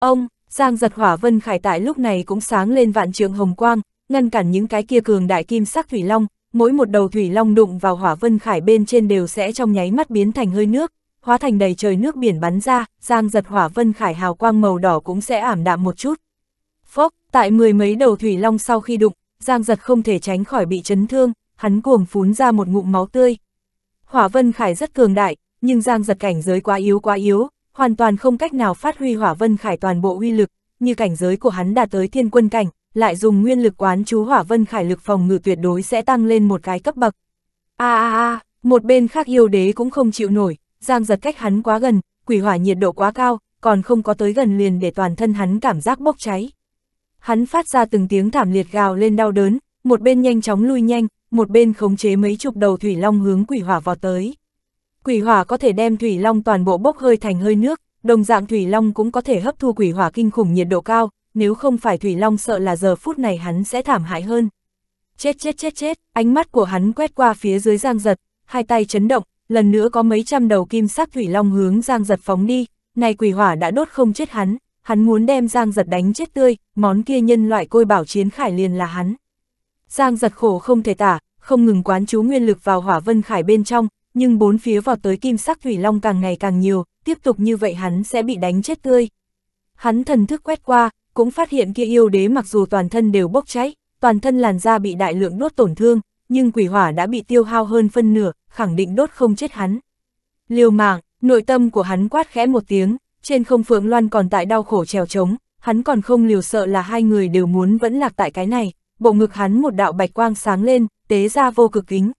Ông, Giang giật hỏa vân khải tại lúc này cũng sáng lên vạn trường hồng quang, ngăn cản những cái kia cường đại kim sắc thủy long, mỗi một đầu thủy long đụng vào hỏa vân khải bên trên đều sẽ trong nháy mắt biến thành hơi nước, hóa thành đầy trời nước biển bắn ra, giang giật hỏa vân khải hào quang màu đỏ cũng sẽ ảm đạm một chút. Phốc, tại mười mấy đầu thủy long sau khi đụng, giang giật không thể tránh khỏi bị chấn thương, hắn cuồng phún ra một ngụm máu tươi. Hỏa vân khải rất cường đại, nhưng giang giật cảnh giới quá yếu quá yếu, hoàn toàn không cách nào phát huy hỏa vân khải toàn bộ uy lực, như cảnh giới của hắn đạt tới thiên quân cảnh, lại dùng nguyên lực quán chú hỏa vân khải lực phòng ngự tuyệt đối sẽ tăng lên một cái cấp bậc. A a a, một bên khác yêu đế cũng không chịu nổi, giang giật cách hắn quá gần, quỷ hỏa nhiệt độ quá cao, còn không có tới gần liền để toàn thân hắn cảm giác bốc cháy. Hắn phát ra từng tiếng thảm liệt gào lên đau đớn, một bên nhanh chóng lui nhanh, một bên khống chế mấy chục đầu thủy long hướng quỷ hỏa vào tới. Quỷ hỏa có thể đem thủy long toàn bộ bốc hơi thành hơi nước, đồng dạng thủy long cũng có thể hấp thu quỷ hỏa kinh khủng nhiệt độ cao, nếu không phải thủy long sợ là giờ phút này hắn sẽ thảm hại hơn. Chết chết chết chết, ánh mắt của hắn quét qua phía dưới giang giật, hai tay chấn động, lần nữa có mấy trăm đầu kim sắc thủy long hướng giang giật phóng đi, này quỷ hỏa đã đốt không chết hắn, hắn muốn đem giang giật đánh chết tươi, món kia nhân loại côi bảo chiến khải liền là hắn. Giang giật khổ không thể tả, không ngừng quán chú nguyên lực vào hỏa vân khải bên trong, nhưng bốn phía vào tới kim sắc thủy long càng ngày càng nhiều, tiếp tục như vậy hắn sẽ bị đánh chết tươi. Hắn thần thức quét qua, cũng phát hiện kia yêu đế mặc dù toàn thân đều bốc cháy, toàn thân làn da bị đại lượng đốt tổn thương, nhưng quỷ hỏa đã bị tiêu hao hơn phân nửa, khẳng định đốt không chết hắn. Liều mạng, nội tâm của hắn quát khẽ một tiếng, trên không phượng loan còn tại đau khổ trèo trống, hắn còn không liều sợ là hai người đều muốn vẫn lạc tại cái này, bộ ngực hắn một đạo bạch quang sáng lên, tế ra vô cực kính.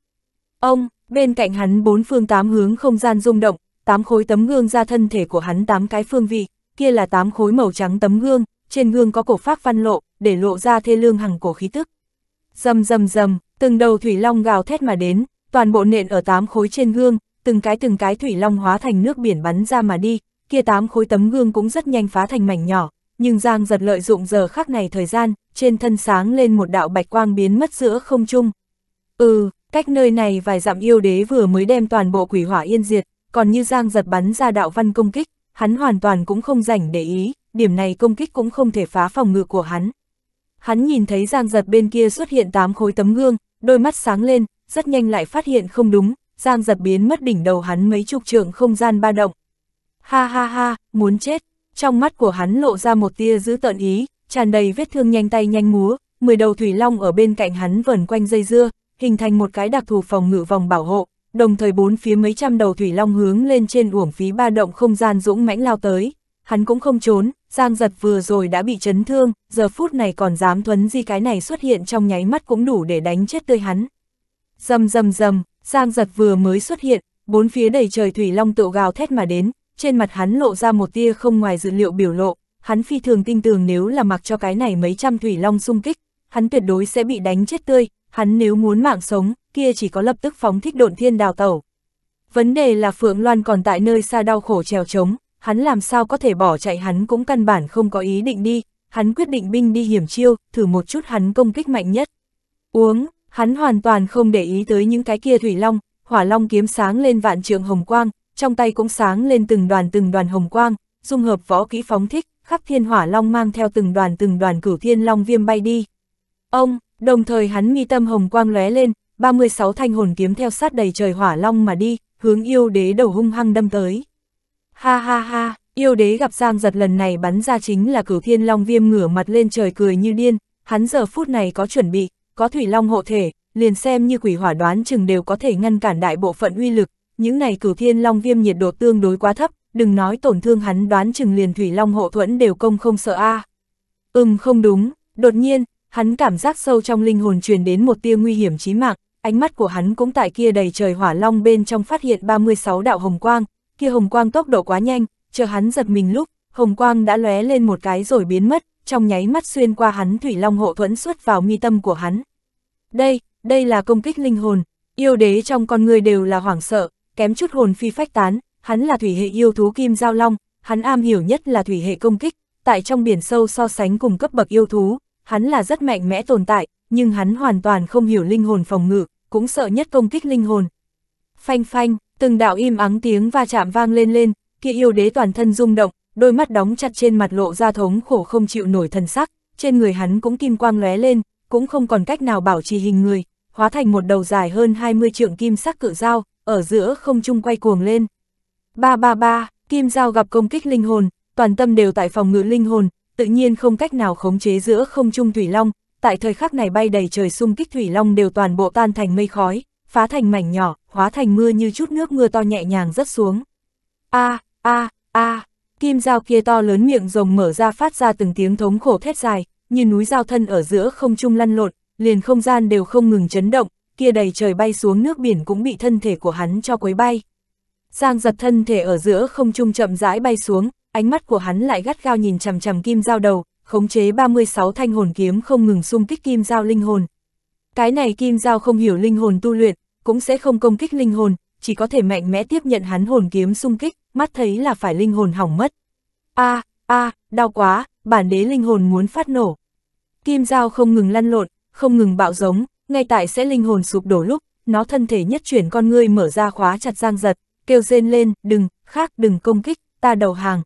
Ông, Bên cạnh hắn bốn phương tám hướng không gian rung động, tám khối tấm gương ra thân thể của hắn tám cái phương vị, kia là tám khối màu trắng tấm gương, trên gương có cổ phác văn lộ, để lộ ra thê lương hằng cổ khí tức. rầm rầm rầm từng đầu thủy long gào thét mà đến, toàn bộ nện ở tám khối trên gương, từng cái từng cái thủy long hóa thành nước biển bắn ra mà đi, kia tám khối tấm gương cũng rất nhanh phá thành mảnh nhỏ, nhưng Giang giật lợi dụng giờ khắc này thời gian, trên thân sáng lên một đạo bạch quang biến mất giữa không trung. Ừ, Cách nơi này vài dặm yêu đế vừa mới đem toàn bộ quỷ hỏa yên diệt, còn như giang giật bắn ra đạo văn công kích, hắn hoàn toàn cũng không rảnh để ý, điểm này công kích cũng không thể phá phòng ngự của hắn. Hắn nhìn thấy giang giật bên kia xuất hiện tám khối tấm gương, đôi mắt sáng lên, rất nhanh lại phát hiện không đúng, giang giật biến mất đỉnh đầu hắn mấy chục trượng không gian ba động. Ha ha ha, muốn chết, trong mắt của hắn lộ ra một tia giữ tợn ý, tràn đầy vết thương nhanh tay nhanh múa, mười đầu thủy long ở bên cạnh hắn vẩn quanh dây dưa, hình thành một cái đặc thù phòng ngự vòng bảo hộ, đồng thời bốn phía mấy trăm đầu thủy long hướng lên trên uổng phí ba động không gian dũng mãnh lao tới. Hắn cũng không trốn, Giang giật vừa rồi đã bị chấn thương, giờ phút này còn dám thuấn di cái này xuất hiện trong nháy mắt cũng đủ để đánh chết tươi hắn. Dầm dầm dầm, Giang giật vừa mới xuất hiện, bốn phía đầy trời thủy long tựu gào thét mà đến, trên mặt hắn lộ ra một tia không ngoài dự liệu biểu lộ, hắn phi thường tin tưởng nếu là mặc cho cái này mấy trăm thủy long xung kích, hắn tuyệt đối sẽ bị đánh chết tươi, hắn nếu muốn mạng sống, kia chỉ có lập tức phóng thích độn thiên đào tẩu. Vấn đề là Phượng Loan còn tại nơi xa đau khổ trèo trống, hắn làm sao có thể bỏ chạy hắn cũng căn bản không có ý định đi, hắn quyết định binh đi hiểm chiêu, thử một chút hắn công kích mạnh nhất. Uống, hắn hoàn toàn không để ý tới những cái kia thủy long, hỏa long kiếm sáng lên vạn trường hồng quang, trong tay cũng sáng lên từng đoàn từng đoàn hồng quang, dung hợp võ kỹ phóng thích, khắp thiên hỏa long mang theo từng đoàn từng đoàn cửu thiên long viêm bay đi. Ông, Đồng thời hắn mi tâm hồng quang lóe lên, 36 thanh hồn kiếm theo sát đầy trời hỏa long mà đi, hướng yêu đế đầu hung hăng đâm tới. Ha ha ha, yêu đế gặp Giang giật lần này bắn ra chính là cửu thiên long viêm ngửa mặt lên trời cười như điên, hắn giờ phút này có chuẩn bị, có thủy long hộ thể, liền xem như quỷ hỏa đoán chừng đều có thể ngăn cản đại bộ phận uy lực, những này cửu thiên long viêm nhiệt độ tương đối quá thấp, đừng nói tổn thương hắn đoán chừng liền thủy long hộ thuẫn đều công không sợ a. À. Ừm không đúng, đột nhiên, hắn cảm giác sâu trong linh hồn truyền đến một tia nguy hiểm chí mạng, ánh mắt của hắn cũng tại kia đầy trời hỏa long bên trong phát hiện 36 đạo hồng quang, kia hồng quang tốc độ quá nhanh, chờ hắn giật mình lúc, hồng quang đã lóe lên một cái rồi biến mất, trong nháy mắt xuyên qua hắn thủy long hộ thuẫn xuất vào mi tâm của hắn. Đây, đây là công kích linh hồn, yêu đế trong con người đều là hoảng sợ, kém chút hồn phi phách tán, hắn là thủy hệ yêu thú kim giao long, hắn am hiểu nhất là thủy hệ công kích, tại trong biển sâu so sánh cùng cấp bậc yêu thú, Hắn là rất mạnh mẽ tồn tại, nhưng hắn hoàn toàn không hiểu linh hồn phòng ngự, cũng sợ nhất công kích linh hồn. Phanh phanh, từng đạo im ắng tiếng va chạm vang lên lên, kia yêu đế toàn thân rung động, đôi mắt đóng chặt trên mặt lộ ra thống khổ không chịu nổi thần sắc, trên người hắn cũng kim quang lóe lên, cũng không còn cách nào bảo trì hình người, hóa thành một đầu dài hơn 20 trượng kim sắc cự dao, ở giữa không trung quay cuồng lên. Ba ba ba, kim dao gặp công kích linh hồn, toàn tâm đều tại phòng ngự linh hồn, tự nhiên không cách nào khống chế giữa không trung thủy long, tại thời khắc này bay đầy trời xung kích thủy long đều toàn bộ tan thành mây khói, phá thành mảnh nhỏ, hóa thành mưa như chút nước mưa to nhẹ nhàng rớt xuống. A, a, a, kim dao kia to lớn miệng rồng mở ra phát ra từng tiếng thống khổ thét dài, như núi giao thân ở giữa không trung lăn lộn, liền không gian đều không ngừng chấn động, kia đầy trời bay xuống nước biển cũng bị thân thể của hắn cho quấy bay. Giang giật thân thể ở giữa không trung chậm rãi bay xuống, ánh mắt của hắn lại gắt gao nhìn chằm chằm kim dao đầu, khống chế 36 thanh hồn kiếm không ngừng xung kích kim dao linh hồn. Cái này kim dao không hiểu linh hồn tu luyện, cũng sẽ không công kích linh hồn, chỉ có thể mạnh mẽ tiếp nhận hắn hồn kiếm xung kích, mắt thấy là phải linh hồn hỏng mất. A, à, a, à, đau quá, bản đế linh hồn muốn phát nổ. Kim dao không ngừng lăn lộn, không ngừng bạo giống, ngay tại sẽ linh hồn sụp đổ lúc, nó thân thể nhất chuyển con ngươi mở ra khóa chặt giang giật, kêu rên lên, đừng, khác đừng công kích, ta đầu hàng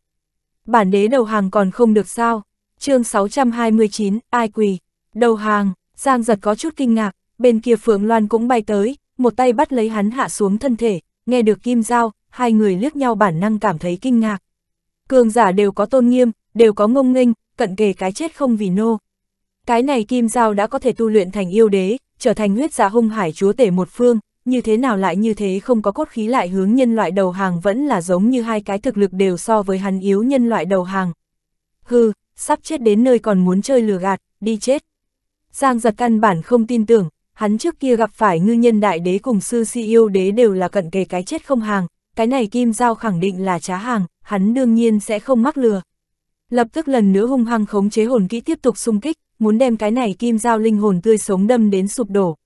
bản đế đầu hàng còn không được sao. chương 629, ai quỳ, đầu hàng, Giang giật có chút kinh ngạc, bên kia Phượng Loan cũng bay tới, một tay bắt lấy hắn hạ xuống thân thể, nghe được kim dao, hai người liếc nhau bản năng cảm thấy kinh ngạc. Cường giả đều có tôn nghiêm, đều có ngông nghênh, cận kề cái chết không vì nô. Cái này kim dao đã có thể tu luyện thành yêu đế, trở thành huyết giả hung hải chúa tể một phương, như thế nào lại như thế không có cốt khí lại hướng nhân loại đầu hàng vẫn là giống như hai cái thực lực đều so với hắn yếu nhân loại đầu hàng. Hừ, sắp chết đến nơi còn muốn chơi lừa gạt, đi chết. Giang giật căn bản không tin tưởng, hắn trước kia gặp phải ngư nhân đại đế cùng sư si yêu đế đều là cận kề cái chết không hàng, cái này kim giao khẳng định là trá hàng, hắn đương nhiên sẽ không mắc lừa. Lập tức lần nữa hung hăng khống chế hồn kỹ tiếp tục xung kích, muốn đem cái này kim giao linh hồn tươi sống đâm đến sụp đổ.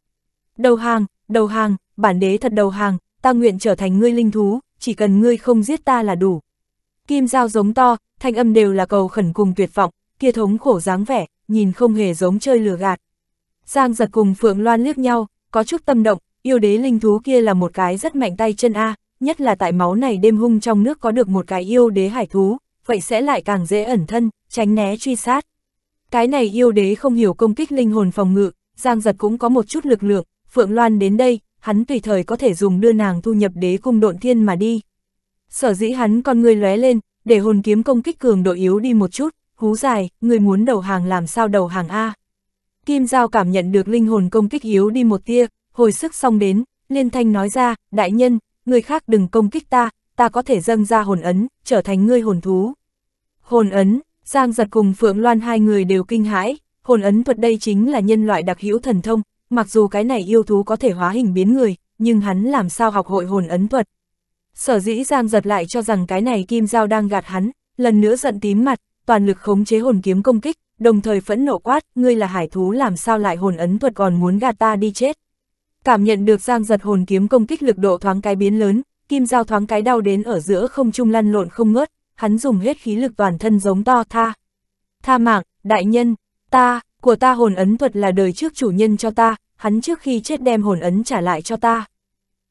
Đầu hàng, đầu hàng, bản đế thật đầu hàng, ta nguyện trở thành ngươi linh thú, chỉ cần ngươi không giết ta là đủ. Kim dao giống to, thanh âm đều là cầu khẩn cùng tuyệt vọng, kia thống khổ dáng vẻ, nhìn không hề giống chơi lừa gạt. Giang giật cùng Phượng Loan liếc nhau, có chút tâm động, yêu đế linh thú kia là một cái rất mạnh tay chân A, nhất là tại máu này đêm hung trong nước có được một cái yêu đế hải thú, vậy sẽ lại càng dễ ẩn thân, tránh né truy sát. Cái này yêu đế không hiểu công kích linh hồn phòng ngự, Giang giật cũng có một chút lực lượng, Phượng Loan đến đây, hắn tùy thời có thể dùng đưa nàng thu nhập đế cung độn thiên mà đi. Sở dĩ hắn con người lóe lên, để hồn kiếm công kích cường độ yếu đi một chút, hú dài, người muốn đầu hàng làm sao đầu hàng A. Kim Giao cảm nhận được linh hồn công kích yếu đi một tia, hồi sức xong đến, liên thanh nói ra, đại nhân, người khác đừng công kích ta, ta có thể dâng ra hồn ấn, trở thành ngươi hồn thú. Hồn ấn, Giang giật cùng Phượng Loan hai người đều kinh hãi, hồn ấn thuật đây chính là nhân loại đặc hữu thần thông, mặc dù cái này yêu thú có thể hóa hình biến người, nhưng hắn làm sao học hội hồn ấn thuật. Sở dĩ Giang giật lại cho rằng cái này kim dao đang gạt hắn, lần nữa giận tím mặt, toàn lực khống chế hồn kiếm công kích, đồng thời phẫn nộ quát, ngươi là hải thú làm sao lại hồn ấn thuật còn muốn gạt ta đi chết. Cảm nhận được Giang giật hồn kiếm công kích lực độ thoáng cái biến lớn, kim dao thoáng cái đau đến ở giữa không trung lăn lộn không ngớt, hắn dùng hết khí lực toàn thân giống to tha. Tha mạng, đại nhân, ta, của ta hồn ấn thuật là đời trước chủ nhân cho ta, hắn trước khi chết đem hồn ấn trả lại cho ta.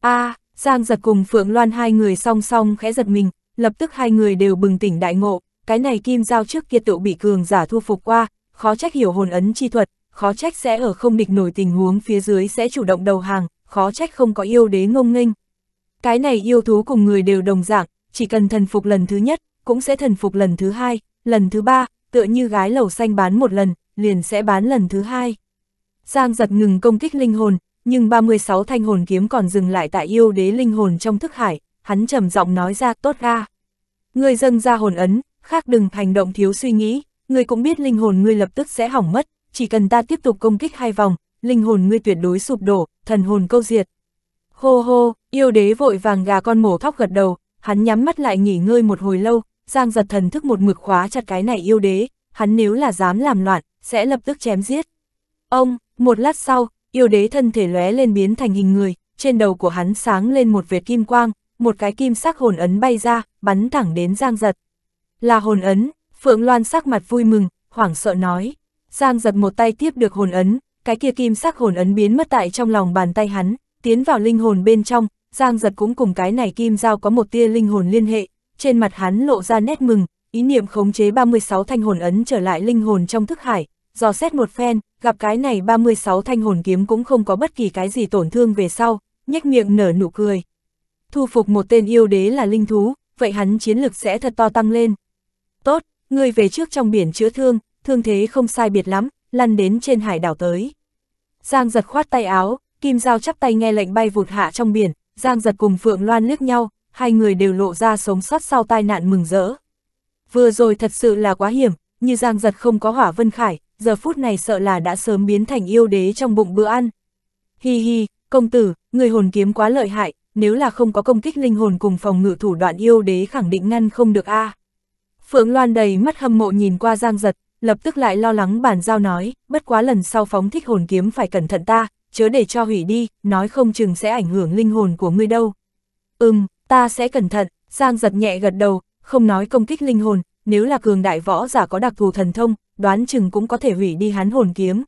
a à, Giang giật cùng Phượng Loan hai người song song khẽ giật mình, lập tức hai người đều bừng tỉnh đại ngộ, cái này kim giao trước kia tự bị cường giả thu phục qua, khó trách hiểu hồn ấn chi thuật, khó trách sẽ ở không địch nổi tình huống phía dưới sẽ chủ động đầu hàng, khó trách không có yêu đế ngông nghênh. Cái này yêu thú cùng người đều đồng dạng, chỉ cần thần phục lần thứ nhất, cũng sẽ thần phục lần thứ hai, lần thứ ba, tựa như gái lầu xanh bán một lần, liền sẽ bán lần thứ hai. Giang giật ngừng công kích linh hồn, nhưng 36 thanh hồn kiếm còn dừng lại tại yêu đế linh hồn trong thức hải, hắn trầm giọng nói ra tốt ra. Người dâng ra hồn ấn, khác đừng hành động thiếu suy nghĩ, người cũng biết linh hồn ngươi lập tức sẽ hỏng mất, chỉ cần ta tiếp tục công kích hai vòng, linh hồn ngươi tuyệt đối sụp đổ, thần hồn câu diệt. Hô hô, yêu đế vội vàng gà con mổ thóc gật đầu, hắn nhắm mắt lại nghỉ ngơi một hồi lâu, giang giật thần thức một mực khóa chặt cái này yêu đế, hắn nếu là dám làm loạn, sẽ lập tức chém giết. Ông, một lát sau, yêu đế thân thể lóe lên biến thành hình người, trên đầu của hắn sáng lên một vệt kim quang, một cái kim sắc hồn ấn bay ra, bắn thẳng đến Giang Giật. Là hồn ấn, Phượng Loan sắc mặt vui mừng, hoảng sợ nói. Giang Giật một tay tiếp được hồn ấn, cái kia kim sắc hồn ấn biến mất tại trong lòng bàn tay hắn, tiến vào linh hồn bên trong, Giang Giật cũng cùng cái này kim dao có một tia linh hồn liên hệ, trên mặt hắn lộ ra nét mừng, ý niệm khống chế 36 thanh hồn ấn trở lại linh hồn trong thức hải, dò xét một phen, gặp cái này 36 thanh hồn kiếm cũng không có bất kỳ cái gì tổn thương về sau, nhếch miệng nở nụ cười. Thu phục một tên yêu đế là linh thú, vậy hắn chiến lực sẽ thật to tăng lên. Tốt, ngươi về trước trong biển chữa thương, thương thế không sai biệt lắm, lăn đến trên hải đảo tới. Giang giật khoát tay áo, kim dao chắp tay nghe lệnh bay vụt hạ trong biển, Giang giật cùng Phượng Loan liếc nhau, hai người đều lộ ra sống sót sau tai nạn mừng rỡ. Vừa rồi thật sự là quá hiểm, như Giang giật không có hỏa vân khải, giờ phút này sợ là đã sớm biến thành yêu đế trong bụng bữa ăn. Hi hi, công tử, người hồn kiếm quá lợi hại, nếu là không có công kích linh hồn cùng phòng ngự thủ đoạn yêu đế khẳng định ngăn không được a. Phượng Loan đầy mắt hâm mộ nhìn qua Giang Giật, lập tức lại lo lắng bản giao nói, bất quá lần sau phóng thích hồn kiếm phải cẩn thận ta, chớ để cho hủy đi, nói không chừng sẽ ảnh hưởng linh hồn của ngươi đâu. Ừm, ta sẽ cẩn thận, Giang Giật nhẹ gật đầu, không nói công kích linh hồn, nếu là cường đại võ giả có đặc thù thần thông, đoán chừng cũng có thể hủy đi hắn hồn kiếm.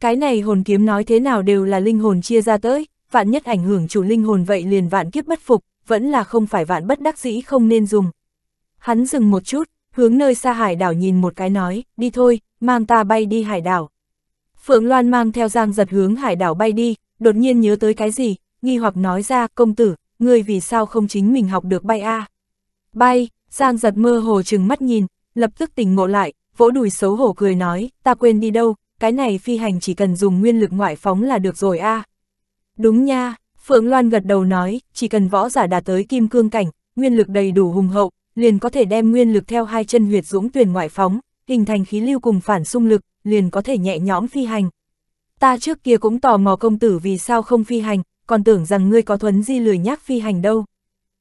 Cái này hồn kiếm nói thế nào đều là linh hồn chia ra tới, vạn nhất ảnh hưởng chủ linh hồn vậy liền vạn kiếp bất phục, vẫn là không phải vạn bất đắc dĩ không nên dùng. Hắn dừng một chút, hướng nơi xa hải đảo nhìn một cái nói, đi thôi, mang ta bay đi hải đảo. Phượng Loan mang theo giang giật hướng hải đảo bay đi, đột nhiên nhớ tới cái gì, nghi hoặc nói ra, công tử, ngươi vì sao không chính mình học được bay a à? Bay, giang giật mơ hồ chừng mắt nhìn, lập tức tỉnh ngộ lại, vỗ đùi xấu hổ cười nói, ta quên đi đâu, cái này phi hành chỉ cần dùng nguyên lực ngoại phóng là được rồi a. À. Đúng nha, Phượng Loan gật đầu nói, chỉ cần võ giả đạt tới kim cương cảnh, nguyên lực đầy đủ hùng hậu, liền có thể đem nguyên lực theo hai chân huyệt dũng tuyển ngoại phóng, hình thành khí lưu cùng phản xung lực, liền có thể nhẹ nhõm phi hành. Ta trước kia cũng tò mò công tử vì sao không phi hành, còn tưởng rằng ngươi có thuấn di lười nhác phi hành đâu.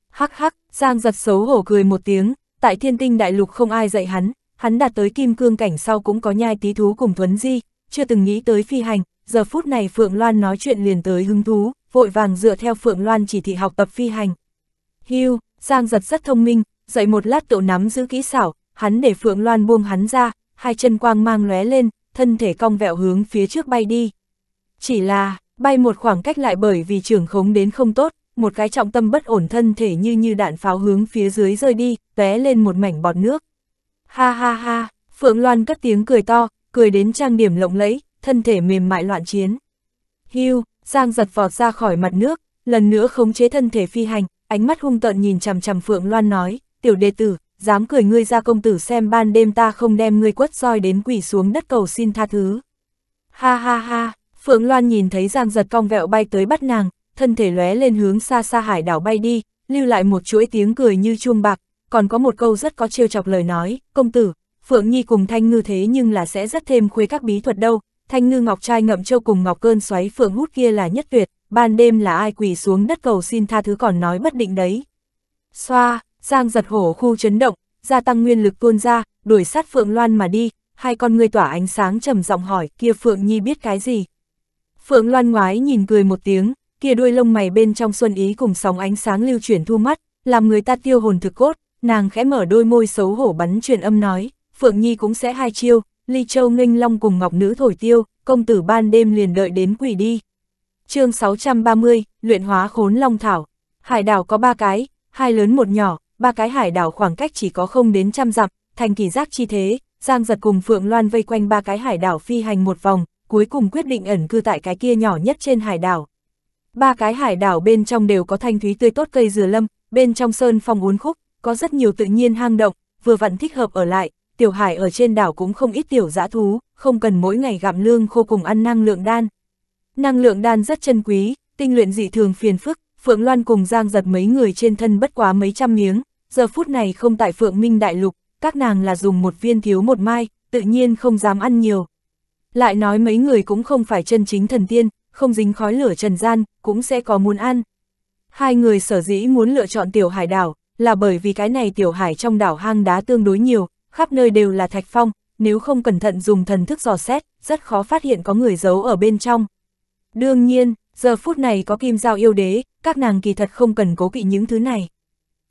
Hắc hắc, Giang giật xấu hổ cười một tiếng, tại thiên tinh đại lục không ai dạy hắn, hắn đạt tới kim cương cảnh sau cũng có nhai tí thú cùng thuấn di, chưa từng nghĩ tới phi hành, giờ phút này Phượng Loan nói chuyện liền tới hứng thú, vội vàng dựa theo Phượng Loan chỉ thị học tập phi hành. Hưu, Giang giật rất thông minh, dậy một lát tự nắm giữ kỹ xảo, hắn để Phượng Loan buông hắn ra, hai chân quang mang lóe lên, thân thể cong vẹo hướng phía trước bay đi. Chỉ là, bay một khoảng cách lại bởi vì trưởng khống đến không tốt, một cái trọng tâm bất ổn thân thể như như đạn pháo hướng phía dưới rơi đi, té lên một mảnh bọt nước. Ha ha ha, Phượng Loan cất tiếng cười to, cười đến trang điểm lộng lẫy, thân thể mềm mại loạn chiến. Hưu, Giang giật vọt ra khỏi mặt nước, lần nữa khống chế thân thể phi hành, ánh mắt hung tợn nhìn chằm chằm Phượng Loan nói, tiểu đệ tử, dám cười ngươi ra công tử xem ban đêm ta không đem ngươi quất roi đến quỷ xuống đất cầu xin tha thứ. Ha ha ha, Phượng Loan nhìn thấy Giang giật cong vẹo bay tới bắt nàng, thân thể lóe lên hướng xa xa hải đảo bay đi, lưu lại một chuỗi tiếng cười như chuông bạc, còn có một câu rất có trêu chọc lời nói, công tử, Phượng Nhi cùng Thanh Ngư thế nhưng là sẽ rất thêm khuê các bí thuật đâu, Thanh Ngư Ngọc Trai ngậm châu cùng Ngọc Cơn xoáy Phượng hút kia là nhất tuyệt, ban đêm là ai quỳ xuống đất cầu xin tha thứ còn nói bất định đấy. Xoa, Giang giật hổ khu chấn động, gia tăng nguyên lực tuôn ra, đuổi sát Phượng Loan mà đi, hai con người tỏa ánh sáng trầm giọng hỏi kia Phượng Nhi biết cái gì. Phượng Loan ngoái nhìn cười một tiếng, kia đuôi lông mày bên trong xuân ý cùng sóng ánh sáng lưu chuyển thu mắt, làm người ta tiêu hồn thực cốt, nàng khẽ mở đôi môi xấu hổ bắn truyền âm nói, Phượng Nhi cũng sẽ hai chiêu, Ly Châu nghênh long cùng ngọc nữ thổi tiêu, công tử ban đêm liền đợi đến quỷ đi. chương 630, luyện hóa khốn long thảo. Hải đảo có ba cái, hai lớn một nhỏ, ba cái hải đảo khoảng cách chỉ có không đến trăm dặm, thành kỳ giác chi thế, Giang giật cùng Phượng Loan vây quanh ba cái hải đảo phi hành một vòng, cuối cùng quyết định ẩn cư tại cái kia nhỏ nhất trên hải đảo. Ba cái hải đảo bên trong đều có thanh thúy tươi tốt cây dừa lâm, bên trong sơn phong uốn khúc, có rất nhiều tự nhiên hang động, vừa vặn thích hợp ở lại, tiểu hải ở trên đảo cũng không ít tiểu dã thú, không cần mỗi ngày gặm lương khô cùng ăn năng lượng đan. Năng lượng đan rất chân quý, tinh luyện dị thường phiền phức, Phượng Loan cùng Giang giật mấy người trên thân bất quá mấy trăm miếng, giờ phút này không tại Phượng Minh Đại Lục, các nàng là dùng một viên thiếu một mai, tự nhiên không dám ăn nhiều. Lại nói mấy người cũng không phải chân chính thần tiên, không dính khói lửa trần gian, cũng sẽ có muốn ăn. Hai người sở dĩ muốn lựa chọn tiểu hải đảo, là bởi vì cái này tiểu hải trong đảo hang đá tương đối nhiều, khắp nơi đều là thạch phong, nếu không cẩn thận dùng thần thức dò xét, rất khó phát hiện có người giấu ở bên trong. Đương nhiên, giờ phút này có kim giao yêu đế, các nàng kỳ thật không cần cố kỵ những thứ này.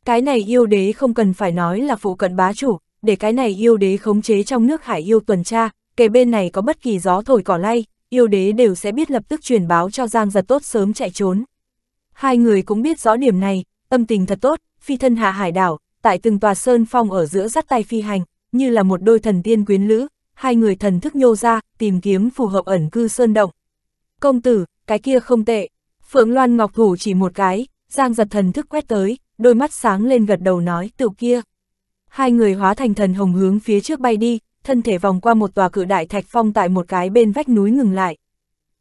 Cái này yêu đế không cần phải nói là phụ cận bá chủ, để cái này yêu đế khống chế trong nước hải yêu tuần tra, kể bên này có bất kỳ gió thổi cỏ lay, yêu đế đều sẽ biết lập tức truyền báo cho Giang giật tốt sớm chạy trốn. Hai người cũng biết rõ điểm này, tâm tình thật tốt, phi thân hạ hải đảo, tại từng tòa sơn phong ở giữa dắt tay phi hành, như là một đôi thần tiên quyến lữ, hai người thần thức nhô ra, tìm kiếm phù hợp ẩn cư sơn động. Công tử, cái kia không tệ. Phượng Loan Ngọc thủ chỉ một cái, Giang giật thần thức quét tới, đôi mắt sáng lên gật đầu nói tiểu kia. Hai người hóa thành thần hồng hướng phía trước bay đi, thân thể vòng qua một tòa cự đại thạch phong tại một cái bên vách núi ngừng lại.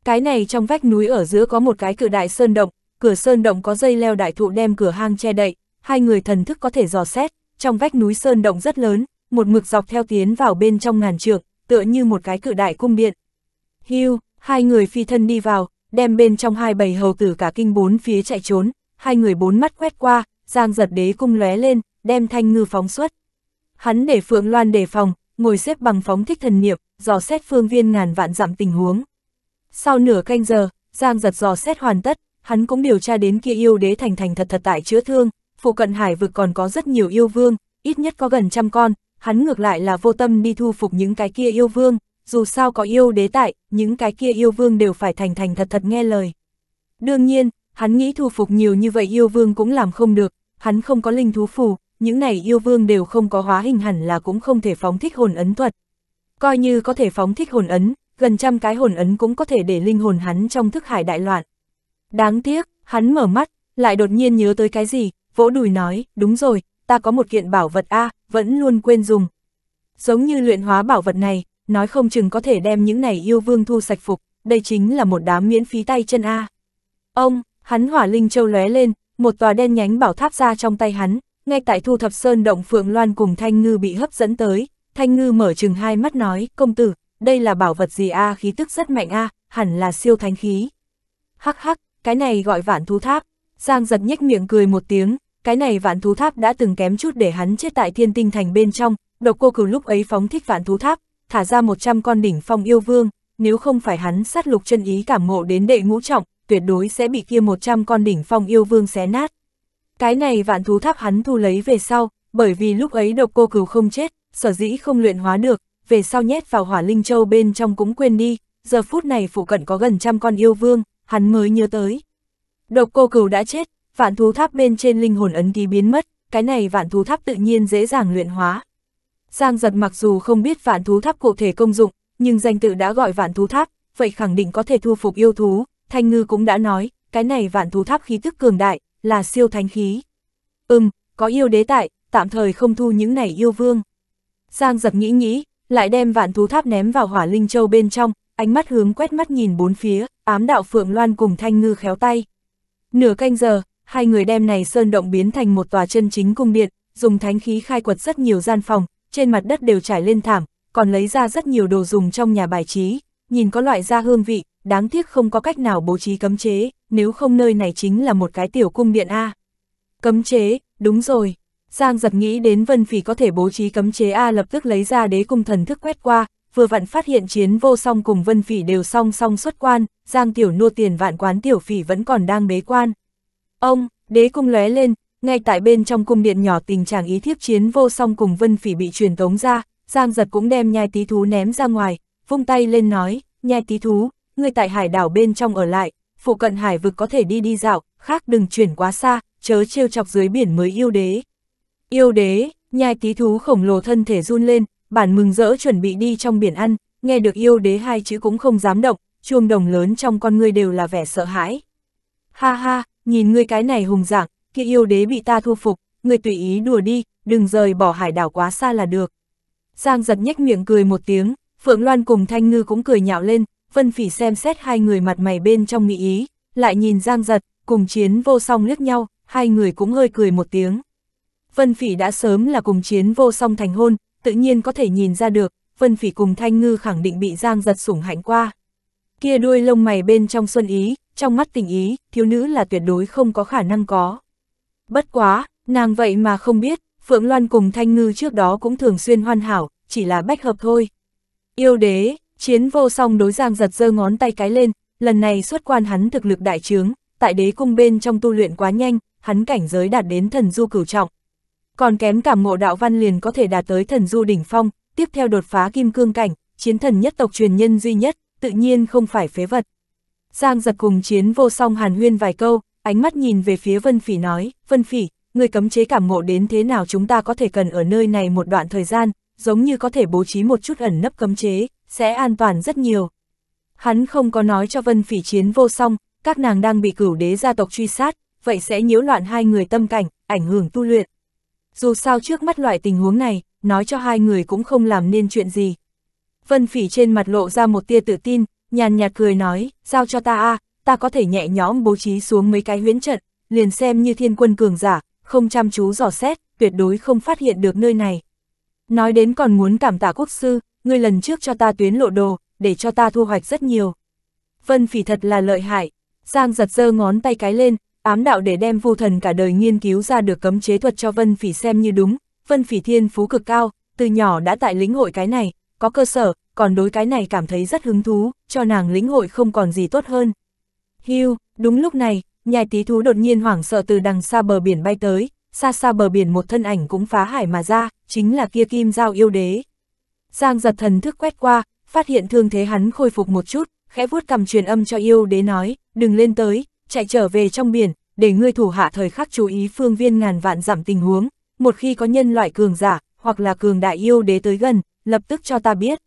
Cái này trong vách núi ở giữa có một cái cự đại sơn động, cửa sơn động có dây leo đại thụ đem cửa hang che đậy, hai người thần thức có thể dò xét, trong vách núi sơn động rất lớn, một mực dọc theo tiến vào bên trong ngàn trượng, tựa như một cái cự đại cung điện. Hưu, hai người phi thân đi vào, đem bên trong hai bầy hầu tử cả kinh bốn phía chạy trốn, hai người bốn mắt quét qua, giang giật đế cung lóe lên, đem thanh ngư phóng xuất. Hắn để Phượng Loan đề phòng, ngồi xếp bằng phóng thích thần niệm, dò xét phương viên ngàn vạn dặm tình huống. Sau nửa canh giờ, Giang giật dò xét hoàn tất, hắn cũng điều tra đến kia yêu đế thành thành thật thật tại chữa thương, phụ cận hải vực còn có rất nhiều yêu vương, ít nhất có gần trăm con, hắn ngược lại là vô tâm đi thu phục những cái kia yêu vương, dù sao có yêu đế tại, những cái kia yêu vương đều phải thành thành thật thật nghe lời. Đương nhiên, hắn nghĩ thu phục nhiều như vậy yêu vương cũng làm không được, hắn không có linh thú phù, những này yêu vương đều không có hóa hình hẳn là cũng không thể phóng thích hồn ấn thuật. Coi như có thể phóng thích hồn ấn, gần trăm cái hồn ấn cũng có thể để linh hồn hắn trong thức hải đại loạn. Đáng tiếc, hắn mở mắt, lại đột nhiên nhớ tới cái gì, vỗ đùi nói, đúng rồi, ta có một kiện bảo vật A, vẫn luôn quên dùng. Giống như luyện hóa bảo vật này, nói không chừng có thể đem những này yêu vương thu sạch phục, đây chính là một đám miễn phí tay chân A. Ông, hắn hỏa linh châu lóe lên, một tòa đen nhánh bảo tháp ra trong tay hắn, ngay tại thu thập sơn động Phượng Loan cùng Thanh Ngư bị hấp dẫn tới, Thanh Ngư mở chừng hai mắt nói, công tử, đây là bảo vật gì A khí tức rất mạnh A, hẳn là siêu thánh khí. Hắc hắc, cái này gọi vạn thú tháp, Giang giật nhếch miệng cười một tiếng, cái này vạn thú tháp đã từng kém chút để hắn chết tại thiên tinh thành bên trong, độc cô cửu lúc ấy phóng thích vạn thú tháp, thả ra 100 con đỉnh phong yêu vương, nếu không phải hắn sát lục chân ý cảm ngộ đến đệ ngũ trọng, tuyệt đối sẽ bị kia 100 con đỉnh phong yêu vương xé nát. Cái này vạn thú tháp hắn thu lấy về sau, bởi vì lúc ấy độc cô cửu không chết, sở dĩ không luyện hóa được, về sau nhét vào hỏa linh châu bên trong cũng quên đi, giờ phút này phụ cận có gần trăm con yêu vương, hắn mới nhớ tới. Độc cô cửu đã chết, vạn thú tháp bên trên linh hồn ấn ký biến mất, cái này vạn thú tháp tự nhiên dễ dàng luyện hóa. Giang giật mặc dù không biết vạn thú tháp cụ thể công dụng, nhưng danh tự đã gọi vạn thú tháp, vậy khẳng định có thể thu phục yêu thú, Thanh Ngư cũng đã nói, cái này vạn thú tháp khí tức cường đại, là siêu thánh khí. Ừm, có yêu đế tại, tạm thời không thu những này yêu vương. Giang giật nghĩ nghĩ, lại đem vạn thú tháp ném vào hỏa linh châu bên trong, ánh mắt hướng quét mắt nhìn bốn phía, ám đạo Phượng Loan cùng Thanh Ngư khéo tay. Nửa canh giờ, hai người đem này sơn động biến thành một tòa chân chính cung điện, dùng thánh khí khai quật rất nhiều gian phòng, trên mặt đất đều trải lên thảm, còn lấy ra rất nhiều đồ dùng trong nhà bài trí, nhìn có loại ra hương vị, đáng tiếc không có cách nào bố trí cấm chế, nếu không nơi này chính là một cái tiểu cung điện A. Cấm chế, đúng rồi. Giang giật nghĩ đến Vân Phỉ có thể bố trí cấm chế A lập tức lấy ra đế cung thần thức quét qua, vừa vặn phát hiện chiến vô song cùng vân phỉ đều song song xuất quan, giang tiểu nô tiền vạn quán tiểu phỉ vẫn còn đang bế quan. Ông, đế cung lóe lên, ngay tại bên trong cung điện nhỏ tình trạng ý thiếp chiến vô song cùng vân phỉ bị truyền tống ra, giang giật cũng đem nhai tí thú ném ra ngoài, vung tay lên nói, nhai tí thú, người tại hải đảo bên trong ở lại, phụ cận hải vực có thể đi đi dạo, khác đừng chuyển quá xa, chớ trêu chọc dưới biển mới yêu đế. Yêu đế, nhai tí thú khổng lồ thân thể run lên, bản mừng rỡ chuẩn bị đi trong biển ăn, nghe được yêu đế hai chữ cũng không dám động, chuông đồng lớn trong con ngươi đều là vẻ sợ hãi. Ha ha, nhìn ngươi cái này hùng dạng, kia yêu đế bị ta thu phục, ngươi tùy ý đùa đi, đừng rời bỏ hải đảo quá xa là được. Giang giật nhếch miệng cười một tiếng, Phượng Loan cùng Thanh Ngư cũng cười nhạo lên, Vân Phỉ xem xét hai người mặt mày bên trong nghị ý, lại nhìn Giang giật, cùng chiến vô song liếc nhau, hai người cũng hơi cười một tiếng. Vân Phỉ đã sớm là cùng chiến vô song thành hôn, tự nhiên có thể nhìn ra được, Vân Phỉ cùng Thanh Ngư khẳng định bị Giang giật sủng hạnh qua. Kia đuôi lông mày bên trong xuân ý, trong mắt tình ý, thiếu nữ là tuyệt đối không có khả năng có. Bất quá, nàng vậy mà không biết, Phượng Loan cùng Thanh Ngư trước đó cũng thường xuyên hoàn hảo, chỉ là bách hợp thôi. Yêu đế, chiến vô song đối Giang giật giơ ngón tay cái lên, lần này xuất quan hắn thực lực đại trướng, tại đế cung bên trong tu luyện quá nhanh, hắn cảnh giới đạt đến thần du cửu trọng, còn kém cảm ngộ đạo văn liền có thể đạt tới thần du đỉnh phong, tiếp theo đột phá kim cương cảnh, chiến thần nhất tộc truyền nhân duy nhất, tự nhiên không phải phế vật. Giang giật cùng chiến vô song hàn huyên vài câu, ánh mắt nhìn về phía Vân Phỉ nói, Vân Phỉ, người cấm chế cảm ngộ đến thế nào chúng ta có thể cần ở nơi này một đoạn thời gian, giống như có thể bố trí một chút ẩn nấp cấm chế, sẽ an toàn rất nhiều. Hắn không có nói cho Vân Phỉ chiến vô song, các nàng đang bị cửu đế gia tộc truy sát, vậy sẽ nhiễu loạn hai người tâm cảnh, ảnh hưởng tu luyện. Dù sao trước mắt loại tình huống này, nói cho hai người cũng không làm nên chuyện gì. Vân phỉ trên mặt lộ ra một tia tự tin, nhàn nhạt cười nói, giao cho ta a ta có thể nhẹ nhõm bố trí xuống mấy cái huyễn trận, liền xem như thiên quân cường giả, không chăm chú dò xét, tuyệt đối không phát hiện được nơi này. Nói đến còn muốn cảm tạ quốc sư, ngươi lần trước cho ta tuyến lộ đồ, để cho ta thu hoạch rất nhiều. Vân phỉ thật là lợi hại, Giang giật giơ ngón tay cái lên, ám đạo để đem vô thần cả đời nghiên cứu ra được cấm chế thuật cho Vân Phỉ xem như đúng, Vân Phỉ thiên phú cực cao, từ nhỏ đã tại lĩnh hội cái này, có cơ sở, còn đối cái này cảm thấy rất hứng thú, cho nàng lĩnh hội không còn gì tốt hơn. Hưu, đúng lúc này, nhai tí thú đột nhiên hoảng sợ từ đằng xa bờ biển bay tới, xa xa bờ biển một thân ảnh cũng phá hải mà ra, chính là kia kim giao yêu đế. Giang giật thần thức quét qua, phát hiện thương thế hắn khôi phục một chút, khẽ vuốt cầm truyền âm cho yêu đế nói, đừng lên tới, chạy trở về trong biển, để ngươi thủ hạ thời khắc chú ý phương viên ngàn vạn giảm tình huống, một khi có nhân loại cường giả, hoặc là cường đại yêu đế tới gần, lập tức cho ta biết.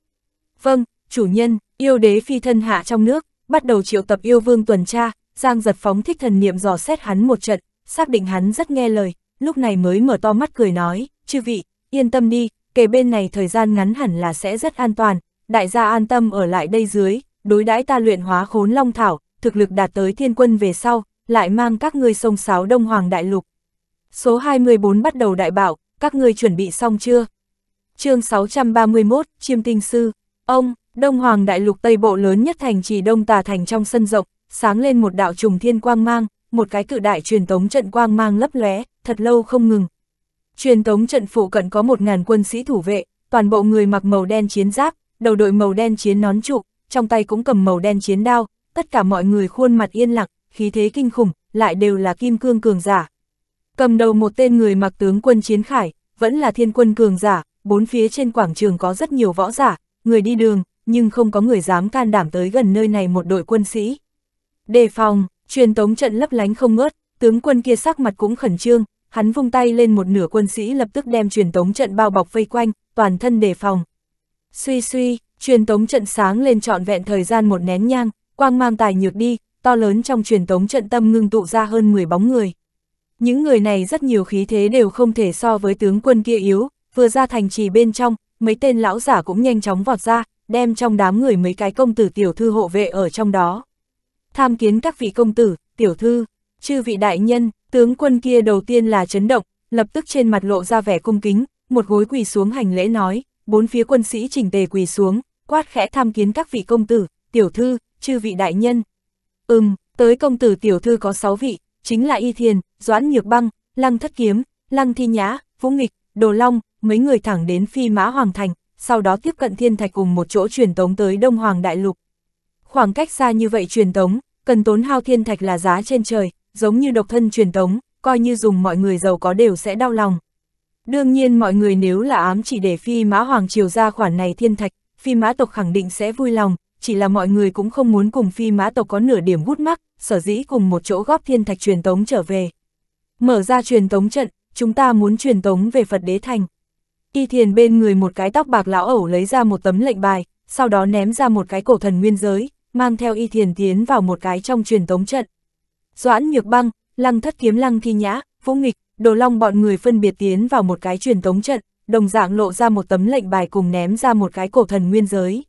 Vâng, chủ nhân, yêu đế phi thân hạ trong nước, bắt đầu triệu tập yêu vương tuần tra, Giang giật phóng thích thần niệm dò xét hắn một trận, xác định hắn rất nghe lời, lúc này mới mở to mắt cười nói, chư vị, yên tâm đi, kề bên này thời gian ngắn hẳn là sẽ rất an toàn, đại gia an tâm ở lại đây dưới, đối đãi ta luyện hóa khốn long thảo, thực lực đạt tới thiên quân về sau, lại mang các ngươi sông sáo Đông Hoàng Đại Lục. Số 24 bắt đầu đại bảo, các ngươi chuẩn bị xong chưa? chương 631, Chiêm Tinh Sư, ông, Đông Hoàng Đại Lục Tây Bộ lớn nhất thành trì Đông Tà Thành trong sân rộng, sáng lên một đạo trùng thiên quang mang, một cái cự đại truyền tống trận quang mang lấp lóe, thật lâu không ngừng. Truyền tống trận phụ cận có một ngàn quân sĩ thủ vệ, toàn bộ người mặc màu đen chiến giáp, đầu đội màu đen chiến nón trụ, trong tay cũng cầm màu đen chiến đao, tất cả mọi người khuôn mặt yên lặng, khí thế kinh khủng, lại đều là kim cương cường giả. Cầm đầu một tên người mặc tướng quân chiến khải, vẫn là thiên quân cường giả, bốn phía trên quảng trường có rất nhiều võ giả, người đi đường, nhưng không có người dám can đảm tới gần nơi này một đội quân sĩ. Đề phòng, truyền tống trận lấp lánh không ngớt, tướng quân kia sắc mặt cũng khẩn trương, hắn vung tay lên một nửa quân sĩ lập tức đem truyền tống trận bao bọc vây quanh, toàn thân đề phòng. Suy suy, truyền tống trận sáng lên trọn vẹn thời gian một nén nhang, quang mang tài nhược đi, to lớn trong truyền tống trận tâm ngưng tụ ra hơn 10 bóng người. Những người này rất nhiều khí thế đều không thể so với tướng quân kia yếu, vừa ra thành trì bên trong, mấy tên lão giả cũng nhanh chóng vọt ra, đem trong đám người mấy cái công tử tiểu thư hộ vệ ở trong đó. Tham kiến các vị công tử, tiểu thư, chư vị đại nhân, tướng quân kia đầu tiên là chấn động, lập tức trên mặt lộ ra vẻ cung kính, một gối quỳ xuống hành lễ nói, bốn phía quân sĩ chỉnh tề quỳ xuống, quát khẽ tham kiến các vị công tử, tiểu thư, chư vị đại nhân. Ừm, tới công tử tiểu thư có 6 vị, chính là Y Thiền, Doãn Nhược Băng, Lăng Thất Kiếm, Lăng Thi Nhã, Vũ Nghịch, Đồ Long, mấy người thẳng đến phi mã Hoàng Thành, sau đó tiếp cận thiên thạch cùng một chỗ truyền tống tới Đông Hoàng Đại Lục. Khoảng cách xa như vậy truyền tống, cần tốn hao thiên thạch là giá trên trời, giống như độc thân truyền tống, coi như dùng mọi người giàu có đều sẽ đau lòng. Đương nhiên mọi người nếu là ám chỉ để phi mã hoàng triều ra khoản này thiên thạch, phi mã tộc khẳng định sẽ vui lòng, chỉ là mọi người cũng không muốn cùng phi mã tộc có nửa điểm gút mắc, sở dĩ cùng một chỗ góp thiên thạch truyền tống trở về. Mở ra truyền tống trận, chúng ta muốn truyền tống về Phật Đế Thành. Y thiền bên người một cái tóc bạc lão ẩu lấy ra một tấm lệnh bài, sau đó ném ra một cái cổ thần nguyên giới, mang theo y thiền tiến vào một cái trong truyền tống trận. Doãn nhược băng, lăng thất kiếm lăng thi nhã, vũ nghịch, đồ long bọn người phân biệt tiến vào một cái truyền tống trận, đồng dạng lộ ra một tấm lệnh bài cùng ném ra một cái cổ thần nguyên giới.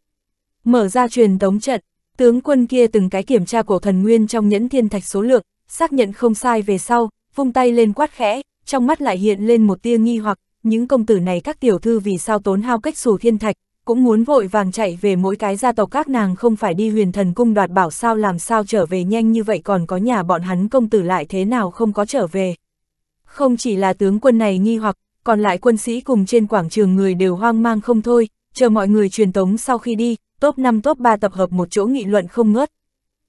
Mở ra truyền tống trận, tướng quân kia từng cái kiểm tra cổ thần nguyên trong nhẫn thiên thạch số lượng, xác nhận không sai về sau, vung tay lên quát khẽ, trong mắt lại hiện lên một tia nghi hoặc, những công tử này các tiểu thư vì sao tốn hao cách xù thiên thạch, cũng muốn vội vàng chạy về mỗi cái gia tộc các nàng không phải đi huyền thần cung đoạt bảo sao làm sao trở về nhanh như vậy còn có nhà bọn hắn công tử lại thế nào không có trở về. Không chỉ là tướng quân này nghi hoặc, còn lại quân sĩ cùng trên quảng trường người đều hoang mang không thôi, chờ mọi người truyền tống sau khi đi, top 5 top 3 tập hợp một chỗ nghị luận không ngớt.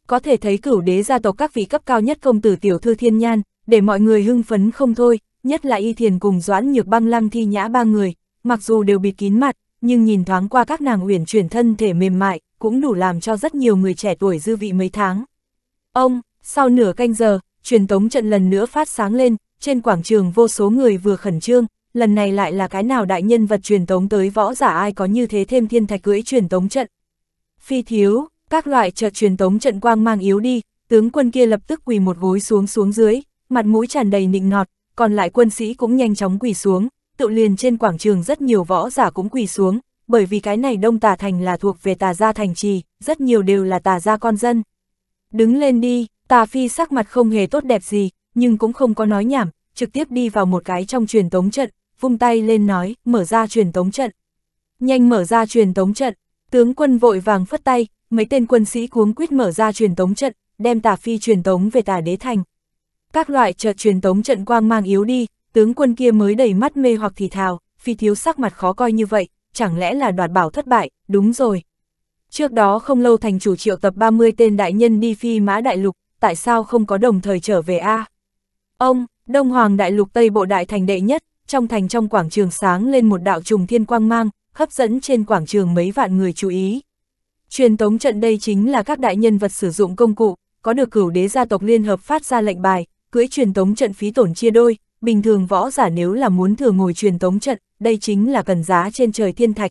Có thể thấy cửu đế gia tộc các vị cấp cao nhất công tử tiểu thư thiên nhan, để mọi người hưng phấn không thôi, nhất là y thiền cùng doãn nhược băng lăng thi nhã ba người, mặc dù đều bịt kín mặt, nhưng nhìn thoáng qua các nàng uyển chuyển thân thể mềm mại, cũng đủ làm cho rất nhiều người trẻ tuổi dư vị mấy tháng. Ông, sau nửa canh giờ, truyền tống trận lần nữa phát sáng lên, trên quảng trường vô số người vừa khẩn trương, lần này lại là cái nào đại nhân vật truyền tống tới võ giả ai có như thế thêm thiên thạch cưỡi truyền tống trận, phi thiếu, các loại chợt truyền tống trận quang mang yếu đi, tướng quân kia lập tức quỳ một gối xuống xuống dưới, mặt mũi tràn đầy nịnh nọt, còn lại quân sĩ cũng nhanh chóng quỳ xuống, tự liền trên quảng trường rất nhiều võ giả cũng quỳ xuống, bởi vì cái này Đông Tà Thành là thuộc về Tà Gia Thành Trì, rất nhiều đều là Tà Gia con dân. Đứng lên đi, Tà Phi sắc mặt không hề tốt đẹp gì, nhưng cũng không có nói nhảm, trực tiếp đi vào một cái trong truyền tống trận, vung tay lên nói, mở ra truyền tống trận. Nhanh mở ra truyền tống trận, Tướng quân vội vàng phất tay, mấy tên quân sĩ cuống quýt mở ra truyền tống trận, đem tà phi truyền tống về tà đế thành. Các loại chợt truyền tống trận quang mang yếu đi, tướng quân kia mới đầy mắt mê hoặc thì thào, phi thiếu sắc mặt khó coi như vậy, chẳng lẽ là đoạt bảo thất bại, đúng rồi. Trước đó không lâu thành chủ triệu tập 30 tên đại nhân đi phi mã đại lục, tại sao không có đồng thời trở về A? Ông, Đông Hoàng đại lục Tây Bộ Đại thành đệ nhất, trong thành trong quảng trường sáng lên một đạo trùng thiên quang mang, hấp dẫn trên quảng trường mấy vạn người chú ý. Truyền tống trận đây chính là các đại nhân vật sử dụng công cụ, có được cửu đế gia tộc liên hợp phát ra lệnh bài, cưỡi truyền tống trận phí tổn chia đôi, bình thường võ giả nếu là muốn thừa ngồi truyền tống trận, đây chính là cần giá trên trời thiên thạch.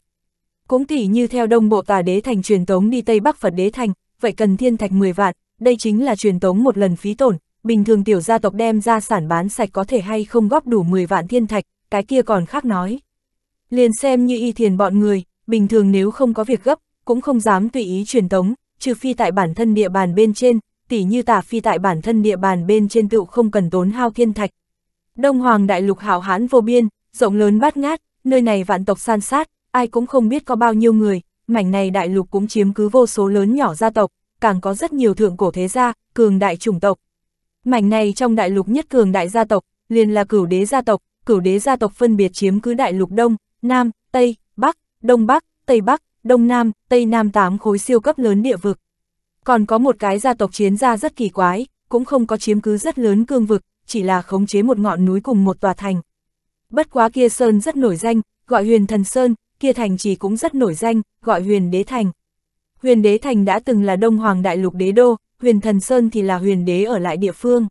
Cũng tỉ như theo đông bộ tà đế thành truyền tống đi Tây Bắc Phật đế thành, vậy cần thiên thạch 10 vạn, đây chính là truyền tống một lần phí tổn, bình thường tiểu gia tộc đem ra sản bán sạch có thể hay không góp đủ 10 vạn thiên thạch, cái kia còn khác nói. Liền xem như y thiền bọn người, bình thường nếu không có việc gấp, cũng không dám tùy ý truyền tống, trừ phi tại bản thân địa bàn bên trên, tỉ như tả phi tại bản thân địa bàn bên trên tựu không cần tốn hao thiên thạch. Đông Hoàng đại lục hảo hán vô biên, rộng lớn bát ngát, nơi này vạn tộc san sát, ai cũng không biết có bao nhiêu người, mảnh này đại lục cũng chiếm cứ vô số lớn nhỏ gia tộc, càng có rất nhiều thượng cổ thế gia, cường đại chủng tộc. Mảnh này trong đại lục nhất cường đại gia tộc, liền là cửu đế gia tộc, cửu đế gia tộc phân biệt chiếm cứ đại lục đông, Nam, Tây, Bắc, Đông Bắc, Tây Bắc, Đông Nam, Tây Nam tám khối siêu cấp lớn địa vực. Còn có một cái gia tộc chiến gia rất kỳ quái, cũng không có chiếm cứ rất lớn cương vực, chỉ là khống chế một ngọn núi cùng một tòa thành. Bất quá kia Sơn rất nổi danh, gọi huyền thần Sơn, kia thành chỉ cũng rất nổi danh, gọi huyền đế thành. Huyền đế thành đã từng là đông hoàng đại lục đế đô, huyền thần Sơn thì là huyền đế ở lại địa phương.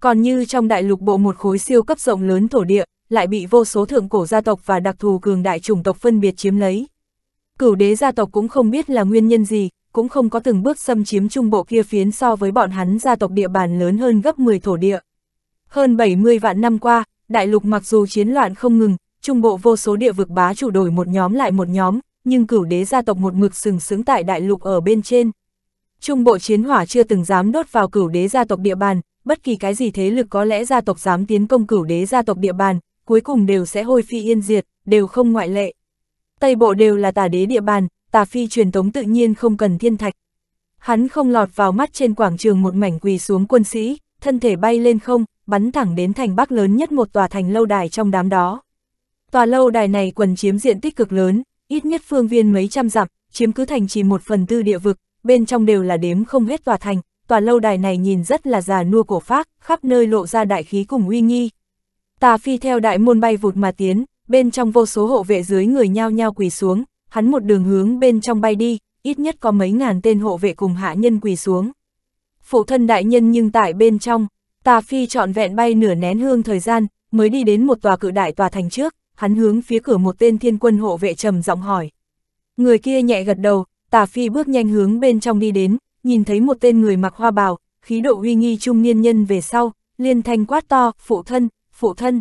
Còn như trong đại lục bộ một khối siêu cấp rộng lớn thổ địa, lại bị vô số thượng cổ gia tộc và đặc thù cường đại chủng tộc phân biệt chiếm lấy. Cửu đế gia tộc cũng không biết là nguyên nhân gì, cũng không có từng bước xâm chiếm trung bộ kia phiến so với bọn hắn gia tộc địa bàn lớn hơn gấp 10 thổ địa. Hơn 70 vạn năm qua, đại lục mặc dù chiến loạn không ngừng, trung bộ vô số địa vực bá chủ đổi một nhóm lại một nhóm, nhưng cửu đế gia tộc một mực sừng sững tại đại lục ở bên trên. Trung bộ chiến hỏa chưa từng dám đốt vào cửu đế gia tộc địa bàn, bất kỳ cái gì thế lực có lẽ gia tộc dám tiến công cửu đế gia tộc địa bàn, cuối cùng đều sẽ hôi phi yên diệt, đều không ngoại lệ. Tây Bộ đều là tà đế địa bàn, tà phi truyền thống tự nhiên không cần thiên thạch. Hắn không lọt vào mắt trên quảng trường một mảnh quỳ xuống quân sĩ, thân thể bay lên không, bắn thẳng đến thành bắc lớn nhất một tòa thành lâu đài trong đám đó. Tòa lâu đài này quần chiếm diện tích cực lớn, ít nhất phương viên mấy trăm dặm, chiếm cứ thành chỉ một phần tư địa vực, bên trong đều là đếm không hết tòa thành, tòa lâu đài này nhìn rất là già nua cổ phác, khắp nơi lộ ra đại khí cùng uy nghi, Tà phi theo đại môn bay vụt mà tiến, bên trong vô số hộ vệ dưới người nhao nhao quỳ xuống, hắn một đường hướng bên trong bay đi, ít nhất có mấy ngàn tên hộ vệ cùng hạ nhân quỳ xuống. Phụ thân đại nhân nhưng tại bên trong, tà phi trọn vẹn bay nửa nén hương thời gian, mới đi đến một tòa cự đại tòa thành trước, hắn hướng phía cửa một tên thiên quân hộ vệ trầm giọng hỏi. Người kia nhẹ gật đầu, tà phi bước nhanh hướng bên trong đi đến, nhìn thấy một tên người mặc hoa bào, khí độ uy nghi trung niên nhân về sau, liên thanh quát to, phụ thân, phụ thân.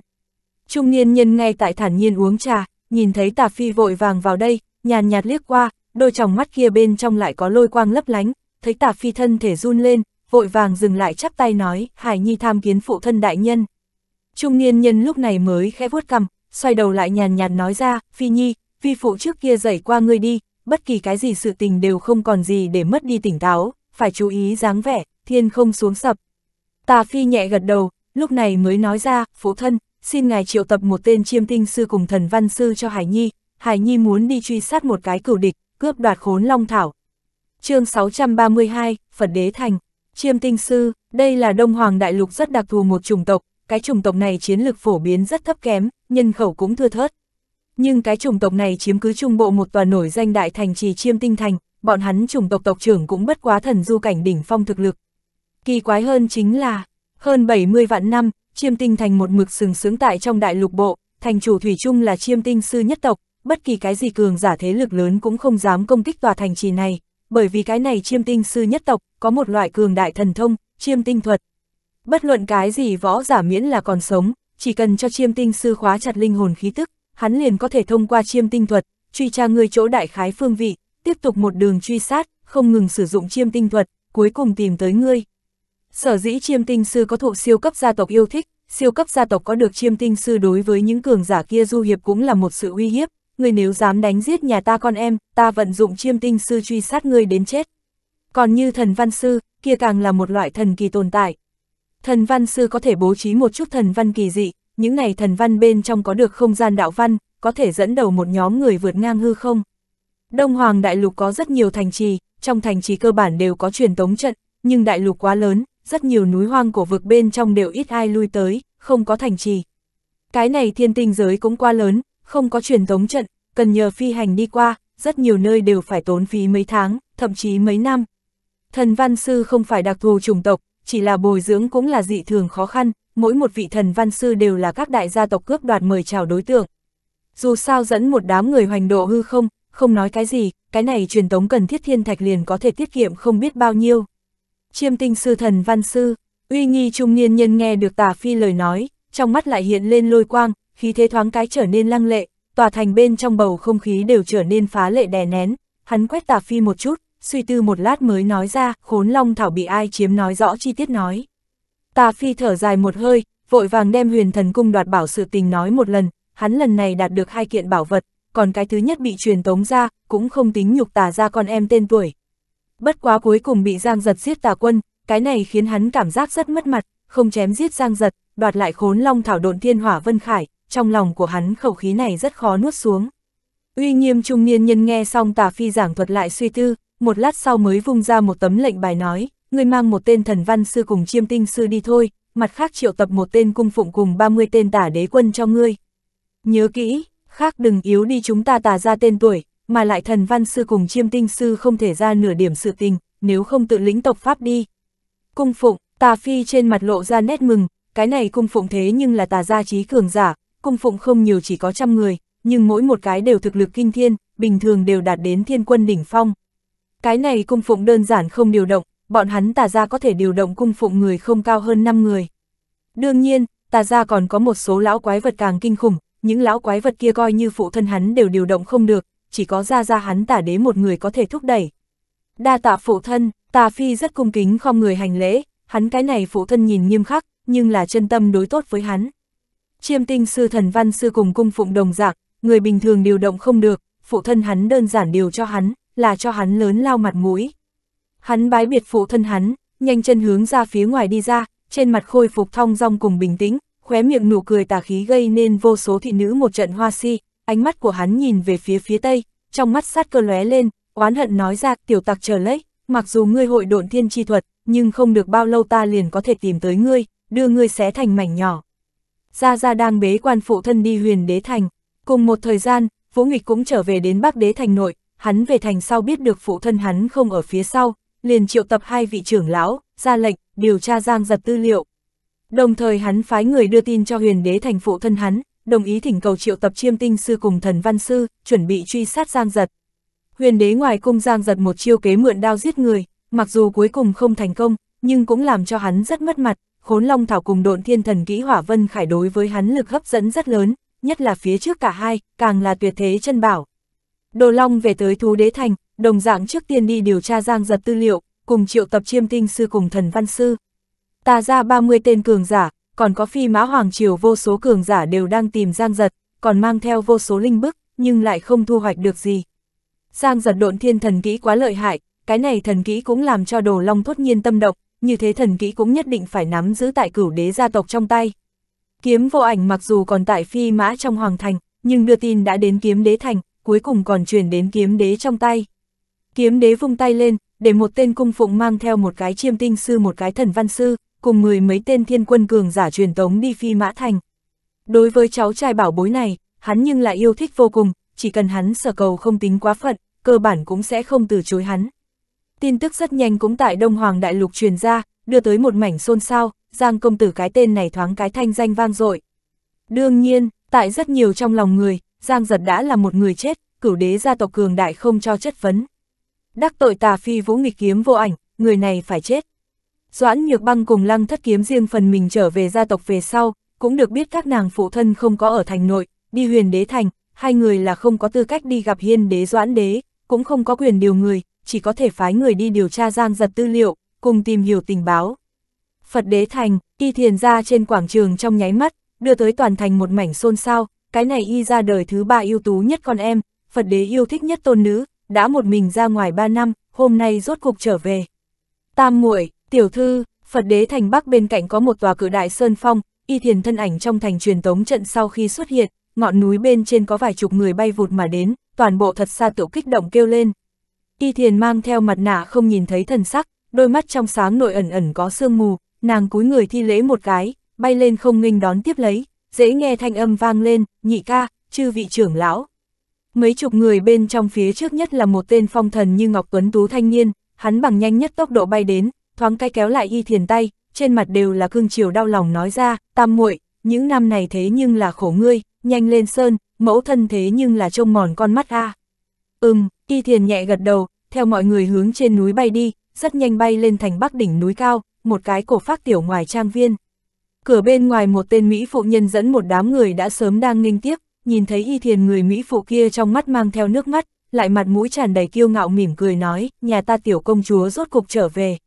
Trung niên nhân ngay tại thản nhiên uống trà, nhìn thấy tà phi vội vàng vào đây, nhàn nhạt liếc qua, đôi tròng mắt kia bên trong lại có lôi quang lấp lánh, thấy tà phi thân thể run lên, vội vàng dừng lại chắp tay nói, Hải Nhi tham kiến phụ thân đại nhân. Trung niên nhân lúc này mới khẽ vuốt cằm, xoay đầu lại nhàn nhạt nói ra, Phi Nhi, vi phụ trước kia dạy qua ngươi đi, bất kỳ cái gì sự tình đều không còn gì để mất đi tỉnh táo, phải chú ý dáng vẻ, thiên không xuống sập. Tà Phi nhẹ gật đầu, lúc này mới nói ra, phụ thân, xin ngài triệu tập một tên chiêm tinh sư cùng thần văn sư cho Hải Nhi, Hải Nhi muốn đi truy sát một cái cửu địch, cướp đoạt khốn long thảo. chương 632, Phật Đế Thành, chiêm tinh sư, đây là Đông Hoàng Đại Lục rất đặc thù một chủng tộc, cái chủng tộc này chiến lược phổ biến rất thấp kém, nhân khẩu cũng thưa thớt. Nhưng cái chủng tộc này chiếm cứ trung bộ một tòa nổi danh đại thành trì chiêm tinh thành, bọn hắn chủng tộc tộc trưởng cũng bất quá thần du cảnh đỉnh phong thực lực. Kỳ quái hơn chính là, hơn 70 vạn năm, chiêm tinh thành một mực sừng sướng tại trong đại lục bộ, thành chủ Thủy chung là chiêm tinh sư nhất tộc, bất kỳ cái gì cường giả thế lực lớn cũng không dám công kích tòa thành trì này, bởi vì cái này chiêm tinh sư nhất tộc có một loại cường đại thần thông, chiêm tinh thuật. Bất luận cái gì võ giả miễn là còn sống, chỉ cần cho chiêm tinh sư khóa chặt linh hồn khí tức, hắn liền có thể thông qua chiêm tinh thuật, truy tra người chỗ đại khái phương vị, tiếp tục một đường truy sát, không ngừng sử dụng chiêm tinh thuật, cuối cùng tìm tới ngươi. Sở dĩ chiêm tinh sư có thụ siêu cấp gia tộc yêu thích, siêu cấp gia tộc có được chiêm tinh sư đối với những cường giả kia du hiệp cũng là một sự uy hiếp, người nếu dám đánh giết nhà ta con em, ta vận dụng chiêm tinh sư truy sát ngươi đến chết. Còn như thần văn sư, kia càng là một loại thần kỳ tồn tại. Thần văn sư có thể bố trí một chút thần văn kỳ dị, những này thần văn bên trong có được không gian đạo văn, có thể dẫn đầu một nhóm người vượt ngang hư không. Đông Hoàng Đại Lục có rất nhiều thành trì, trong thành trì cơ bản đều có truyền tống trận, nhưng đại lục quá lớn, rất nhiều núi hoang cổ vực bên trong đều ít ai lui tới, không có thành trì. Cái này thiên tinh giới cũng quá lớn, không có truyền tống trận, cần nhờ phi hành đi qua, rất nhiều nơi đều phải tốn phí mấy tháng, thậm chí mấy năm. Thần văn sư không phải đặc thù chủng tộc, chỉ là bồi dưỡng cũng là dị thường khó khăn, mỗi một vị thần văn sư đều là các đại gia tộc cướp đoạt mời chào đối tượng. Dù sao dẫn một đám người hoành độ hư không, không nói cái gì, cái này truyền tống cần thiết thiên thạch liền có thể tiết kiệm không biết bao nhiêu chiêm tinh sư thần văn sư, uy nghi trung niên nhân nghe được tả phi lời nói, trong mắt lại hiện lên lôi quang, khí thế thoáng cái trở nên lăng lệ, tòa thành bên trong bầu không khí đều trở nên phá lệ đè nén, hắn quét tả phi một chút, suy tư một lát mới nói ra, khốn long thảo bị ai chiếm nói rõ chi tiết nói. Tà phi thở dài một hơi, vội vàng đem huyền thần cung đoạt bảo sự tình nói một lần, hắn lần này đạt được hai kiện bảo vật, còn cái thứ nhất bị truyền tống ra, cũng không tính nhục tà ra con em tên tuổi, Bất quá cuối cùng bị Giang Giật giết tà quân, cái này khiến hắn cảm giác rất mất mặt, không chém giết Giang Giật, đoạt lại khốn long thảo độn thiên hỏa vân khải, trong lòng của hắn khẩu khí này rất khó nuốt xuống. Uy nghiêm trung niên nhân nghe xong tà phi giảng thuật lại suy tư, một lát sau mới vung ra một tấm lệnh bài nói, người mang một tên thần văn sư cùng chiêm tinh sư đi thôi, mặt khác triệu tập một tên cung phụng cùng 30 tên tả đế quân cho ngươi. Nhớ kỹ, khác đừng yếu đi chúng ta tà ra tên tuổi, mà lại thần văn sư cùng chiêm tinh sư không thể ra nửa điểm sự tình, nếu không tự lĩnh tộc Pháp đi. Cung phụng, tà phi trên mặt lộ ra nét mừng, cái này cung phụng thế nhưng là tà gia trí cường giả, cung phụng không nhiều chỉ có trăm người, nhưng mỗi một cái đều thực lực kinh thiên, bình thường đều đạt đến thiên quân đỉnh phong. Cái này cung phụng đơn giản không điều động, bọn hắn tà gia có thể điều động cung phụng người không cao hơn 5 người. Đương nhiên, tà gia còn có một số lão quái vật càng kinh khủng, những lão quái vật kia coi như phụ thân hắn đều điều động không được, chỉ có ra ra hắn tả đế một người có thể thúc đẩy. Đa tạ phụ thân, tà phi rất cung kính không người hành lễ, hắn cái này phụ thân nhìn nghiêm khắc, nhưng là chân tâm đối tốt với hắn. Chiêm tinh sư thần văn sư cùng cung phụng đồng dạng, người bình thường điều động không được, phụ thân hắn đơn giản điều cho hắn, là cho hắn lớn lao mặt mũi. Hắn bái biệt phụ thân hắn, nhanh chân hướng ra phía ngoài đi ra, trên mặt khôi phục thong dong cùng bình tĩnh, khóe miệng nụ cười tà khí gây nên vô số thị nữ một trận hoa si, ánh mắt của hắn nhìn về phía phía tây, trong mắt sát cơ lóe lên, oán hận nói ra tiểu tặc chờ lấy, mặc dù ngươi hội độn thiên chi thuật, nhưng không được bao lâu ta liền có thể tìm tới ngươi, đưa ngươi xé thành mảnh nhỏ. Gia Gia đang bế quan phụ thân đi huyền đế thành, cùng một thời gian, Vũ Nghịch cũng trở về đến Bắc đế thành nội, hắn về thành sau biết được phụ thân hắn không ở phía sau, liền triệu tập hai vị trưởng lão, ra lệnh, điều tra giang giật tư liệu. Đồng thời hắn phái người đưa tin cho huyền đế thành phụ thân hắn, đồng ý thỉnh cầu triệu tập chiêm tinh sư cùng thần văn sư, chuẩn bị truy sát Giang Giật. Huyền đế ngoài cung Giang Giật một chiêu kế mượn đao giết người, mặc dù cuối cùng không thành công, nhưng cũng làm cho hắn rất mất mặt, khốn long thảo cùng độn thiên thần kỹ hỏa vân khải đối với hắn lực hấp dẫn rất lớn, nhất là phía trước cả hai, càng là tuyệt thế chân bảo. Đồ Long về tới thú đế thành, đồng dạng trước tiên đi điều tra Giang Giật tư liệu, cùng triệu tập chiêm tinh sư cùng thần văn sư. ta ra 30 tên cường giả, còn có phi mã hoàng triều vô số cường giả đều đang tìm Giang Giật, còn mang theo vô số linh bức, nhưng lại không thu hoạch được gì. Giang Giật độn thiên thần kỹ quá lợi hại, cái này thần kỹ cũng làm cho đồ long thốt nhiên tâm động, như thế thần kỹ cũng nhất định phải nắm giữ tại cửu đế gia tộc trong tay. Kiếm vô ảnh mặc dù còn tại phi mã trong hoàng thành, nhưng đưa tin đã đến kiếm đế thành, cuối cùng còn truyền đến kiếm đế trong tay. Kiếm đế vung tay lên, để một tên cung phụng mang theo một cái chiêm tinh sư một cái thần văn sư, cùng mười mấy tên thiên quân cường giả truyền tống đi phi mã thành. Đối với cháu trai bảo bối này, hắn nhưng lại yêu thích vô cùng, chỉ cần hắn sở cầu không tính quá phận, cơ bản cũng sẽ không từ chối hắn. Tin tức rất nhanh cũng tại Đông Hoàng Đại Lục truyền ra, đưa tới một mảnh xôn xao, Giang công tử cái tên này thoáng cái thanh danh vang dội. Đương nhiên, tại rất nhiều trong lòng người, Giang giật đã là một người chết, cửu đế gia tộc cường đại không cho chất vấn. Đắc tội tà phi vũ nghịch kiếm vô ảnh, người này phải chết. Doãn Nhược Băng cùng Lăng Thất Kiếm riêng phần mình trở về gia tộc về sau, cũng được biết các nàng phụ thân không có ở thành nội, đi huyền đế thành, hai người là không có tư cách đi gặp hiên đế doãn đế, cũng không có quyền điều người, chỉ có thể phái người đi điều tra giang giật tư liệu, cùng tìm hiểu tình báo. Phật đế thành, y thiền ra trên quảng trường trong nháy mắt, đưa tới toàn thành một mảnh xôn xao, cái này y ra đời thứ ba ưu tú nhất con em, Phật đế yêu thích nhất tôn nữ, đã một mình ra ngoài ba năm, hôm nay rốt cục trở về. Tam muội Tiểu thư, Phật đế thành Bắc bên cạnh có một tòa cử đại sơn phong, y thiền thân ảnh trong thành truyền tống trận sau khi xuất hiện, ngọn núi bên trên có vài chục người bay vụt mà đến, toàn bộ thật xa tiểu kích động kêu lên. Y thiền mang theo mặt nạ không nhìn thấy thần sắc, đôi mắt trong sáng nội ẩn ẩn có sương mù, nàng cúi người thi lễ một cái, bay lên không nghênh đón tiếp lấy, dễ nghe thanh âm vang lên, nhị ca, chư vị trưởng lão. Mấy chục người bên trong phía trước nhất là một tên phong thần như Ngọc Tuấn Tú thanh niên, hắn bằng nhanh nhất tốc độ bay đến, thoáng cái kéo lại y thiền tay, trên mặt đều là cương chiều đau lòng nói ra, tam muội những năm này thế nhưng là khổ ngươi, nhanh lên sơn, mẫu thân thế nhưng là trông mòn con mắt a Ừm, y thiền nhẹ gật đầu, theo mọi người hướng trên núi bay đi, rất nhanh bay lên thành bắc đỉnh núi cao, một cái cổ phát tiểu ngoài trang viên. Cửa bên ngoài một tên Mỹ phụ nhân dẫn một đám người đã sớm đang nghênh tiếp, nhìn thấy y thiền người Mỹ phụ kia trong mắt mang theo nước mắt, lại mặt mũi tràn đầy kiêu ngạo mỉm cười nói, nhà ta tiểu công chúa rốt cục trở về.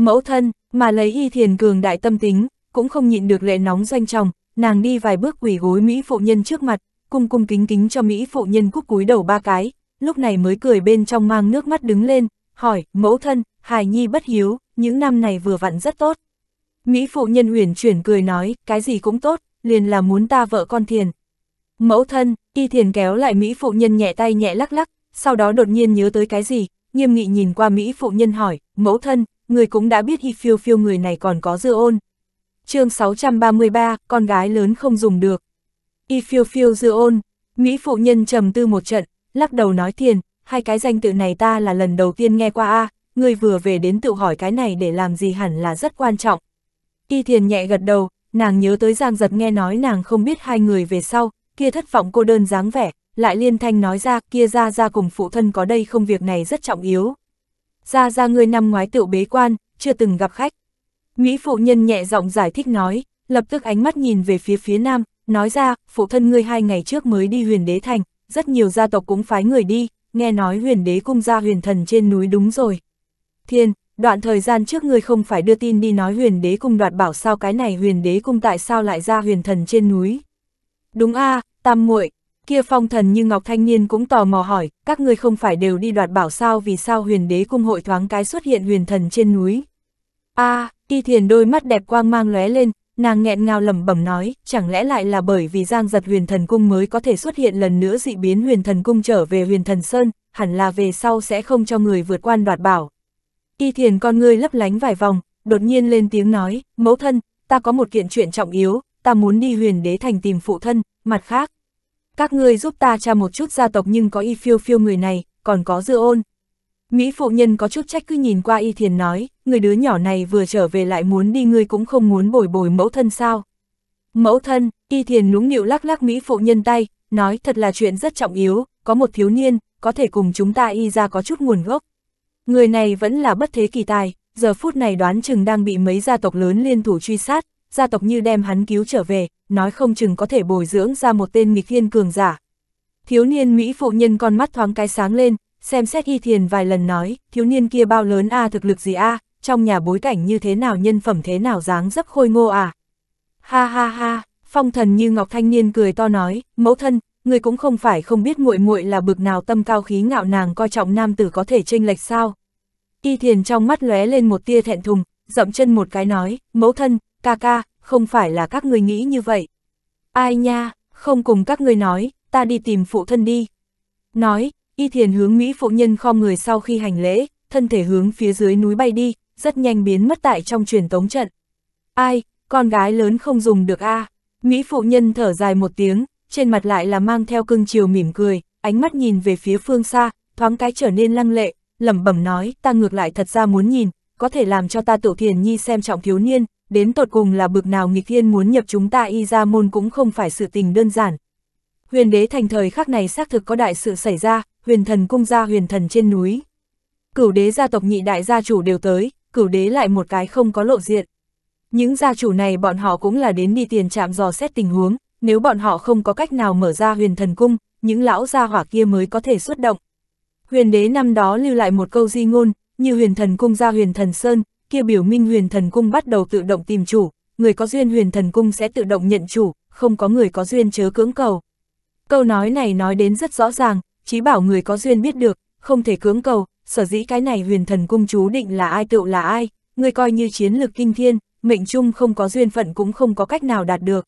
Mẫu thân, mà lấy y thiền cường đại tâm tính, cũng không nhịn được lệ nóng doanh chồng, nàng đi vài bước quỷ gối Mỹ phụ nhân trước mặt, cung cung kính kính cho Mỹ phụ nhân cúc cúi đầu ba cái, lúc này mới cười bên trong mang nước mắt đứng lên, hỏi, mẫu thân, hài nhi bất hiếu, những năm này vừa vặn rất tốt. Mỹ phụ nhân uyển chuyển cười nói, cái gì cũng tốt, liền là muốn ta vợ con thiền. Mẫu thân, y thiền kéo lại Mỹ phụ nhân nhẹ tay nhẹ lắc lắc, sau đó đột nhiên nhớ tới cái gì, nghiêm nghị nhìn qua Mỹ phụ nhân hỏi, mẫu thân, người cũng đã biết Hi Phiêu Phiêu người này còn có dư ôn. chương 633, con gái lớn không dùng được. y Phiêu Phiêu dư ôn, Mỹ phụ nhân trầm tư một trận, lắc đầu nói thiền, hai cái danh tự này ta là lần đầu tiên nghe qua a à, người vừa về đến tự hỏi cái này để làm gì hẳn là rất quan trọng. Y thiền nhẹ gật đầu, nàng nhớ tới Giang Giật nghe nói nàng không biết hai người về sau, kia thất vọng cô đơn dáng vẻ, lại liên thanh nói ra kia ra ra cùng phụ thân có đây không việc này rất trọng yếu, ra ra ngươi năm ngoái tựu bế quan, chưa từng gặp khách. Mỹ phụ nhân nhẹ giọng giải thích nói, lập tức ánh mắt nhìn về phía phía nam, nói ra, phụ thân ngươi hai ngày trước mới đi huyền đế thành, rất nhiều gia tộc cũng phái người đi, nghe nói huyền đế cung ra huyền thần trên núi đúng rồi. Thiên, đoạn thời gian trước ngươi không phải đưa tin đi nói huyền đế cung đoạt bảo sao cái này huyền đế cung tại sao lại ra huyền thần trên núi. Đúng a à, tam muội Kia phong thần như Ngọc Thanh Niên cũng tò mò hỏi, các ngươi không phải đều đi đoạt bảo sao vì sao huyền đế cung hội thoáng cái xuất hiện huyền thần trên núi. a à, y thiền đôi mắt đẹp quang mang lóe lên, nàng nghẹn ngào lẩm bẩm nói, chẳng lẽ lại là bởi vì giang giật huyền thần cung mới có thể xuất hiện lần nữa dị biến huyền thần cung trở về huyền thần sơn, hẳn là về sau sẽ không cho người vượt quan đoạt bảo. Y thiền con ngươi lấp lánh vài vòng, đột nhiên lên tiếng nói, mẫu thân, ta có một kiện chuyện trọng yếu, ta muốn đi huyền đế thành tìm phụ thân, mặt khác, các ngươi giúp ta tra một chút gia tộc nhưng có y phiêu phiêu người này, còn có dư ôn. Mỹ phụ nhân có chút trách cứ nhìn qua y thiền nói, người đứa nhỏ này vừa trở về lại muốn đi ngươi cũng không muốn bồi bồi mẫu thân sao. Mẫu thân, y thiền núng nịu lắc lắc Mỹ phụ nhân tay, nói thật là chuyện rất trọng yếu, có một thiếu niên, có thể cùng chúng ta y ra có chút nguồn gốc. Người này vẫn là bất thế kỳ tài, giờ phút này đoán chừng đang bị mấy gia tộc lớn liên thủ truy sát, gia tộc như đem hắn cứu trở về, nói không chừng có thể bồi dưỡng ra một tên nghịch thiên cường giả. Thiếu niên Mỹ phụ nhân con mắt thoáng cái sáng lên, xem xét y thiền vài lần nói, thiếu niên kia bao lớn a thực lực gì a trong nhà bối cảnh như thế nào nhân phẩm thế nào dáng dấp khôi ngô à. Ha ha ha, phong thần như ngọc thanh niên cười to nói, mẫu thân, người cũng không phải không biết muội muội là bực nào tâm cao khí ngạo nàng coi trọng nam tử có thể chênh lệch sao. Y thiền trong mắt lóe lên một tia thẹn thùng, dậm chân một cái nói, mẫu thân, ca ca, không phải là các người nghĩ như vậy. Ai nha, không cùng các người nói, ta đi tìm phụ thân đi. Nói, y thiền hướng Mỹ phụ nhân khom người sau khi hành lễ, thân thể hướng phía dưới núi bay đi, rất nhanh biến mất tại trong truyền tống trận. Ai, con gái lớn không dùng được a à? Mỹ phụ nhân thở dài một tiếng, trên mặt lại là mang theo cưng chiều mỉm cười, ánh mắt nhìn về phía phương xa, thoáng cái trở nên lăng lệ, lẩm bẩm nói, ta ngược lại thật ra muốn nhìn, có thể làm cho ta tự thiền nhi xem trọng thiếu niên, đến tột cùng là bực nào nghịch thiên muốn nhập chúng ta y ra môn cũng không phải sự tình đơn giản. Huyền đế thành thời khắc này xác thực có đại sự xảy ra, huyền thần cung ra huyền thần trên núi. Cửu đế gia tộc nhị đại gia chủ đều tới, cửu đế lại một cái không có lộ diện. Những gia chủ này bọn họ cũng là đến đi tiền trạm dò xét tình huống, nếu bọn họ không có cách nào mở ra huyền thần cung, những lão gia hỏa kia mới có thể xuất động. Huyền đế năm đó lưu lại một câu di ngôn, như huyền thần cung ra huyền thần sơn, kia biểu minh huyền thần cung bắt đầu tự động tìm chủ, người có duyên huyền thần cung sẽ tự động nhận chủ, không có người có duyên chớ cưỡng cầu. Câu nói này nói đến rất rõ ràng, chí bảo người có duyên biết được, không thể cưỡng cầu, sở dĩ cái này huyền thần cung chú định là ai tựu là ai, người coi như chiến lực kinh thiên, mệnh chung không có duyên phận cũng không có cách nào đạt được.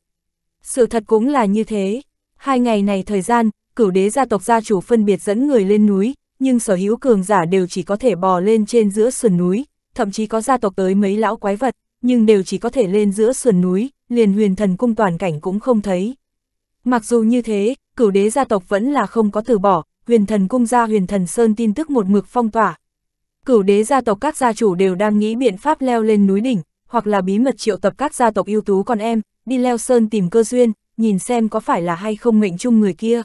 Sự thật cũng là như thế, hai ngày này thời gian, cửu đế gia tộc gia chủ phân biệt dẫn người lên núi, nhưng sở hữu cường giả đều chỉ có thể bò lên trên giữa sườn núi, thậm chí có gia tộc tới mấy lão quái vật, nhưng đều chỉ có thể lên giữa sườn núi, liền huyền thần cung toàn cảnh cũng không thấy. Mặc dù như thế, cửu đế gia tộc vẫn là không có từ bỏ, huyền thần cung ra huyền thần sơn tin tức một mực phong tỏa. Cửu đế gia tộc các gia chủ đều đang nghĩ biện pháp leo lên núi đỉnh, hoặc là bí mật triệu tập các gia tộc ưu tú con em, đi leo sơn tìm cơ duyên, nhìn xem có phải là hay không mệnh chung người kia.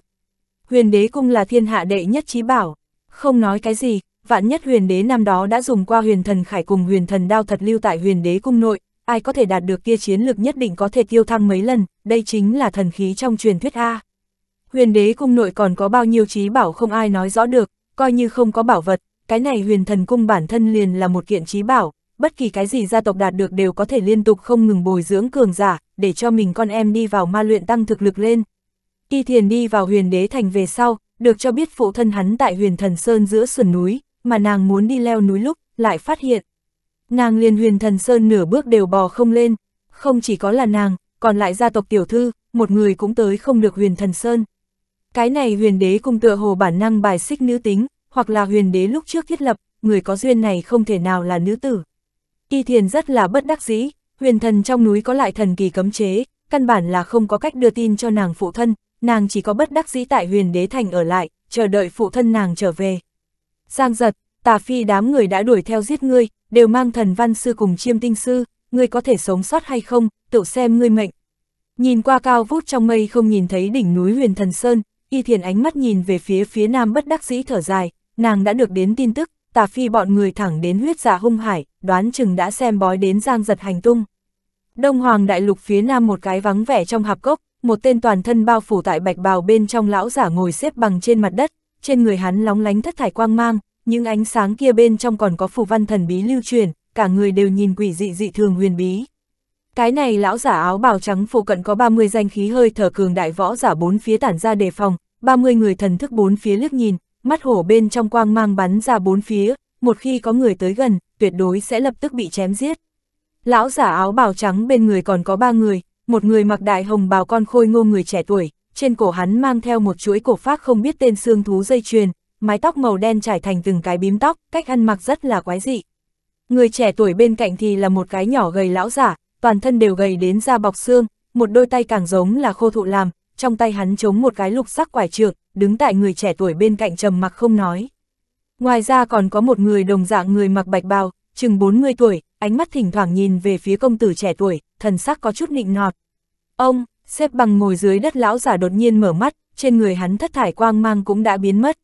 Huyền đế cung là thiên hạ đệ nhất trí bảo, không nói cái gì, vạn nhất huyền đế năm đó đã dùng qua huyền thần khải cùng huyền thần đao thật lưu tại huyền đế cung nội, ai có thể đạt được kia chiến lược nhất định có thể tiêu thăng mấy lần, đây chính là thần khí trong truyền thuyết A. Huyền đế cung nội còn có bao nhiêu trí bảo không ai nói rõ được, coi như không có bảo vật, cái này huyền thần cung bản thân liền là một kiện trí bảo, bất kỳ cái gì gia tộc đạt được đều có thể liên tục không ngừng bồi dưỡng cường giả, để cho mình con em đi vào ma luyện tăng thực lực lên. Y thiền đi vào huyền đế thành về sau, được cho biết phụ thân hắn tại huyền thần sơn giữa sườn núi, mà nàng muốn đi leo núi lúc, lại phát hiện. Nàng liền huyền thần sơn nửa bước đều bò không lên, không chỉ có là nàng, còn lại gia tộc tiểu thư, một người cũng tới không được huyền thần sơn. Cái này huyền đế cùng tựa hồ bản năng bài xích nữ tính, hoặc là huyền đế lúc trước thiết lập, người có duyên này không thể nào là nữ tử. Y thiền rất là bất đắc dĩ, huyền thần trong núi có lại thần kỳ cấm chế, căn bản là không có cách đưa tin cho nàng phụ thân, nàng chỉ có bất đắc dĩ tại huyền đế thành ở lại, chờ đợi phụ thân nàng trở về. Giang giật, tà phi đám người đã đuổi theo giết ngươi, đều mang thần văn sư cùng chiêm tinh sư, ngươi có thể sống sót hay không, tự xem ngươi mệnh. Nhìn qua cao vút trong mây không nhìn thấy đỉnh núi huyền thần sơn, y thiền ánh mắt nhìn về phía phía nam bất đắc dĩ thở dài, nàng đã được đến tin tức, tà phi bọn người thẳng đến huyết giả dạ hung hải, đoán chừng đã xem bói đến giang giật hành tung. Đông Hoàng đại lục phía nam một cái vắng vẻ trong hạp cốc, một tên toàn thân bao phủ tại bạch bào bên trong lão giả ngồi xếp bằng trên mặt đất, trên người hắn lóng lánh thất thải quang mang, những ánh sáng kia bên trong còn có phù văn thần bí lưu truyền, cả người đều nhìn quỷ dị dị thường huyền bí. Cái này lão giả áo bào trắng phụ cận có 30 danh khí hơi thở cường đại võ giả bốn phía tản ra đề phòng, 30 người thần thức bốn phía liếc nhìn, mắt hổ bên trong quang mang bắn ra bốn phía, một khi có người tới gần, tuyệt đối sẽ lập tức bị chém giết. Lão giả áo bào trắng bên người còn có ba người, một người mặc đại hồng bào con khôi ngô người trẻ tuổi, trên cổ hắn mang theo một chuỗi cổ phát không biết tên xương thú dây chuyền, mái tóc màu đen trải thành từng cái bím tóc, cách ăn mặc rất là quái dị. Người trẻ tuổi bên cạnh thì là một cái nhỏ gầy lão giả, toàn thân đều gầy đến da bọc xương, một đôi tay càng giống là khô thụ làm, trong tay hắn chống một cái lục sắc quải trượng, đứng tại người trẻ tuổi bên cạnh trầm mặc không nói. Ngoài ra còn có một người đồng dạng người mặc bạch bào, chừng 40 tuổi, ánh mắt thỉnh thoảng nhìn về phía công tử trẻ tuổi, thần sắc có chút nịnh nọt. Ông, Xếp bằng ngồi dưới đất lão giả đột nhiên mở mắt, trên người hắn thất thải quang mang cũng đã biến mất.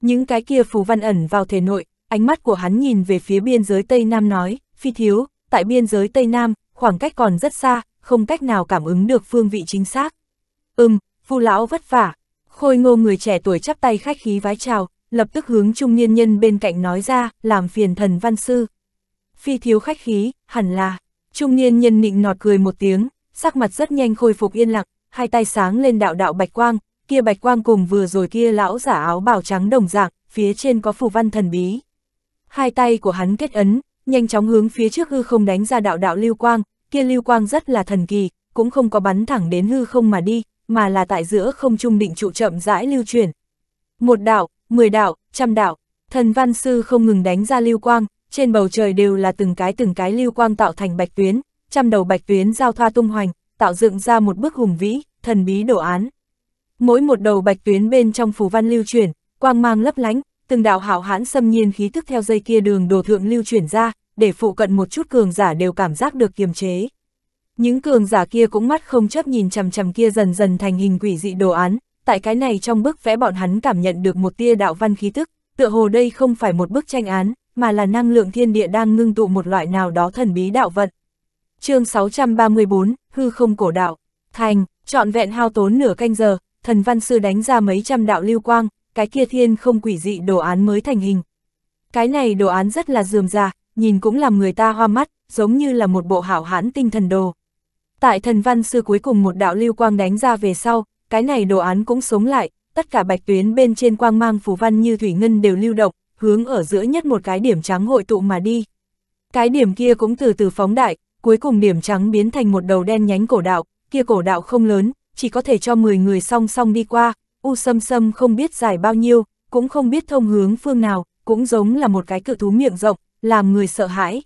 Những cái kia phù văn ẩn vào thể nội, ánh mắt của hắn nhìn về phía biên giới Tây Nam nói, phi thiếu, tại biên giới Tây Nam, khoảng cách còn rất xa, không cách nào cảm ứng được phương vị chính xác. Ừm, phu lão vất vả. Khôi ngô người trẻ tuổi chắp tay khách khí vái chào, lập tức hướng trung niên nhân bên cạnh nói ra, làm phiền thần văn sư. Phi thiếu khách khí, hẳn là, trung niên nhân nịnh nọt cười một tiếng, sắc mặt rất nhanh khôi phục yên lặng, hai tay sáng lên đạo đạo bạch quang, kia bạch quang cùng vừa rồi kia lão giả áo bào trắng đồng dạng, phía trên có phù văn thần bí. Hai tay của hắn kết ấn, nhanh chóng hướng phía trước hư không đánh ra đạo đạo lưu quang, kia lưu quang rất là thần kỳ, cũng không có bắn thẳng đến hư không mà đi, mà là tại giữa không trung định trụ chậm rãi lưu chuyển. Một đạo, mười đạo, trăm đạo, thần văn sư không ngừng đánh ra lưu quang, trên bầu trời đều là từng cái từng cái lưu quang tạo thành bạch tuyến, trăm đầu bạch tuyến giao thoa tung hoành, tạo dựng ra một bức hùng vĩ, thần bí đồ án. Mỗi một đầu bạch tuyến bên trong phù văn lưu chuyển, quang mang lấp lánh, từng đạo hảo hãn xâm nhiên khí tức theo dây kia đường đồ thượng lưu chuyển ra, để phụ cận một chút cường giả đều cảm giác được kiềm chế. Những cường giả kia cũng mắt không chấp nhìn chằm chằm kia dần dần thành hình quỷ dị đồ án, tại cái này trong bức vẽ bọn hắn cảm nhận được một tia đạo văn khí tức, tựa hồ đây không phải một bức tranh án, mà là năng lượng thiên địa đang ngưng tụ một loại nào đó thần bí đạo vận chương 634, hư không cổ đạo, thành, trọn vẹn hao tốn nửa canh giờ, thần văn sư đánh ra mấy trăm đạo lưu quang, cái kia thiên không quỷ dị đồ án mới thành hình. Cái này đồ án rất là dườm già, nhìn cũng làm người ta hoa mắt, giống như là một bộ hảo hán tinh thần đồ. Tại thần văn sư cuối cùng một đạo lưu quang đánh ra về sau, cái này đồ án cũng sống lại, tất cả bạch tuyến bên trên quang mang phù văn như thủy ngân đều lưu động, hướng ở giữa nhất một cái điểm trắng hội tụ mà đi. Cái điểm kia cũng từ từ phóng đại, cuối cùng điểm trắng biến thành một đầu đen nhánh cổ đạo, kia cổ đạo không lớn, chỉ có thể cho 10 người song song đi qua, U Sâm Sâm không biết dài bao nhiêu, cũng không biết thông hướng phương nào, cũng giống là một cái cự thú miệng rộng, làm người sợ hãi.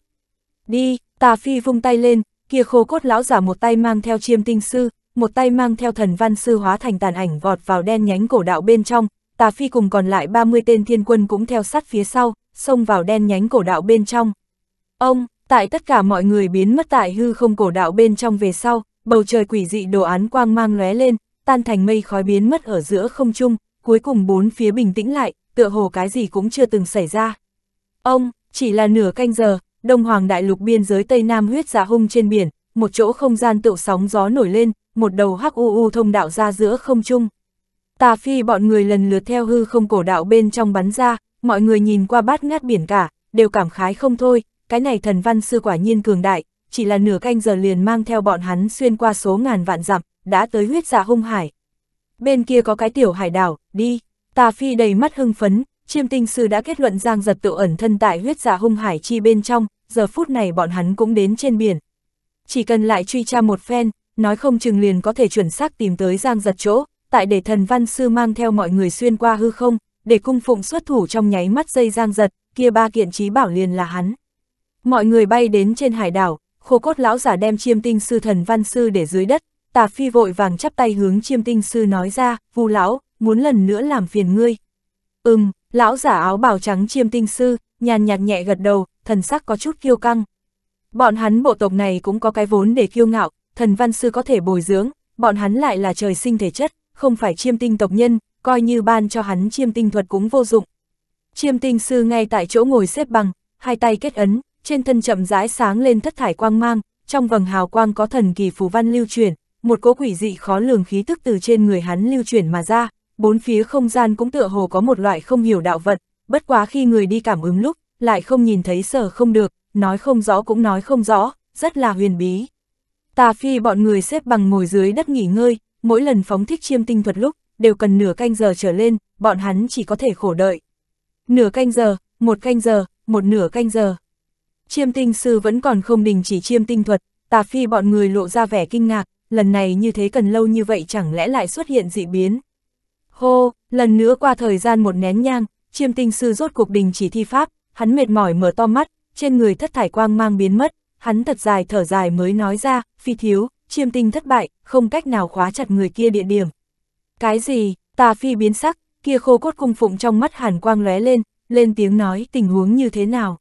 Đi, Tà Phi vung tay lên, kia khô cốt lão giả một tay mang theo chiêm tinh sư, một tay mang theo thần văn sư hóa thành tàn ảnh vọt vào đen nhánh cổ đạo bên trong, Tà Phi cùng còn lại 30 tên thiên quân cũng theo sát phía sau, xông vào đen nhánh cổ đạo bên trong. Ông, tại tất cả mọi người biến mất tại hư không cổ đạo bên trong về sau, bầu trời quỷ dị đồ án quang mang lóe lên, tan thành mây khói biến mất ở giữa không trung, cuối cùng bốn phía bình tĩnh lại, tựa hồ cái gì cũng chưa từng xảy ra. Ông, chỉ là nửa canh giờ, Đông Hoàng Đại Lục biên giới Tây Nam huyết giả dạ hung trên biển, một chỗ không gian tựu sóng gió nổi lên, một đầu hắc u u thông đạo ra giữa không trung. Tà phi bọn người lần lượt theo hư không cổ đạo bên trong bắn ra, mọi người nhìn qua bát ngát biển cả, đều cảm khái không thôi, cái này thần văn sư quả nhiên cường đại, chỉ là nửa canh giờ liền mang theo bọn hắn xuyên qua số ngàn vạn dặm, đã tới huyết dạ hung hải. Bên kia có cái tiểu hải đảo, đi, tà phi đầy mắt hưng phấn, chiêm tinh sư đã kết luận giang giật tự ẩn thân tại huyết dạ hung hải chi bên trong, giờ phút này bọn hắn cũng đến trên biển. Chỉ cần lại truy tra một phen, nói không chừng liền có thể chuẩn xác tìm tới giang giật chỗ, tại để thần văn sư mang theo mọi người xuyên qua hư không, để cung phụng xuất thủ trong nháy mắt dây giang giật, kia ba kiện trí bảo liền là hắn. Mọi người bay đến trên hải đảo, khô cốt lão giả đem chiêm tinh sư thần văn sư để dưới đất, tà phi vội vàng chắp tay hướng chiêm tinh sư nói ra, vu lão, muốn lần nữa làm phiền ngươi. Ừm, lão giả áo bào trắng chiêm tinh sư, nhàn nhạt nhẹ gật đầu, thần sắc có chút kiêu căng. Bọn hắn bộ tộc này cũng có cái vốn để kiêu ngạo, thần văn sư có thể bồi dưỡng, bọn hắn lại là trời sinh thể chất, không phải chiêm tinh tộc nhân, coi như ban cho hắn chiêm tinh thuật cũng vô dụng. Chiêm tinh sư ngay tại chỗ ngồi xếp bằng, hai tay kết ấn, trên thân chậm rãi sáng lên thất thải quang mang, trong vầng hào quang có thần kỳ phù văn lưu truyền, một cỗ quỷ dị khó lường khí tức từ trên người hắn lưu chuyển mà ra, bốn phía không gian cũng tựa hồ có một loại không hiểu đạo vận, bất quá khi người đi cảm ứng lúc, lại không nhìn thấy sở không được, nói không rõ cũng nói không rõ, rất là huyền bí. Tà phi bọn người xếp bằng ngồi dưới đất nghỉ ngơi, mỗi lần phóng thích chiêm tinh thuật lúc, đều cần nửa canh giờ trở lên, bọn hắn chỉ có thể khổ đợi. Nửa canh giờ, một canh giờ, một nửa canh giờ. Chiêm tinh sư vẫn còn không đình chỉ chiêm tinh thuật, tà phi bọn người lộ ra vẻ kinh ngạc, lần này như thế cần lâu như vậy chẳng lẽ lại xuất hiện dị biến. Hô, lần nữa qua thời gian một nén nhang, chiêm tinh sư rốt cuộc đình chỉ thi pháp, hắn mệt mỏi mở to mắt, trên người thất thải quang mang biến mất, hắn thật dài thở dài mới nói ra, phi thiếu, chiêm tinh thất bại, không cách nào khóa chặt người kia địa điểm. Cái gì, tà phi biến sắc, kia khô cốt cung phụng trong mắt hàn quang lóe lên, lên tiếng nói tình huống như thế nào.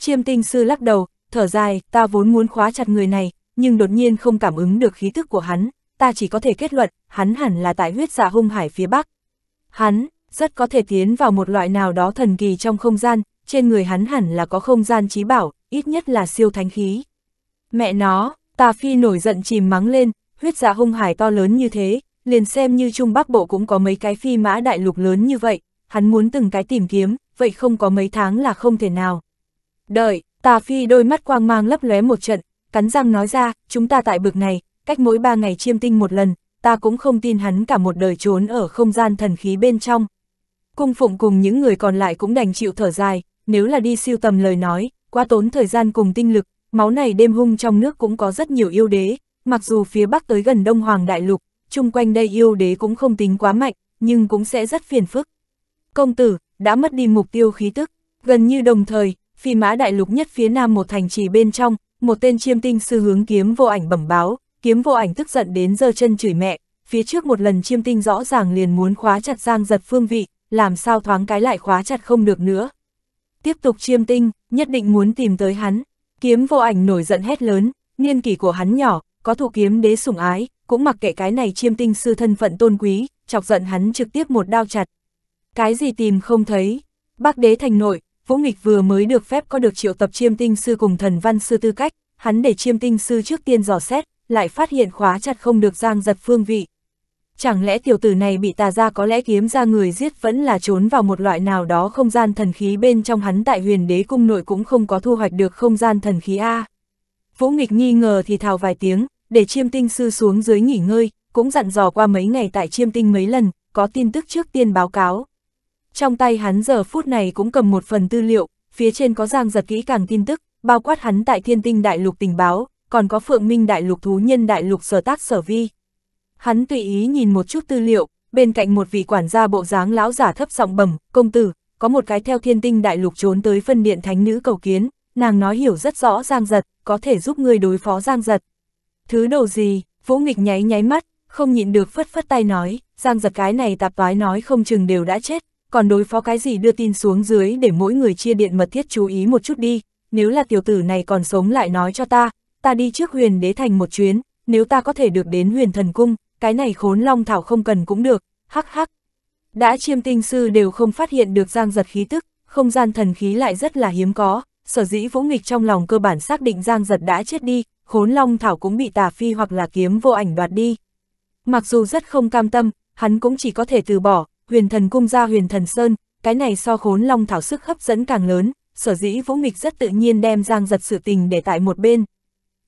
Chiêm tinh sư lắc đầu, thở dài, ta vốn muốn khóa chặt người này, nhưng đột nhiên không cảm ứng được khí thức của hắn, ta chỉ có thể kết luận, hắn hẳn là tại huyết giả dạ hung hải phía bắc. Hắn, rất có thể tiến vào một loại nào đó thần kỳ trong không gian, trên người hắn hẳn là có không gian trí bảo, ít nhất là siêu thánh khí. Mẹ nó, tà phi nổi giận chìm mắng lên, huyết giả dạ hung hải to lớn như thế, liền xem như Trung Bắc Bộ cũng có mấy cái phi mã đại lục lớn như vậy, hắn muốn từng cái tìm kiếm, vậy không có mấy tháng là không thể nào. Đợi, tà phi đôi mắt quang mang lấp lóe một trận, cắn răng nói ra, chúng ta tại bực này, cách mỗi ba ngày chiêm tinh một lần, ta cũng không tin hắn cả một đời trốn ở không gian thần khí bên trong. Cung phụng cùng những người còn lại cũng đành chịu thở dài, nếu là đi siêu tầm lời nói, quá tốn thời gian cùng tinh lực, máu này đêm hung trong nước cũng có rất nhiều yêu đế, mặc dù phía bắc tới gần Đông Hoàng Đại Lục, chung quanh đây yêu đế cũng không tính quá mạnh, nhưng cũng sẽ rất phiền phức. Công tử, đã mất đi mục tiêu khí tức, gần như đồng thời, phi mã đại lục nhất phía nam một thành trì bên trong, một tên chiêm tinh sư hướng kiếm vô ảnh bẩm báo, kiếm vô ảnh tức giận đến giơ chân chửi mẹ, phía trước một lần chiêm tinh rõ ràng liền muốn khóa chặt giang giật phương vị, làm sao thoáng cái lại khóa chặt không được nữa. Tiếp tục chiêm tinh, nhất định muốn tìm tới hắn, kiếm vô ảnh nổi giận hét lớn, niên kỷ của hắn nhỏ, có thụ kiếm đế sủng ái, cũng mặc kệ cái này chiêm tinh sư thân phận tôn quý, chọc giận hắn trực tiếp một đao chặt. Cái gì tìm không thấy, bác đế thành nội, Vũ Nghịch vừa mới được phép có được triệu tập chiêm tinh sư cùng thần văn sư tư cách, hắn để chiêm tinh sư trước tiên dò xét, lại phát hiện khóa chặt không được giang giật phương vị. Chẳng lẽ tiểu tử này bị tà ra có lẽ kiếm ra người giết vẫn là trốn vào một loại nào đó không gian thần khí bên trong hắn tại huyền đế cung nội cũng không có thu hoạch được không gian thần khí A. Vũ nghịch nghi ngờ thì thào vài tiếng, để chiêm tinh sư xuống dưới nghỉ ngơi, cũng dặn dò qua mấy ngày tại chiêm tinh mấy lần, có tin tức trước tiên báo cáo. Trong tay hắn giờ phút này cũng cầm một phần tư liệu, phía trên có giang giật kỹ càng tin tức, bao quát hắn tại thiên tinh đại lục tình báo, còn có phượng minh đại lục thú nhân đại lục sở tác sở vi. Hắn tùy ý nhìn một chút tư liệu, bên cạnh một vị quản gia bộ dáng lão giả thấp giọng bẩm, công tử, có một cái theo thiên tinh đại lục trốn tới phân điện thánh nữ cầu kiến, nàng nói hiểu rất rõ giang giật, có thể giúp người đối phó giang giật. Thứ đồ gì, vũ nghịch nháy nháy mắt, không nhịn được phất phất tay nói, giang giật cái này tạp toái nói không chừng đều đã chết, còn đối phó cái gì đưa tin xuống dưới để mỗi người chia điện mật thiết chú ý một chút đi, nếu là tiểu tử này còn sống lại nói cho ta, ta đi trước huyền đế thành một chuyến, nếu ta có thể được đến huyền thần cung, cái này khốn long thảo không cần cũng được, hắc hắc. Đã chiêm tinh sư đều không phát hiện được giang giật khí tức, không gian thần khí lại rất là hiếm có, sở dĩ vũ nghịch trong lòng cơ bản xác định giang giật đã chết đi, khốn long thảo cũng bị tà phi hoặc là kiếm vô ảnh đoạt đi. Mặc dù rất không cam tâm, hắn cũng chỉ có thể từ bỏ, huyền thần cung ra huyền thần sơn, cái này so khốn long thảo sức hấp dẫn càng lớn, sở dĩ Vũ Nghịch rất tự nhiên đem giang giật sự tình để tại một bên.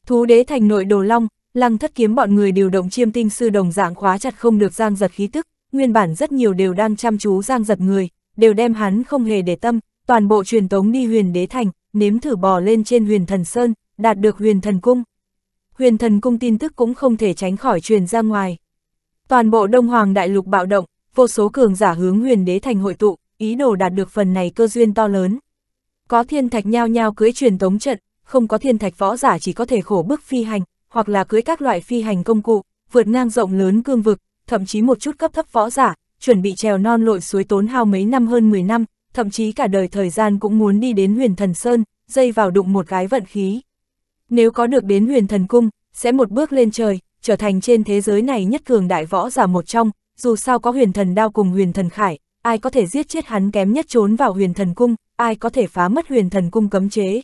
Thú đế thành nội đồ long, lăng thất kiếm bọn người điều động chiêm tinh sư đồng dạng khóa chặt không được giang giật khí tức, nguyên bản rất nhiều đều đang chăm chú giang giật người, đều đem hắn không hề để tâm, toàn bộ truyền tống đi huyền đế thành, nếm thử bò lên trên huyền thần sơn, đạt được huyền thần cung. Huyền thần cung tin tức cũng không thể tránh khỏi truyền ra ngoài. Toàn bộ Đông Hoàng Đại Lục bạo động, vô số cường giả hướng huyền đế thành hội tụ, ý đồ đạt được phần này cơ duyên to lớn. Có thiên thạch nhao nhao cưới truyền tống trận, không có thiên thạch võ giả chỉ có thể khổ bức phi hành, hoặc là cưới các loại phi hành công cụ, vượt ngang rộng lớn cương vực, thậm chí một chút cấp thấp võ giả, chuẩn bị trèo non lội suối tốn hao mấy năm hơn 10 năm, thậm chí cả đời thời gian cũng muốn đi đến huyền thần sơn, dây vào đụng một cái vận khí. Nếu có được đến huyền thần cung, sẽ một bước lên trời, trở thành trên thế giới này nhất cường đại võ giả một trong, dù sao có huyền thần đao cùng huyền thần khải, ai có thể giết chết hắn kém nhất trốn vào huyền thần cung, ai có thể phá mất huyền thần cung cấm chế.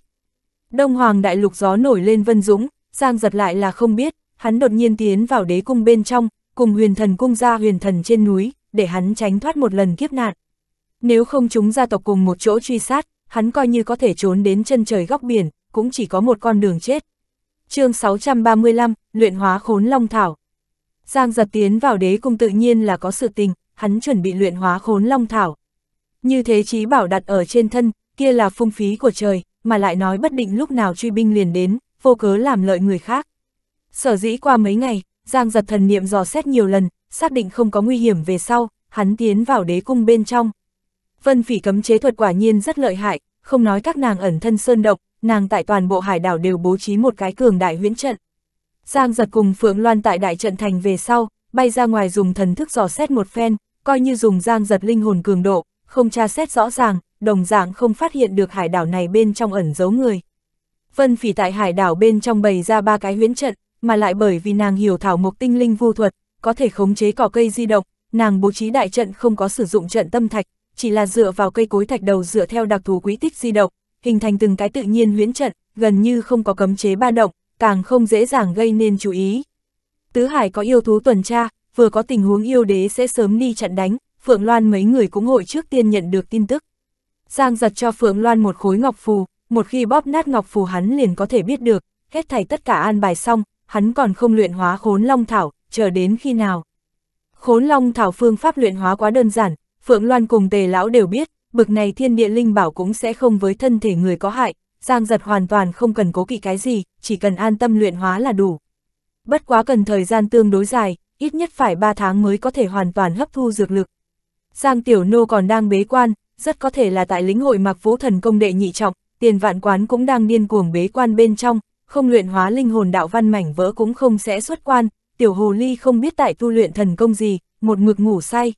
Đông Hoàng Đại Lục gió nổi lên vân dũng, Giang giật lại là không biết, hắn đột nhiên tiến vào đế cung bên trong, cùng huyền thần cung ra huyền thần trên núi, để hắn tránh thoát một lần kiếp nạn. Nếu không chúng gia tộc cùng một chỗ truy sát, hắn coi như có thể trốn đến chân trời góc biển, cũng chỉ có một con đường chết. chương 635, Luyện hóa khốn long thảo Giang giật tiến vào đế cung tự nhiên là có sự tình, hắn chuẩn bị luyện hóa khốn long thảo. Như thế trí bảo đặt ở trên thân, kia là phung phí của trời, mà lại nói bất định lúc nào truy binh liền đến, vô cớ làm lợi người khác. Sở dĩ qua mấy ngày, Giang giật thần niệm dò xét nhiều lần, xác định không có nguy hiểm về sau, hắn tiến vào đế cung bên trong. Vân phỉ cấm chế thuật quả nhiên rất lợi hại, không nói các nàng ẩn thân sơn độc, nàng tại toàn bộ hải đảo đều bố trí một cái cường đại huyễn trận. Giang giật cùng Phượng Loan tại đại trận thành về sau, bay ra ngoài dùng thần thức dò xét một phen, coi như dùng Giang giật linh hồn cường độ, không tra xét rõ ràng, đồng dạng không phát hiện được hải đảo này bên trong ẩn giấu người. Vân Phỉ tại hải đảo bên trong bày ra ba cái huyễn trận, mà lại bởi vì nàng hiểu thảo mộc tinh linh vu thuật, có thể khống chế cỏ cây di động, nàng bố trí đại trận không có sử dụng trận tâm thạch, chỉ là dựa vào cây cối thạch đầu dựa theo đặc thù quý tích di động, hình thành từng cái tự nhiên huyễn trận, gần như không có cấm chế ba động, càng không dễ dàng gây nên chú ý. Tứ Hải có yêu thú tuần tra, vừa có tình huống yêu đế sẽ sớm đi chặn đánh, Phượng Loan mấy người cũng hội trước tiên nhận được tin tức. Giang giật cho Phượng Loan một khối ngọc phù, một khi bóp nát ngọc phù hắn liền có thể biết được, hết thảy tất cả an bài xong, hắn còn không luyện hóa khốn long thảo, chờ đến khi nào. Khốn long thảo phương pháp luyện hóa quá đơn giản, Phượng Loan cùng tề lão đều biết, bực này thiên địa linh bảo cũng sẽ không với thân thể người có hại, Giang giật hoàn toàn không cần cố kỵ cái gì, chỉ cần an tâm luyện hóa là đủ. Bất quá cần thời gian tương đối dài, ít nhất phải 3 tháng mới có thể hoàn toàn hấp thu dược lực. Giang Tiểu Nô còn đang bế quan, rất có thể là tại lĩnh hội mặc vũ thần công đệ nhị trọng, tiền vạn quán cũng đang điên cuồng bế quan bên trong, không luyện hóa linh hồn đạo văn mảnh vỡ cũng không sẽ xuất quan, tiểu hồ ly không biết tại tu luyện thần công gì, một mực ngủ say.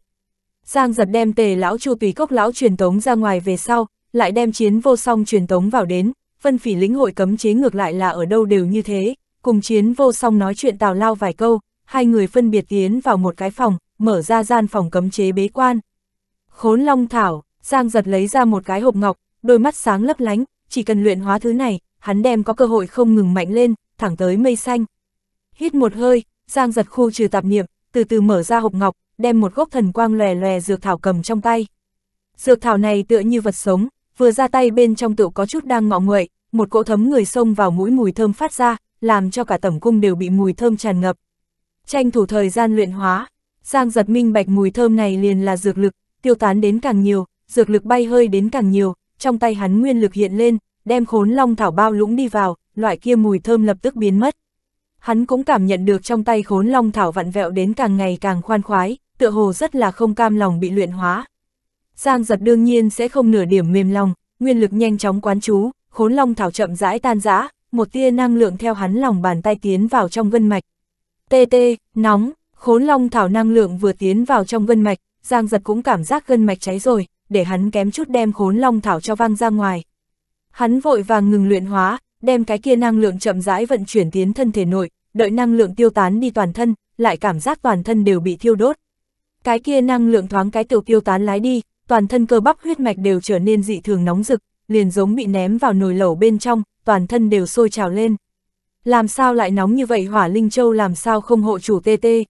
Giang giật đem tề lão chu tùy cốc lão truyền tống ra ngoài về sau, lại đem chiến vô song truyền tống vào đến, phân phỉ lĩnh hội cấm chế ngược lại là ở đâu đều như thế, cùng chiến vô song nói chuyện tào lao vài câu, hai người phân biệt tiến vào một cái phòng, mở ra gian phòng cấm chế bế quan. Khốn long thảo, Giang giật lấy ra một cái hộp ngọc, đôi mắt sáng lấp lánh, chỉ cần luyện hóa thứ này, hắn đem có cơ hội không ngừng mạnh lên, thẳng tới mây xanh. Hít một hơi, Giang giật khu trừ tạp niệm, từ từ mở ra hộp ngọc, đem một gốc thần quang lòe lòe dược thảo cầm trong tay. Dược thảo này tựa như vật sống, vừa ra tay bên trong tựu có chút đang ngọ nguậy, một cỗ thấm người xông vào mũi mùi thơm phát ra, làm cho cả tẩm cung đều bị mùi thơm tràn ngập. Tranh thủ thời gian luyện hóa, Giang giật minh bạch mùi thơm này liền là dược lực, tiêu tán đến càng nhiều, dược lực bay hơi đến càng nhiều, trong tay hắn nguyên lực hiện lên, đem khốn long thảo bao lũng đi vào, loại kia mùi thơm lập tức biến mất. Hắn cũng cảm nhận được trong tay khốn long thảo vặn vẹo đến càng ngày càng khoan khoái, tựa hồ rất là không cam lòng bị luyện hóa. Giang giật đương nhiên sẽ không nửa điểm mềm lòng, nguyên lực nhanh chóng quán chú, khốn long thảo chậm rãi tan rã, một tia năng lượng theo hắn lòng bàn tay tiến vào trong vân mạch. Tê tê, nóng, khốn long thảo năng lượng vừa tiến vào trong vân mạch, Giang giật cũng cảm giác gân mạch cháy rồi, để hắn kém chút đem khốn long thảo cho văng ra ngoài. Hắn vội vàng ngừng luyện hóa, đem cái kia năng lượng chậm rãi vận chuyển tiến thân thể nội, đợi năng lượng tiêu tán đi toàn thân, lại cảm giác toàn thân đều bị thiêu đốt. Cái kia năng lượng thoáng cái tiểu tiêu tán lái đi, toàn thân cơ bắp huyết mạch đều trở nên dị thường nóng rực, liền giống bị ném vào nồi lẩu bên trong, toàn thân đều sôi trào lên. Làm sao lại nóng như vậy hỏa linh châu làm sao không hộ chủ tê tê.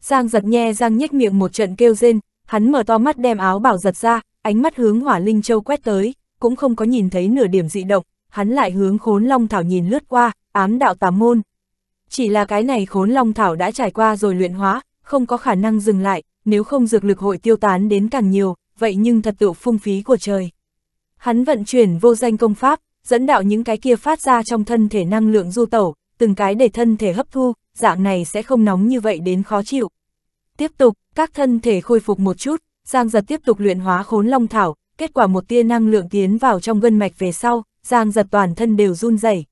Giang giật nhe giang nhếch miệng một trận kêu rên, hắn mở to mắt đem áo bảo giật ra, ánh mắt hướng hỏa linh châu quét tới, cũng không có nhìn thấy nửa điểm dị động, hắn lại hướng khốn long thảo nhìn lướt qua, ám đạo tà môn. Chỉ là cái này khốn long thảo đã trải qua rồi luyện hóa, không có khả năng dừng lại, nếu không dược lực hội tiêu tán đến càng nhiều, vậy nhưng thật tựu phung phí của trời. Hắn vận chuyển vô danh công pháp, dẫn đạo những cái kia phát ra trong thân thể năng lượng du tẩu, từng cái để thân thể hấp thu, dạng này sẽ không nóng như vậy đến khó chịu. Tiếp tục, các thân thể khôi phục một chút, Giang Giật tiếp tục luyện hóa khốn long thảo, kết quả một tia năng lượng tiến vào trong gân mạch về sau, Giang Giật toàn thân đều run rẩy.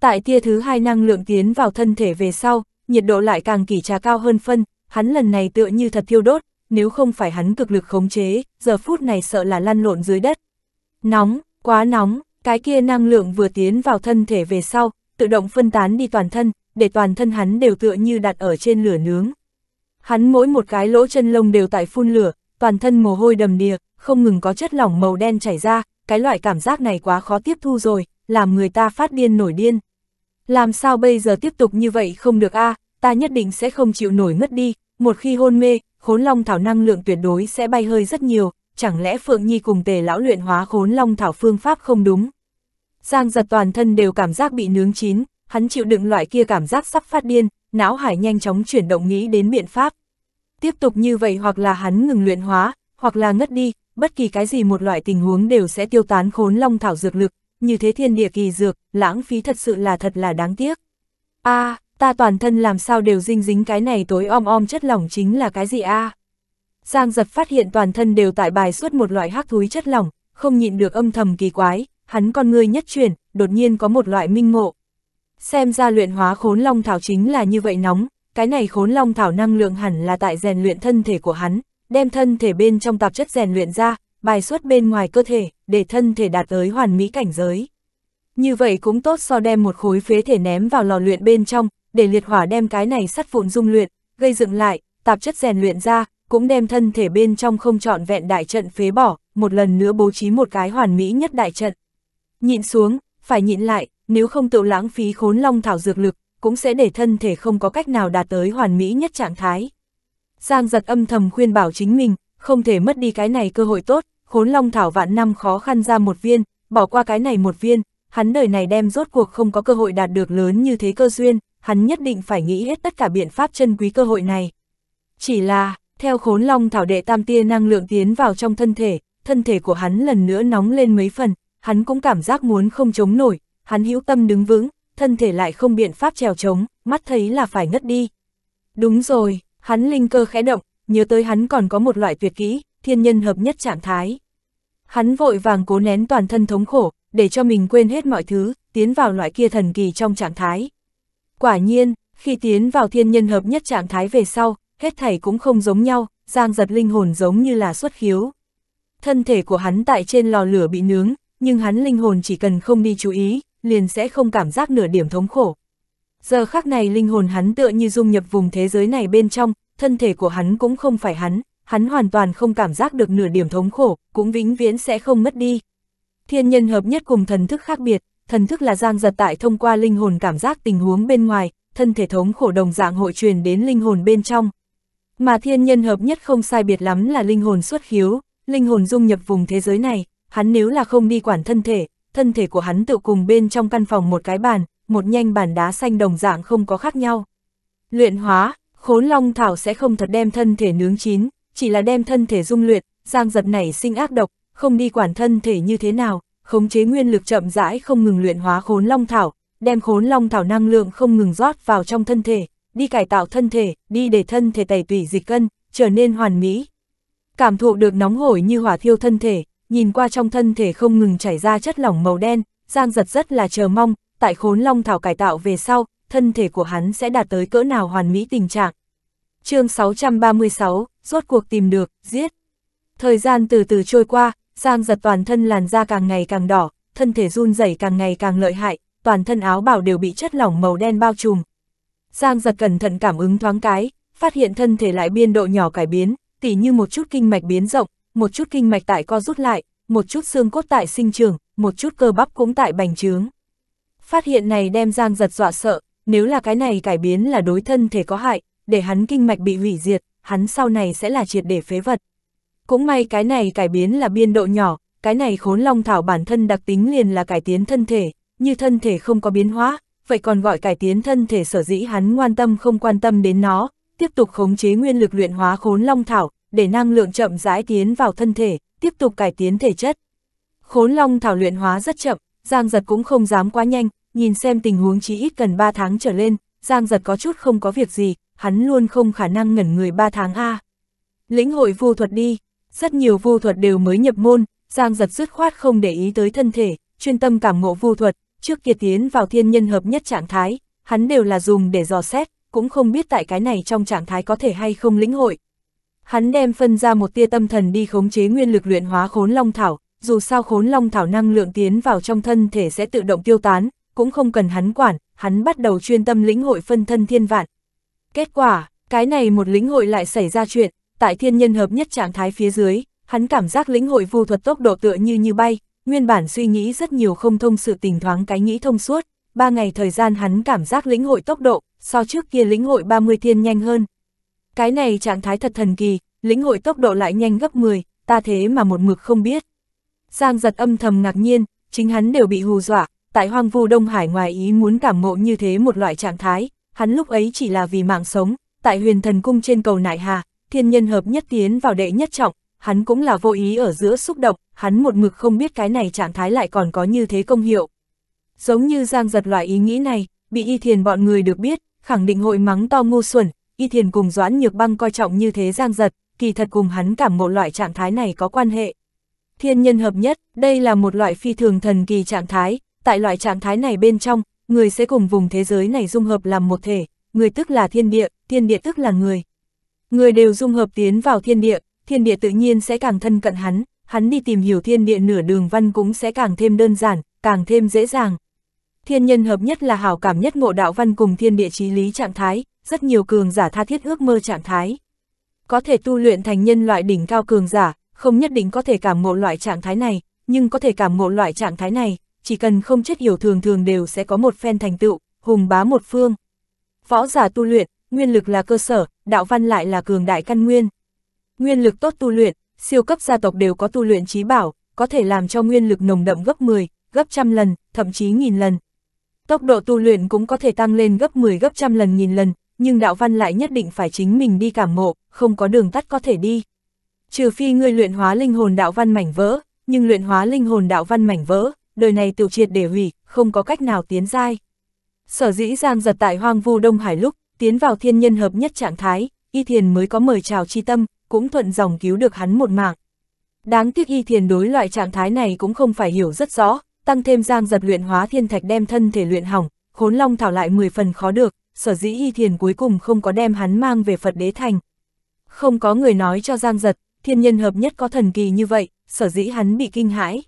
Tại tia thứ hai năng lượng tiến vào thân thể về sau, nhiệt độ lại càng kỳ trà cao hơn phân, hắn lần này tựa như thật thiêu đốt, nếu không phải hắn cực lực khống chế, giờ phút này sợ là lăn lộn dưới đất. Nóng, quá nóng, cái kia năng lượng vừa tiến vào thân thể về sau, tự động phân tán đi toàn thân, để toàn thân hắn đều tựa như đặt ở trên lửa nướng. Hắn mỗi một cái lỗ chân lông đều tại phun lửa, toàn thân mồ hôi đầm đìa, không ngừng có chất lỏng màu đen chảy ra, cái loại cảm giác này quá khó tiếp thu rồi, làm người ta phát điên nổi điên. Làm sao bây giờ tiếp tục như vậy không được a à, ta nhất định sẽ không chịu nổi ngất đi, một khi hôn mê, khốn long thảo năng lượng tuyệt đối sẽ bay hơi rất nhiều, chẳng lẽ Phượng Nhi cùng tề lão luyện hóa khốn long thảo phương pháp không đúng. Giang giật toàn thân đều cảm giác bị nướng chín, hắn chịu đựng loại kia cảm giác sắp phát điên, não hải nhanh chóng chuyển động nghĩ đến biện pháp. Tiếp tục như vậy hoặc là hắn ngừng luyện hóa, hoặc là ngất đi, bất kỳ cái gì một loại tình huống đều sẽ tiêu tán khốn long thảo dược lực, như thế thiên địa kỳ dược, lãng phí thật sự là thật là đáng tiếc. a à, ta toàn thân làm sao đều dinh dính cái này tối om om chất lỏng chính là cái gì a à? Giang giật phát hiện toàn thân đều tại bài xuất một loại hắc thúi chất lỏng, không nhịn được âm thầm kỳ quái, hắn con người nhất chuyển, đột nhiên có một loại minh ngộ. Xem ra luyện hóa khốn long thảo chính là như vậy nóng, cái này khốn long thảo năng lượng hẳn là tại rèn luyện thân thể của hắn, đem thân thể bên trong tạp chất rèn luyện ra, bài xuất bên ngoài cơ thể, để thân thể đạt tới hoàn mỹ cảnh giới. Như vậy cũng tốt so đem một khối phế thể ném vào lò luyện bên trong, để liệt hỏa đem cái này sắt vụn dung luyện, gây dựng lại, tạp chất rèn luyện ra, cũng đem thân thể bên trong không trọn vẹn đại trận phế bỏ, một lần nữa bố trí một cái hoàn mỹ nhất đại trận. Nhịn xuống, phải nhịn lại, nếu không tự lãng phí khốn long thảo dược lực, cũng sẽ để thân thể không có cách nào đạt tới hoàn mỹ nhất trạng thái. Giang giật âm thầm khuyên bảo chính mình, không thể mất đi cái này cơ hội tốt, khốn long thảo vạn năm khó khăn ra một viên, bỏ qua cái này một viên, hắn đời này đem rốt cuộc không có cơ hội đạt được lớn như thế cơ duyên, hắn nhất định phải nghĩ hết tất cả biện pháp chân quý cơ hội này. Chỉ là, theo khốn long thảo đệ tam tia năng lượng tiến vào trong thân thể, thân thể của hắn lần nữa nóng lên mấy phần, hắn cũng cảm giác muốn không chống nổi, hắn hữu tâm đứng vững, thân thể lại không biện pháp trèo chống, mắt thấy là phải ngất đi. Đúng rồi, hắn linh cơ khẽ động, nhớ tới hắn còn có một loại tuyệt kỹ, thiên nhân hợp nhất trạng thái. Hắn vội vàng cố nén toàn thân thống khổ, để cho mình quên hết mọi thứ, tiến vào loại kia thần kỳ trong trạng thái. Quả nhiên, khi tiến vào thiên nhân hợp nhất trạng thái về sau, hết thảy cũng không giống nhau, Giang giật linh hồn giống như là xuất khiếu. Thân thể của hắn tại trên lò lửa bị nướng, nhưng hắn linh hồn chỉ cần không đi chú ý, liền sẽ không cảm giác nửa điểm thống khổ. Giờ khắc này linh hồn hắn tựa như dung nhập vùng thế giới này bên trong, thân thể của hắn cũng không phải hắn, hắn hoàn toàn không cảm giác được nửa điểm thống khổ, cũng vĩnh viễn sẽ không mất đi. Thiên nhân hợp nhất cùng thần thức khác biệt, thần thức là giang giật tại thông qua linh hồn cảm giác tình huống bên ngoài, thân thể thống khổ đồng dạng hội truyền đến linh hồn bên trong. Mà thiên nhân hợp nhất không sai biệt lắm là linh hồn xuất khiếu, linh hồn dung nhập vùng thế giới này, hắn nếu là không đi quản thân thể, thân thể của hắn tự cùng bên trong căn phòng một cái bàn, một nhanh bàn đá xanh đồng dạng không có khác nhau. Luyện hóa, khốn long thảo sẽ không thật đem thân thể nướng chín, chỉ là đem thân thể dung luyện, giang giật này sinh ác độc, không đi quản thân thể như thế nào, khống chế nguyên lực chậm rãi không ngừng luyện hóa khốn long thảo, đem khốn long thảo năng lượng không ngừng rót vào trong thân thể, đi cải tạo thân thể, đi để thân thể tẩy tủy dịch cân, trở nên hoàn mỹ. Cảm thụ được nóng hổi như hỏa thiêu thân thể, nhìn qua trong thân thể không ngừng chảy ra chất lỏng màu đen, Giang giật rất là chờ mong, tại khốn long thảo cải tạo về sau, thân thể của hắn sẽ đạt tới cỡ nào hoàn mỹ tình trạng. chương 636, rốt cuộc tìm được, giết. Thời gian từ từ trôi qua, Giang giật toàn thân làn da càng ngày càng đỏ, thân thể run rẩy càng ngày càng lợi hại, toàn thân áo bảo đều bị chất lỏng màu đen bao trùm. Giang giật cẩn thận cảm ứng thoáng cái, phát hiện thân thể lại biên độ nhỏ cải biến, tỉ như một chút kinh mạch biến rộng, một chút kinh mạch tại co rút lại, một chút xương cốt tại sinh trường, một chút cơ bắp cũng tại bành trướng. Phát hiện này đem Giang giật dọa sợ, nếu là cái này cải biến là đối thân thể có hại, để hắn kinh mạch bị hủy diệt, hắn sau này sẽ là triệt để phế vật. Cũng may cái này cải biến là biên độ nhỏ, cái này khốn long thảo bản thân đặc tính liền là cải tiến thân thể, như thân thể không có biến hóa, vậy còn gọi cải tiến thân thể sở dĩ hắn quan tâm không quan tâm đến nó, tiếp tục khống chế nguyên lực luyện hóa khốn long thảo, để năng lượng chậm rãi tiến vào thân thể, tiếp tục cải tiến thể chất. Khốn long thảo luyện hóa rất chậm, Giang Giật cũng không dám quá nhanh, nhìn xem tình huống chỉ ít cần 3 tháng trở lên, Giang Giật có chút không có việc gì, hắn luôn không khả năng ngẩn người 3 tháng A. Lĩnh hội vô thuật đi, rất nhiều vu thuật đều mới nhập môn, Giang giật dứt khoát không để ý tới thân thể, chuyên tâm cảm ngộ vu thuật, trước kia tiến vào thiên nhân hợp nhất trạng thái, hắn đều là dùng để dò xét, cũng không biết tại cái này trong trạng thái có thể hay không lĩnh hội. Hắn đem phân ra một tia tâm thần đi khống chế nguyên lực luyện hóa khốn long thảo, dù sao khốn long thảo năng lượng tiến vào trong thân thể sẽ tự động tiêu tán, cũng không cần hắn quản, hắn bắt đầu chuyên tâm lĩnh hội phân thân thiên vạn. Kết quả, cái này một lĩnh hội lại xảy ra chuyện, tại thiên nhân hợp nhất trạng thái phía dưới, hắn cảm giác lĩnh hội vu thuật tốc độ tựa như như bay, nguyên bản suy nghĩ rất nhiều không thông sự tình thoáng cái nghĩ thông suốt, ba ngày thời gian hắn cảm giác lĩnh hội tốc độ, so trước kia lĩnh hội 30 thiên nhanh hơn. Cái này trạng thái thật thần kỳ, lĩnh hội tốc độ lại nhanh gấp 10, ta thế mà một mực không biết. Giang giật âm thầm ngạc nhiên, chính hắn đều bị hù dọa, tại hoang vu Đông Hải ngoài ý muốn cảm ngộ như thế một loại trạng thái, hắn lúc ấy chỉ là vì mạng sống, tại huyền thần cung trên cầu Nại Hà, thiên nhân hợp nhất tiến vào đệ nhất trọng, hắn cũng là vô ý ở giữa xúc động, hắn một mực không biết cái này trạng thái lại còn có như thế công hiệu. Giống như giang giật loại ý nghĩ này, bị y thiền bọn người được biết, khẳng định hội mắng to ngu xuẩn, y thiền cùng doãn nhược băng coi trọng như thế giang giật, kỳ thật cùng hắn cảm ngộ loại trạng thái này có quan hệ. Thiên nhân hợp nhất, đây là một loại phi thường thần kỳ trạng thái, tại loại trạng thái này bên trong, người sẽ cùng vùng thế giới này dung hợp làm một thể, người tức là thiên địa, thiên địa tức là người. Người đều dung hợp tiến vào thiên địa, thiên địa tự nhiên sẽ càng thân cận hắn, hắn đi tìm hiểu thiên địa nửa đường văn cũng sẽ càng thêm đơn giản, càng thêm dễ dàng. Thiên nhân hợp nhất là hảo cảm nhất ngộ đạo văn cùng thiên địa trí lý trạng thái, rất nhiều cường giả tha thiết ước mơ trạng thái. Có thể tu luyện thành nhân loại đỉnh cao cường giả, không nhất định có thể cảm ngộ loại trạng thái này, nhưng có thể cảm ngộ loại trạng thái này, chỉ cần không chết hiểu thường thường đều sẽ có một phen thành tựu, hùng bá một phương. Võ giả tu luyện, nguyên lực là cơ sở, đạo văn lại là cường đại căn nguyên. Nguyên lực tốt tu luyện, siêu cấp gia tộc đều có tu luyện trí bảo, có thể làm cho nguyên lực nồng đậm gấp 10, gấp trăm lần, thậm chí nghìn lần. Tốc độ tu luyện cũng có thể tăng lên gấp 10 gấp trăm lần nghìn lần, nhưng đạo văn lại nhất định phải chính mình đi cảm ngộ, không có đường tắt có thể đi. Trừ phi ngươi luyện hóa linh hồn đạo văn mảnh vỡ, nhưng luyện hóa linh hồn đạo văn mảnh vỡ, đời này tiêu triệt để hủy, không có cách nào tiến dai. Sở dĩ Giang giật tại hoang vu Đông Hải lúc, tiến vào thiên nhân hợp nhất trạng thái, Y Thiền mới có mời chào chi tâm, cũng thuận dòng cứu được hắn một mạng. Đáng tiếc Y Thiền đối loại trạng thái này cũng không phải hiểu rất rõ, tăng thêm giang giật luyện hóa thiên thạch đem thân thể luyện hỏng, khốn long thảo lại 10 phần khó được, sở dĩ Y Thiền cuối cùng không có đem hắn mang về Phật Đế Thành. Không có người nói cho giang giật, thiên nhân hợp nhất có thần kỳ như vậy, sở dĩ hắn bị kinh hãi.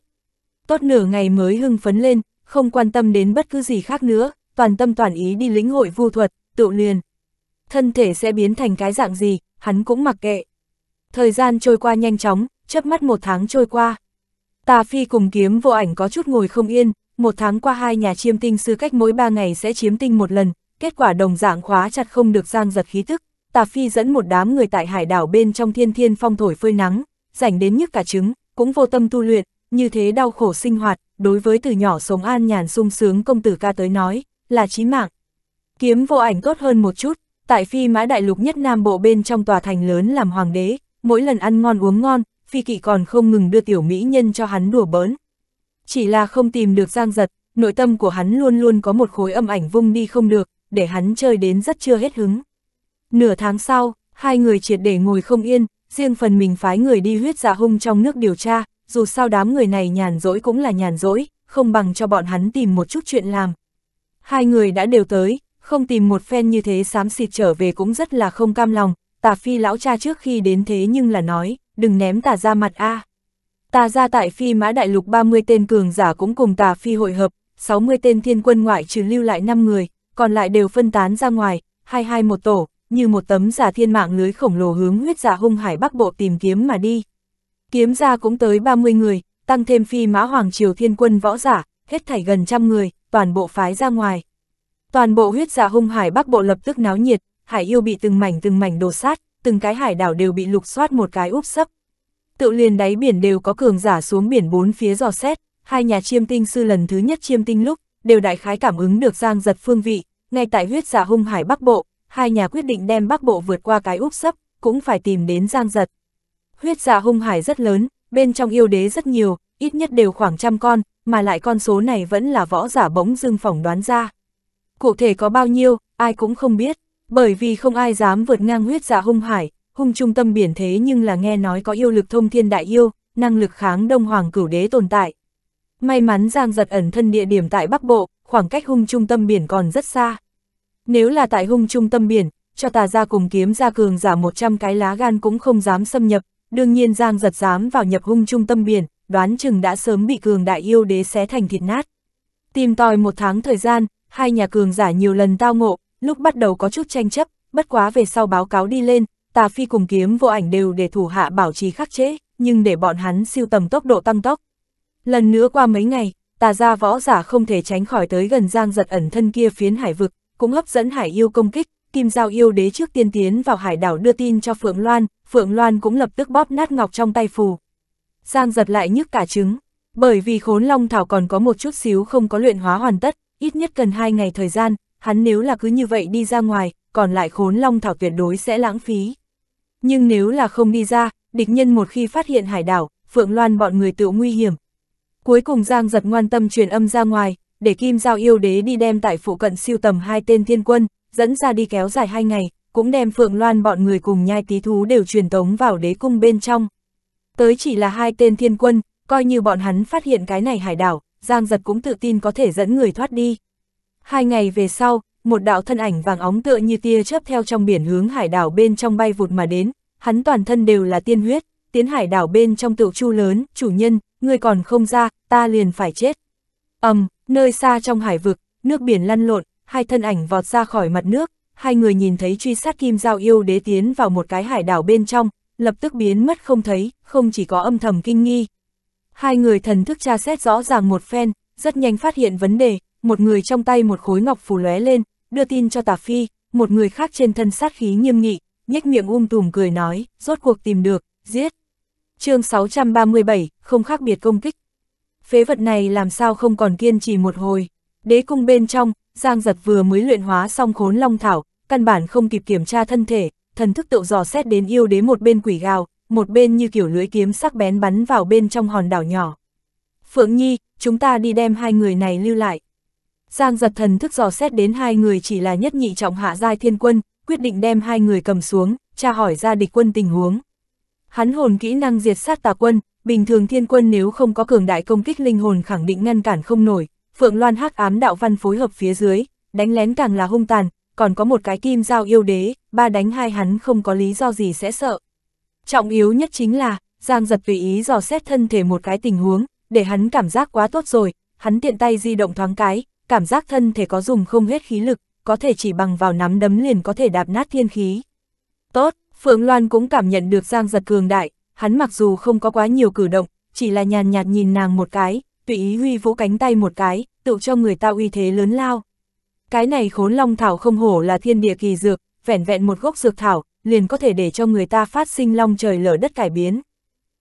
Tốt nửa ngày mới hưng phấn lên, không quan tâm đến bất cứ gì khác nữa, toàn tâm toàn ý đi lĩnh hội vu thuật, tự liền. Thân thể sẽ biến thành cái dạng gì, hắn cũng mặc kệ. Thời gian trôi qua nhanh chóng, chớp mắt một tháng trôi qua. Tà Phi cùng kiếm vô ảnh có chút ngồi không yên, một tháng qua hai nhà chiêm tinh sư cách mỗi ba ngày sẽ chiếm tinh một lần, kết quả đồng dạng khóa chặt không được giang giật khí tức. Tà Phi dẫn một đám người tại hải đảo bên trong thiên thiên phong thổi phơi nắng, rảnh đến nhức cả trứng, cũng vô tâm tu luyện, như thế đau khổ sinh hoạt, đối với từ nhỏ sống an nhàn sung sướng công tử ca tới nói, là chí mạng. Kiếm vô ảnh tốt hơn một chút, tại phi mã đại lục nhất nam bộ bên trong tòa thành lớn làm hoàng đế, mỗi lần ăn ngon uống ngon, phi kỵ còn không ngừng đưa tiểu mỹ nhân cho hắn đùa bỡn. Chỉ là không tìm được giang giật, nội tâm của hắn luôn luôn có một khối âm ảnh vung đi không được, để hắn chơi đến rất chưa hết hứng. Nửa tháng sau, hai người triệt để ngồi không yên, riêng phần mình phái người đi huyết dạ hung trong nước điều tra, dù sao đám người này nhàn rỗi cũng là nhàn rỗi, không bằng cho bọn hắn tìm một chút chuyện làm. Hai người đã đều tới, không tìm một phen như thế xám xịt trở về cũng rất là không cam lòng, tà phi lão cha trước khi đến thế nhưng là nói, đừng ném tà ra mặt a à. Tà ra tại phi mã đại lục 30 tên cường giả cũng cùng tà phi hội hợp, 60 tên thiên quân ngoại trừ lưu lại 5 người, còn lại đều phân tán ra ngoài, hai hai một tổ, như một tấm giả thiên mạng lưới khổng lồ hướng huyết giả dạ hung hải bắc bộ tìm kiếm mà đi. Kiếm ra cũng tới 30 người, tăng thêm phi mã hoàng triều thiên quân võ giả, hết thảy gần trăm người, toàn bộ phái ra ngoài. Toàn bộ huyết giả hung hải bắc bộ lập tức náo nhiệt, hải yêu bị từng mảnh từng mảnh đồ sát, từng cái hải đảo đều bị lục soát một cái úp sấp. Tự liền đáy biển đều có cường giả xuống biển bốn phía dò xét, hai nhà chiêm tinh sư lần thứ nhất chiêm tinh lúc, đều đại khái cảm ứng được giang giật phương vị, ngay tại huyết giả hung hải bắc bộ, hai nhà quyết định đem bắc bộ vượt qua cái úp sấp, cũng phải tìm đến giang giật. Huyết giả hung hải rất lớn, bên trong yêu đế rất nhiều, ít nhất đều khoảng trăm con, mà lại con số này vẫn là võ giả bỗng dưng phỏng đoán ra cụ thể có bao nhiêu, ai cũng không biết, bởi vì không ai dám vượt ngang huyết dạ hung hải, hung trung tâm biển thế nhưng là nghe nói có yêu lực thông thiên đại yêu, năng lực kháng đông hoàng cửu đế tồn tại. May mắn Giang giật ẩn thân địa điểm tại Bắc Bộ, khoảng cách hung trung tâm biển còn rất xa. Nếu là tại hung trung tâm biển, cho tà ra cùng kiếm ra cường giả 100 cái lá gan cũng không dám xâm nhập, đương nhiên Giang giật dám vào nhập hung trung tâm biển, đoán chừng đã sớm bị cường đại yêu đế xé thành thịt nát. Tìm tòi một tháng thời gian, hai nhà cường giả nhiều lần tao ngộ, lúc bắt đầu có chút tranh chấp, bất quá về sau báo cáo đi lên, tà phi cùng kiếm vô ảnh đều để thủ hạ bảo trì khắc chế, nhưng để bọn hắn siêu tầm tốc độ tăng tốc. Lần nữa qua mấy ngày, tà gia võ giả không thể tránh khỏi tới gần giang giật ẩn thân kia phiến hải vực, cũng hấp dẫn hải yêu công kích, kim giao yêu đế trước tiên tiến vào hải đảo đưa tin cho Phượng Loan, Phượng Loan cũng lập tức bóp nát ngọc trong tay phù. Giang giật lại nhức cả trứng, bởi vì khốn long thảo còn có một chút xíu không có luyện hóa hoàn tất, ít nhất cần hai ngày thời gian, hắn nếu là cứ như vậy đi ra ngoài, còn lại khốn long thảo tuyệt đối sẽ lãng phí. Nhưng nếu là không đi ra, địch nhân một khi phát hiện hải đảo, Phượng Loan bọn người tựu nguy hiểm. Cuối cùng Giang giật ngoan tâm truyền âm ra ngoài, để Kim Giao yêu đế đi đem tại phụ cận siêu tầm hai tên thiên quân, dẫn ra đi kéo dài hai ngày, cũng đem Phượng Loan bọn người cùng nhai tí thú đều truyền tống vào đế cung bên trong. Tới chỉ là hai tên thiên quân, coi như bọn hắn phát hiện cái này hải đảo, Giang giật cũng tự tin có thể dẫn người thoát đi. Hai ngày về sau, một đạo thân ảnh vàng óng tựa như tia chớp theo trong biển hướng hải đảo bên trong bay vụt mà đến, hắn toàn thân đều là tiên huyết, tiến hải đảo bên trong tựu chu lớn, chủ nhân, người còn không ra, ta liền phải chết. ầm um, nơi xa trong hải vực, nước biển lăn lộn, hai thân ảnh vọt ra khỏi mặt nước, hai người nhìn thấy truy sát kim giao yêu đế tiến vào một cái hải đảo bên trong, lập tức biến mất không thấy, không chỉ có âm thầm kinh nghi, Hai người thần thức tra xét rõ ràng một phen, rất nhanh phát hiện vấn đề, một người trong tay một khối ngọc phù lóe lên, đưa tin cho tà Phi, một người khác trên thân sát khí nghiêm nghị, nhếch miệng um tùm cười nói, rốt cuộc tìm được, giết. chương 637, không khác biệt công kích. Phế vật này làm sao không còn kiên trì một hồi. Đế cung bên trong, Giang Giật vừa mới luyện hóa xong khốn long thảo, căn bản không kịp kiểm tra thân thể, thần thức tự dò xét đến yêu đế một bên quỷ gào, một bên như kiểu lưỡi kiếm sắc bén bắn vào bên trong hòn đảo nhỏ. Phượng Nhi, chúng ta đi đem hai người này lưu lại. Giang giật thần thức dò xét đến hai người chỉ là nhất nhị trọng hạ giai thiên quân, quyết định đem hai người cầm xuống, tra hỏi ra địch quân tình huống. Hắn hồn kỹ năng diệt sát tà quân, bình thường thiên quân nếu không có cường đại công kích linh hồn khẳng định ngăn cản không nổi, Phượng Loan hắc ám đạo văn phối hợp phía dưới, đánh lén càng là hung tàn, còn có một cái kim dao yêu đế, ba đánh hai hắn không có lý do gì sẽ sợ. Trọng yếu nhất chính là, Giang giật tùy ý dò xét thân thể một cái tình huống, để hắn cảm giác quá tốt rồi, hắn tiện tay di động thoáng cái, cảm giác thân thể có dùng không hết khí lực, có thể chỉ bằng vào nắm đấm liền có thể đạp nát thiên khí. Tốt, Phượng Loan cũng cảm nhận được Giang giật cường đại, hắn mặc dù không có quá nhiều cử động, chỉ là nhàn nhạt nhìn nàng một cái, tùy ý huy vỗ cánh tay một cái, tự cho người ta uy thế lớn lao. Cái này khốn long thảo không hổ là thiên địa kỳ dược, vẻn vẹn một gốc dược thảo, liền có thể để cho người ta phát sinh long trời lở đất cải biến.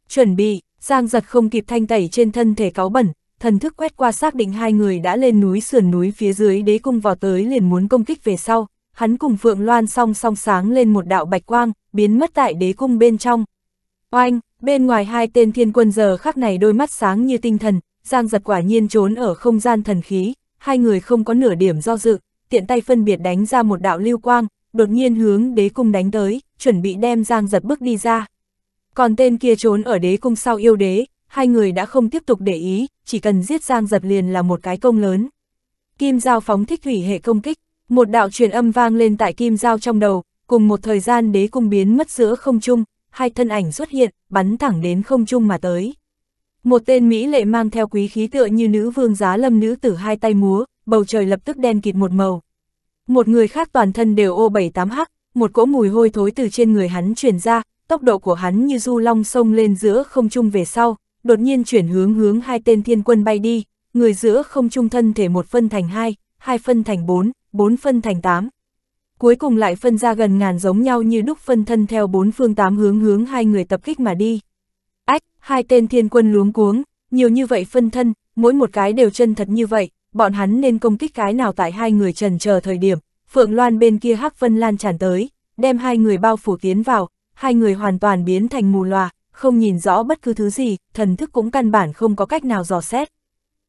Chuẩn bị, Giang giật không kịp thanh tẩy trên thân thể cáo bẩn, thần thức quét qua xác định hai người đã lên núi sườn núi phía dưới đế cung vào tới liền muốn công kích về sau, hắn cùng Phượng Loan song song sáng lên một đạo bạch quang, biến mất tại đế cung bên trong. Oanh, bên ngoài hai tên thiên quân giờ khắc này đôi mắt sáng như tinh thần, Giang giật quả nhiên trốn ở không gian thần khí, hai người không có nửa điểm do dự, tiện tay phân biệt đánh ra một đạo lưu quang, đột nhiên hướng đế cung đánh tới, chuẩn bị đem Giang giật bước đi ra. Còn tên kia trốn ở đế cung sau yêu đế, hai người đã không tiếp tục để ý, chỉ cần giết Giang giật liền là một cái công lớn. Kim Giao phóng thích thủy hệ công kích, một đạo truyền âm vang lên tại Kim Giao trong đầu, cùng một thời gian đế cung biến mất giữa không trung, hai thân ảnh xuất hiện, bắn thẳng đến không trung mà tới. Một tên Mỹ lệ mang theo quý khí tựa như nữ vương giá lâm nữ tử hai tay múa, bầu trời lập tức đen kịt một màu, một người khác toàn thân đều ô bảy tám hắc, một cỗ mùi hôi thối từ trên người hắn chuyển ra, tốc độ của hắn như du long sông lên giữa không trung về sau, đột nhiên chuyển hướng hướng hai tên thiên quân bay đi, người giữa không trung thân thể một phân thành hai, hai phân thành bốn, bốn phân thành tám. Cuối cùng lại phân ra gần ngàn giống nhau như đúc phân thân theo bốn phương tám hướng hướng hai người tập kích mà đi. Ách, hai tên thiên quân luống cuống, nhiều như vậy phân thân, mỗi một cái đều chân thật như vậy, bọn hắn nên công kích cái nào tại hai người trần chờ thời điểm, Phượng Loan bên kia Hắc Vân Lan tràn tới, đem hai người bao phủ tiến vào, hai người hoàn toàn biến thành mù loà, không nhìn rõ bất cứ thứ gì, thần thức cũng căn bản không có cách nào dò xét.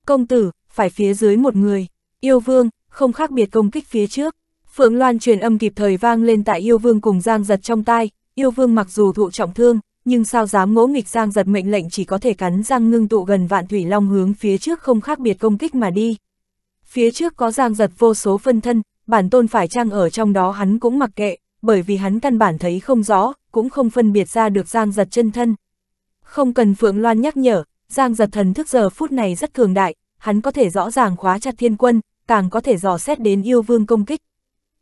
Công tử, phải phía dưới một người, yêu vương, không khác biệt công kích phía trước. Phượng Loan truyền âm kịp thời vang lên tại yêu vương cùng Giang giật trong tai, yêu vương mặc dù thụ trọng thương, nhưng sao dám ngỗ nghịch Giang giật mệnh lệnh chỉ có thể cắn răng ngưng tụ gần vạn thủy long hướng phía trước không khác biệt công kích mà đi phía trước có giang giật vô số phân thân, bản tôn phải trang ở trong đó hắn cũng mặc kệ, bởi vì hắn căn bản thấy không rõ, cũng không phân biệt ra được giang giật chân thân. Không cần Phượng Loan nhắc nhở, giang giật thần thức giờ phút này rất cường đại, hắn có thể rõ ràng khóa chặt thiên quân, càng có thể dò xét đến yêu vương công kích.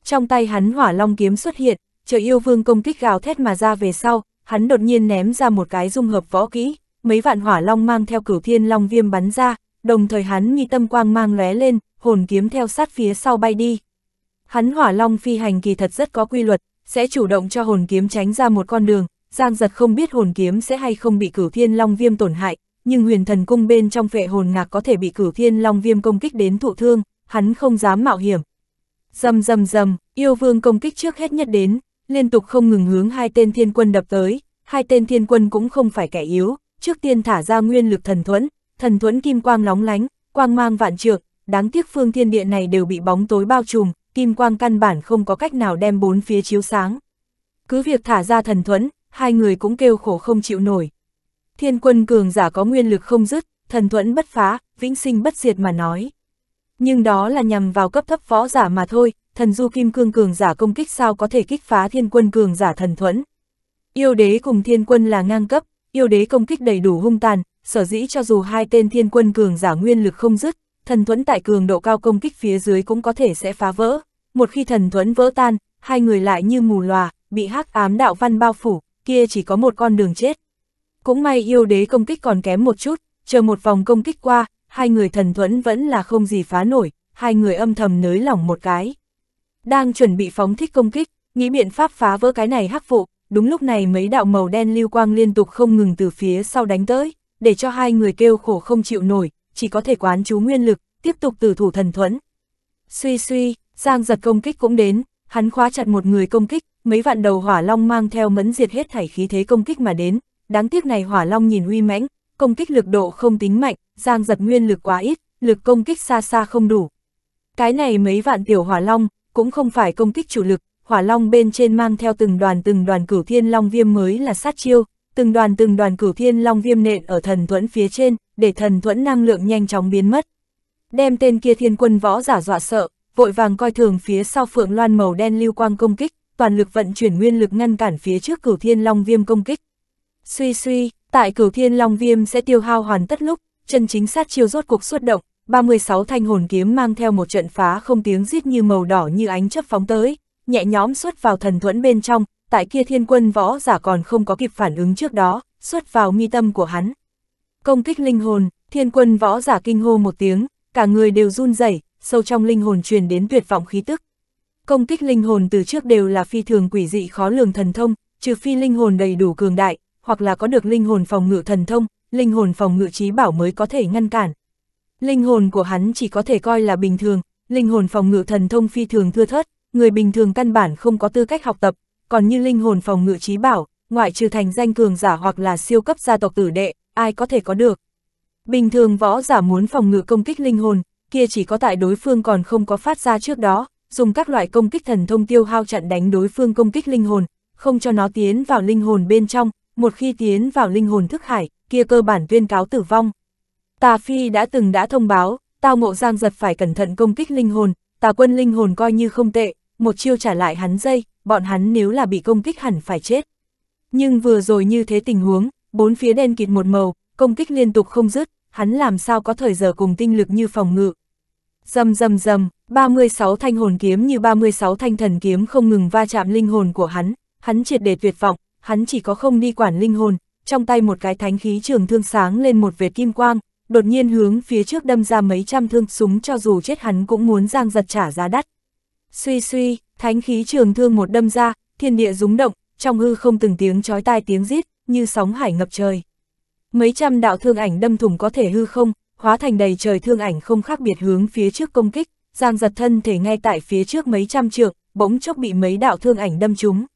Trong tay hắn hỏa long kiếm xuất hiện, chờ yêu vương công kích gào thét mà ra về sau, hắn đột nhiên ném ra một cái dung hợp võ kỹ, mấy vạn hỏa long mang theo cửu thiên long viêm bắn ra, đồng thời hắn nghi tâm quang mang lóe lên, hồn kiếm theo sát phía sau bay đi. Hắn hỏa long phi hành kỳ thật rất có quy luật, sẽ chủ động cho hồn kiếm tránh ra một con đường, Giang giật không biết hồn kiếm sẽ hay không bị cửu thiên long viêm tổn hại, nhưng huyền thần cung bên trong vệ hồn ngạc có thể bị cửu thiên long viêm công kích đến thụ thương, hắn không dám mạo hiểm. Dầm dầm dầm, yêu vương công kích trước hết nhất đến, liên tục không ngừng hướng hai tên thiên quân đập tới, hai tên thiên quân cũng không phải kẻ yếu, trước tiên thả ra nguyên lực thần thuẫn, thần thuẫn kim quang lóng lánh, quang mang vạn trượng, đáng tiếc phương thiên địa này đều bị bóng tối bao trùm, kim quang căn bản không có cách nào đem bốn phía chiếu sáng. Cứ việc thả ra thần thuẫn, hai người cũng kêu khổ không chịu nổi. Thiên quân cường giả có nguyên lực không dứt, thần thuẫn bất phá, vĩnh sinh bất diệt mà nói. Nhưng đó là nhằm vào cấp thấp võ giả mà thôi, thần du kim cương cường giả công kích sao có thể kích phá thiên quân cường giả thần thuẫn. Yêu đế cùng thiên quân là ngang cấp, yêu đế công kích đầy đủ hung tàn, sở dĩ cho dù hai tên thiên quân cường giả nguyên lực không dứt, thần thuẫn tại cường độ cao công kích phía dưới cũng có thể sẽ phá vỡ. Một khi thần thuẫn vỡ tan, hai người lại như mù lòa, bị hắc ám đạo văn bao phủ, kia chỉ có một con đường chết. Cũng may yêu đế công kích còn kém một chút, chờ một vòng công kích qua, hai người thần thuẫn vẫn là không gì phá nổi, hai người âm thầm nới lỏng một cái. Đang chuẩn bị phóng thích công kích, nghĩ biện pháp phá vỡ cái này hắc vụ, đúng lúc này mấy đạo màu đen lưu quang liên tục không ngừng từ phía sau đánh tới, để cho hai người kêu khổ không chịu nổi, chỉ có thể quán chú nguyên lực, tiếp tục từ thủ thần thuẫn. Suy suy, Giang giật công kích cũng đến, hắn khóa chặt một người công kích, mấy vạn đầu hỏa long mang theo mẫn diệt hết thảy khí thế công kích mà đến, đáng tiếc này hỏa long nhìn uy mãnh, công kích lực độ không tính mạnh, Giang giật nguyên lực quá ít, lực công kích xa xa không đủ. Cái này mấy vạn tiểu hỏa long, cũng không phải công kích chủ lực, hỏa long bên trên mang theo từng đoàn từng đoàn cửu thiên long viêm mới là sát chiêu, từng đoàn từng đoàn cửu thiên long viêm nện ở thần thuẫn phía trên, để thần thuẫn năng lượng nhanh chóng biến mất. Đem tên kia thiên quân võ giả dọa sợ, vội vàng coi thường phía sau phượng loan màu đen lưu quang công kích, toàn lực vận chuyển nguyên lực ngăn cản phía trước cửu thiên long viêm công kích. Suy suy, tại cửu thiên long viêm sẽ tiêu hao hoàn tất lúc, chân chính sát chiêu rốt cuộc xuất động, 36 thanh hồn kiếm mang theo một trận phá không tiếng giết như màu đỏ như ánh chấp phóng tới, nhẹ nhóm xuất vào thần thuẫn bên trong, tại kia thiên quân võ giả còn không có kịp phản ứng trước đó, xuất vào mi tâm của hắn. Công kích linh hồn, thiên quân võ giả kinh hô một tiếng, cả người đều run rẩy, sâu trong linh hồn truyền đến tuyệt vọng khí tức. Công kích linh hồn từ trước đều là phi thường quỷ dị khó lường thần thông, trừ phi linh hồn đầy đủ cường đại, hoặc là có được linh hồn phòng ngự thần thông, linh hồn phòng ngự trí bảo mới có thể ngăn cản. Linh hồn của hắn chỉ có thể coi là bình thường, linh hồn phòng ngự thần thông phi thường thưa thớt, người bình thường căn bản không có tư cách học tập, còn như linh hồn phòng ngự trí bảo, ngoại trừ thành danh cường giả hoặc là siêu cấp gia tộc tử đệ, ai có thể có được. Bình thường võ giả muốn phòng ngự công kích linh hồn, kia chỉ có tại đối phương còn không có phát ra trước đó, dùng các loại công kích thần thông tiêu hao chặn đánh đối phương công kích linh hồn, không cho nó tiến vào linh hồn bên trong, một khi tiến vào linh hồn thức hải, kia cơ bản tuyên cáo tử vong. Tà Phi đã từng đã thông báo, tao ngộ giang giật phải cẩn thận công kích linh hồn, tà quân linh hồn coi như không tệ, một chiêu trả lại hắn dây, bọn hắn nếu là bị công kích hẳn phải chết. Nhưng vừa rồi như thế tình huống, bốn phía đen kịt một màu, công kích liên tục không dứt, hắn làm sao có thời giờ cùng tinh lực như phòng ngự. Dầm dầm dầm, 36 thanh hồn kiếm như 36 thanh thần kiếm không ngừng va chạm linh hồn của hắn, hắn triệt để tuyệt vọng, hắn chỉ có không đi quản linh hồn, trong tay một cái thánh khí trường thương sáng lên một vệt kim quang, đột nhiên hướng phía trước đâm ra mấy trăm thương súng cho dù chết hắn cũng muốn giang giật trả giá đắt, Suy suy, thánh khí trường thương một đâm ra, thiên địa rúng động, trong hư không từng tiếng chói tai tiếng rít, như sóng hải ngập trời. Mấy trăm đạo thương ảnh đâm thủng có thể hư không, hóa thành đầy trời thương ảnh không khác biệt hướng phía trước công kích, Giang giật thân thể ngay tại phía trước mấy trăm trượng, bỗng chốc bị mấy đạo thương ảnh đâm trúng.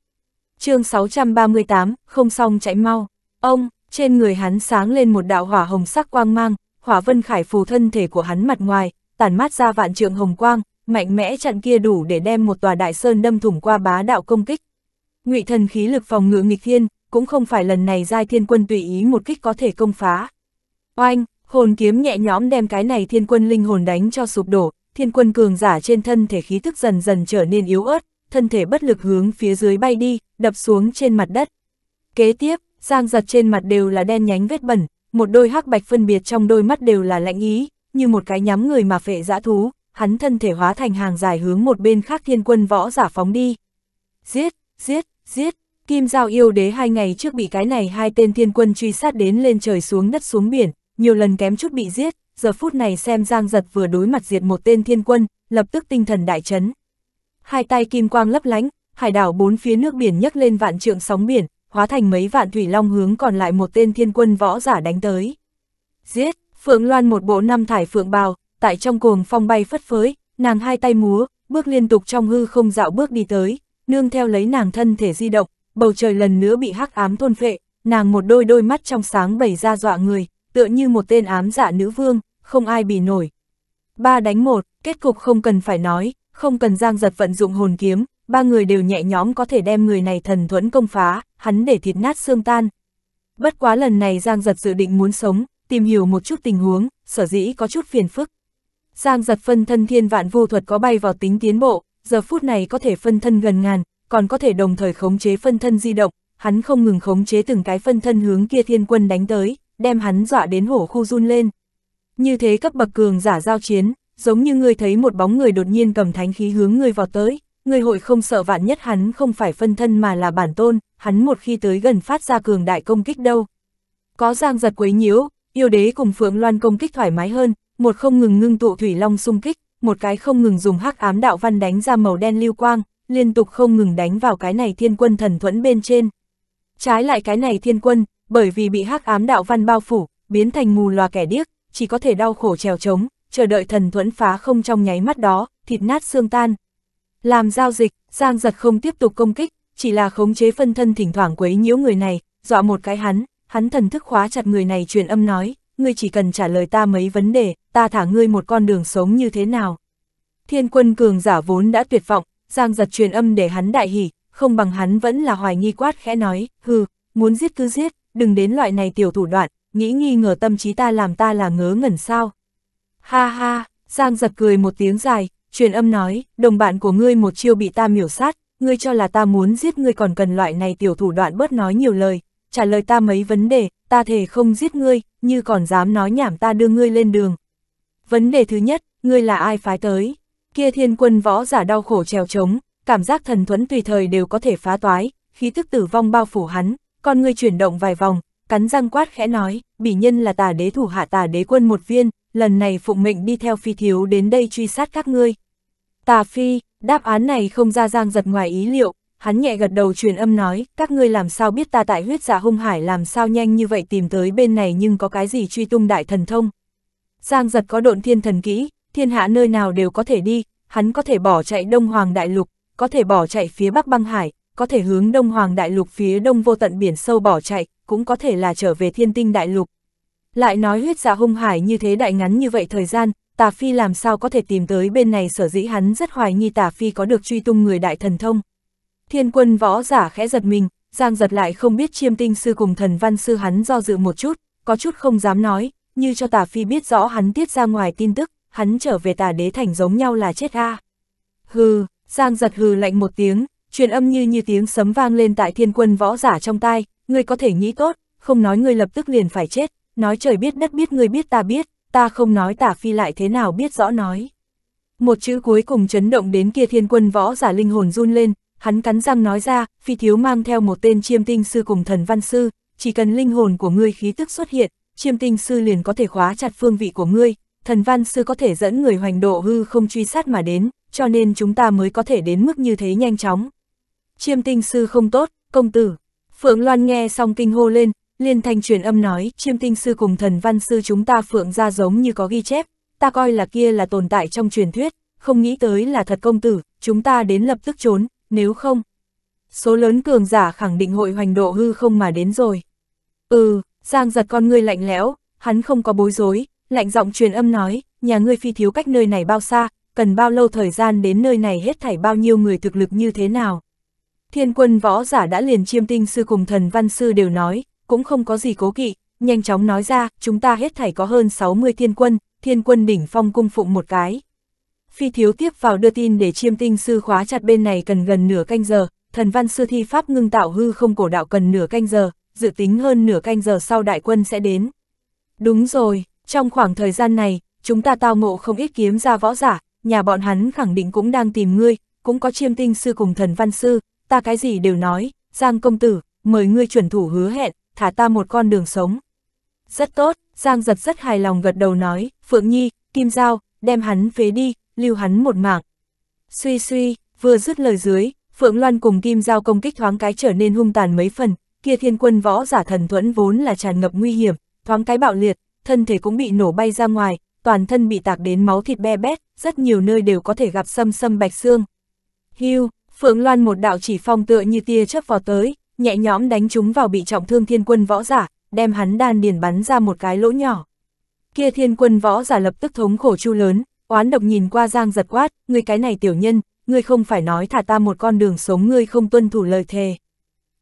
chương 638, không xong chạy mau. Ông, trên người hắn sáng lên một đạo hỏa hồng sắc quang mang, hỏa vân khải phù thân thể của hắn mặt ngoài, tản mát ra vạn trượng hồng quang, mạnh mẽ chặn kia đủ để đem một tòa đại sơn đâm thủng qua bá đạo công kích. Ngụy thần khí lực phòng ngự nghịch thiên, cũng không phải lần này giai thiên quân tùy ý một kích có thể công phá. Oanh, hồn kiếm nhẹ nhõm đem cái này thiên quân linh hồn đánh cho sụp đổ, thiên quân cường giả trên thân thể khí tức dần dần trở nên yếu ớt, thân thể bất lực hướng phía dưới bay đi, đập xuống trên mặt đất. Kế tiếp, giang giật trên mặt đều là đen nhánh vết bẩn, một đôi hắc bạch phân biệt trong đôi mắt đều là lạnh ý, như một cái nhắm người mà phệ dã thú, hắn thân thể hóa thành hàng dài hướng một bên khác thiên quân võ giả phóng đi. Giết, giết, giết, kim giao yêu đế hai ngày trước bị cái này hai tên thiên quân truy sát đến lên trời xuống đất xuống biển, nhiều lần kém chút bị giết, giờ phút này xem giang giật vừa đối mặt diệt một tên thiên quân, lập tức tinh thần đại chấn. Hai tay kim quang lấp lánh, hải đảo bốn phía nước biển nhấc lên vạn trượng sóng biển, hóa thành mấy vạn thủy long hướng còn lại một tên thiên quân võ giả đánh tới. Giết, Phượng Loan một bộ năm thải phượng bào, tại trong cuồng phong bay phất phới, nàng hai tay múa, bước liên tục trong hư không dạo bước đi tới, nương theo lấy nàng thân thể di động, bầu trời lần nữa bị hắc ám thôn phệ, nàng một đôi đôi mắt trong sáng bày ra dọa người, tựa như một tên ám dạ nữ vương, không ai bị nổi. Ba đánh một, kết cục không cần phải nói, không cần giang giật vận dụng hồn kiếm, ba người đều nhẹ nhõm có thể đem người này thần thuẫn công phá, hắn để thịt nát xương tan. Bất quá lần này giang giật dự định muốn sống, tìm hiểu một chút tình huống, sở dĩ có chút phiền phức, Giang giật phân thân thiên vạn vu thuật có bay vào tính tiến bộ, giờ phút này có thể phân thân gần ngàn, còn có thể đồng thời khống chế phân thân di động, hắn không ngừng khống chế từng cái phân thân hướng kia thiên quân đánh tới, đem hắn dọa đến hổ khu run lên. Như thế cấp bậc cường giả giao chiến, giống như ngươi thấy một bóng người đột nhiên cầm thánh khí hướng ngươi vào tới, ngươi hội không sợ vạn nhất hắn không phải phân thân mà là bản tôn, hắn một khi tới gần phát ra cường đại công kích đâu. Có giang giật quấy nhiễu, yêu đế cùng phượng loan công kích thoải mái hơn, một không ngừng ngưng tụ thủy long xung kích, một cái không ngừng dùng hắc ám đạo văn đánh ra màu đen lưu quang, liên tục không ngừng đánh vào cái này thiên quân thần thuẫn bên trên. Trái lại cái này thiên quân, bởi vì bị hắc ám đạo văn bao phủ, biến thành mù loà kẻ điếc, chỉ có thể đau khổ trèo trống, chờ đợi thần thuẫn phá không trong nháy mắt đó, thịt nát xương tan. Làm giao dịch, Giang giật không tiếp tục công kích, chỉ là khống chế phân thân thỉnh thoảng quấy nhiễu người này, dọa một cái hắn, hắn thần thức khóa chặt người này truyền âm nói, ngươi chỉ cần trả lời ta mấy vấn đề, ta thả ngươi một con đường sống như thế nào. Thiên quân cường giả vốn đã tuyệt vọng, Giang giật truyền âm để hắn đại hỉ, không bằng hắn vẫn là hoài nghi quát khẽ nói, hừ, muốn giết cứ giết, đừng đến loại này tiểu thủ đoạn, nghĩ nghi ngờ tâm trí ta làm ta là ngớ ngẩn sao. Ha ha, Giang giật cười một tiếng dài, truyền âm nói, đồng bạn của ngươi một chiêu bị ta miểu sát, ngươi cho là ta muốn giết ngươi còn cần loại này tiểu thủ đoạn bớt nói nhiều lời, trả lời ta mấy vấn đề, ta thể không giết ngươi, như còn dám nói nhảm ta đưa ngươi lên đường. Vấn đề thứ nhất, ngươi là ai phái tới? Kia thiên quân võ giả đau khổ trèo trống, cảm giác thần thuẫn tùy thời đều có thể phá toái, khí tức tử vong bao phủ hắn, con ngươi chuyển động vài vòng, cắn răng quát khẽ nói, bỉ nhân là tà đế thủ hạ tà đế quân một viên, lần này phụng mệnh đi theo phi thiếu đến đây truy sát các ngươi. Tà phi, đáp án này không ra giang giật ngoài ý liệu, hắn nhẹ gật đầu truyền âm nói, các ngươi làm sao biết ta tại huyết giả dạ hung hải làm sao nhanh như vậy tìm tới bên này nhưng có cái gì truy tung đại thần thông. Giang giật có độn thiên thần kỹ, thiên hạ nơi nào đều có thể đi, hắn có thể bỏ chạy Đông Hoàng Đại Lục, có thể bỏ chạy phía Bắc Băng Hải, có thể hướng Đông Hoàng Đại Lục phía Đông vô tận biển sâu bỏ chạy, cũng có thể là trở về thiên tinh Đại Lục. Lại nói huyết giả dạ hung hải như thế đại ngắn như vậy thời gian, Tà Phi làm sao có thể tìm tới bên này sở dĩ hắn rất hoài nghi Tà Phi có được truy tung người đại thần thông. Thiên quân võ giả khẽ giật mình, Giang giật lại không biết chiêm tinh sư cùng thần văn sư hắn do dự một chút, có chút không dám nói, như cho tà phi biết rõ hắn tiết ra ngoài tin tức, hắn trở về tà đế thành giống nhau là chết a. Hừ, Giang giật hừ lạnh một tiếng, truyền âm như như tiếng sấm vang lên tại thiên quân võ giả trong tai, ngươi có thể nghĩ tốt, không nói ngươi lập tức liền phải chết, nói trời biết đất biết ngươi biết ta biết, ta không nói tà phi lại thế nào biết rõ nói. Một chữ cuối cùng chấn động đến kia thiên quân võ giả linh hồn run lên, hắn cắn răng nói ra, phi thiếu mang theo một tên chiêm tinh sư cùng thần văn sư, chỉ cần linh hồn của ngươi khí tức xuất hiện, chiêm tinh sư liền có thể khóa chặt phương vị của ngươi, thần văn sư có thể dẫn người hoành độ hư không truy sát mà đến, cho nên chúng ta mới có thể đến mức như thế nhanh chóng. Chiêm tinh sư không tốt, công tử. Phượng Loan nghe xong kinh hô lên, liên thanh truyền âm nói, chiêm tinh sư cùng thần văn sư chúng ta Phượng ra giống như có ghi chép, ta coi là kia là tồn tại trong truyền thuyết, không nghĩ tới là thật công tử, chúng ta đến lập tức trốn, nếu không, số lớn cường giả khẳng định hội hoành độ hư không mà đến rồi. Ừ, Giang giật con ngươi lạnh lẽo, hắn không có bối rối, lạnh giọng truyền âm nói, nhà ngươi phi thiếu cách nơi này bao xa, cần bao lâu thời gian đến nơi này hết thảy bao nhiêu người thực lực như thế nào. Thiên quân võ giả đã liền chiêm tinh sư cùng thần văn sư đều nói, cũng không có gì cố kỵ, nhanh chóng nói ra, chúng ta hết thảy có hơn 60 thiên quân, thiên quân đỉnh phong cung phụng một cái. Phi thiếu tiếp vào đưa tin để chiêm tinh sư khóa chặt bên này cần gần nửa canh giờ, thần văn sư thi pháp ngưng tạo hư không cổ đạo cần nửa canh giờ, dự tính hơn nửa canh giờ sau đại quân sẽ đến. Đúng rồi, trong khoảng thời gian này, chúng ta tao ngộ không ít kiếm ra võ giả, nhà bọn hắn khẳng định cũng đang tìm ngươi, cũng có chiêm tinh sư cùng thần văn sư, ta cái gì đều nói, Giang công tử, mời ngươi chuẩn thủ hứa hẹn, thả ta một con đường sống. Rất tốt, Giang giật rất hài lòng gật đầu nói, Phượng Nhi, Kim Giao, đem hắn phế đi, lưu hắn một mạng. Suy suy, vừa dứt lời dưới, Phượng Loan cùng Kim Giao công kích thoáng cái trở nên hung tàn mấy phần, kia thiên quân võ giả thần thuẫn vốn là tràn ngập nguy hiểm, thoáng cái bạo liệt, thân thể cũng bị nổ bay ra ngoài, toàn thân bị tạc đến máu thịt be bét, rất nhiều nơi đều có thể gặp xâm xâm bạch xương. Hưu, Phượng Loan một đạo chỉ phong tựa như tia chớp vào tới, nhẹ nhõm đánh chúng vào bị trọng thương thiên quân võ giả, đem hắn đan điền bắn ra một cái lỗ nhỏ. Kia thiên quân võ giả lập tức thống khổ chu lớn, Oán độc nhìn qua Giang giật quát, ngươi cái này tiểu nhân, ngươi không phải nói thả ta một con đường sống ngươi không tuân thủ lời thề.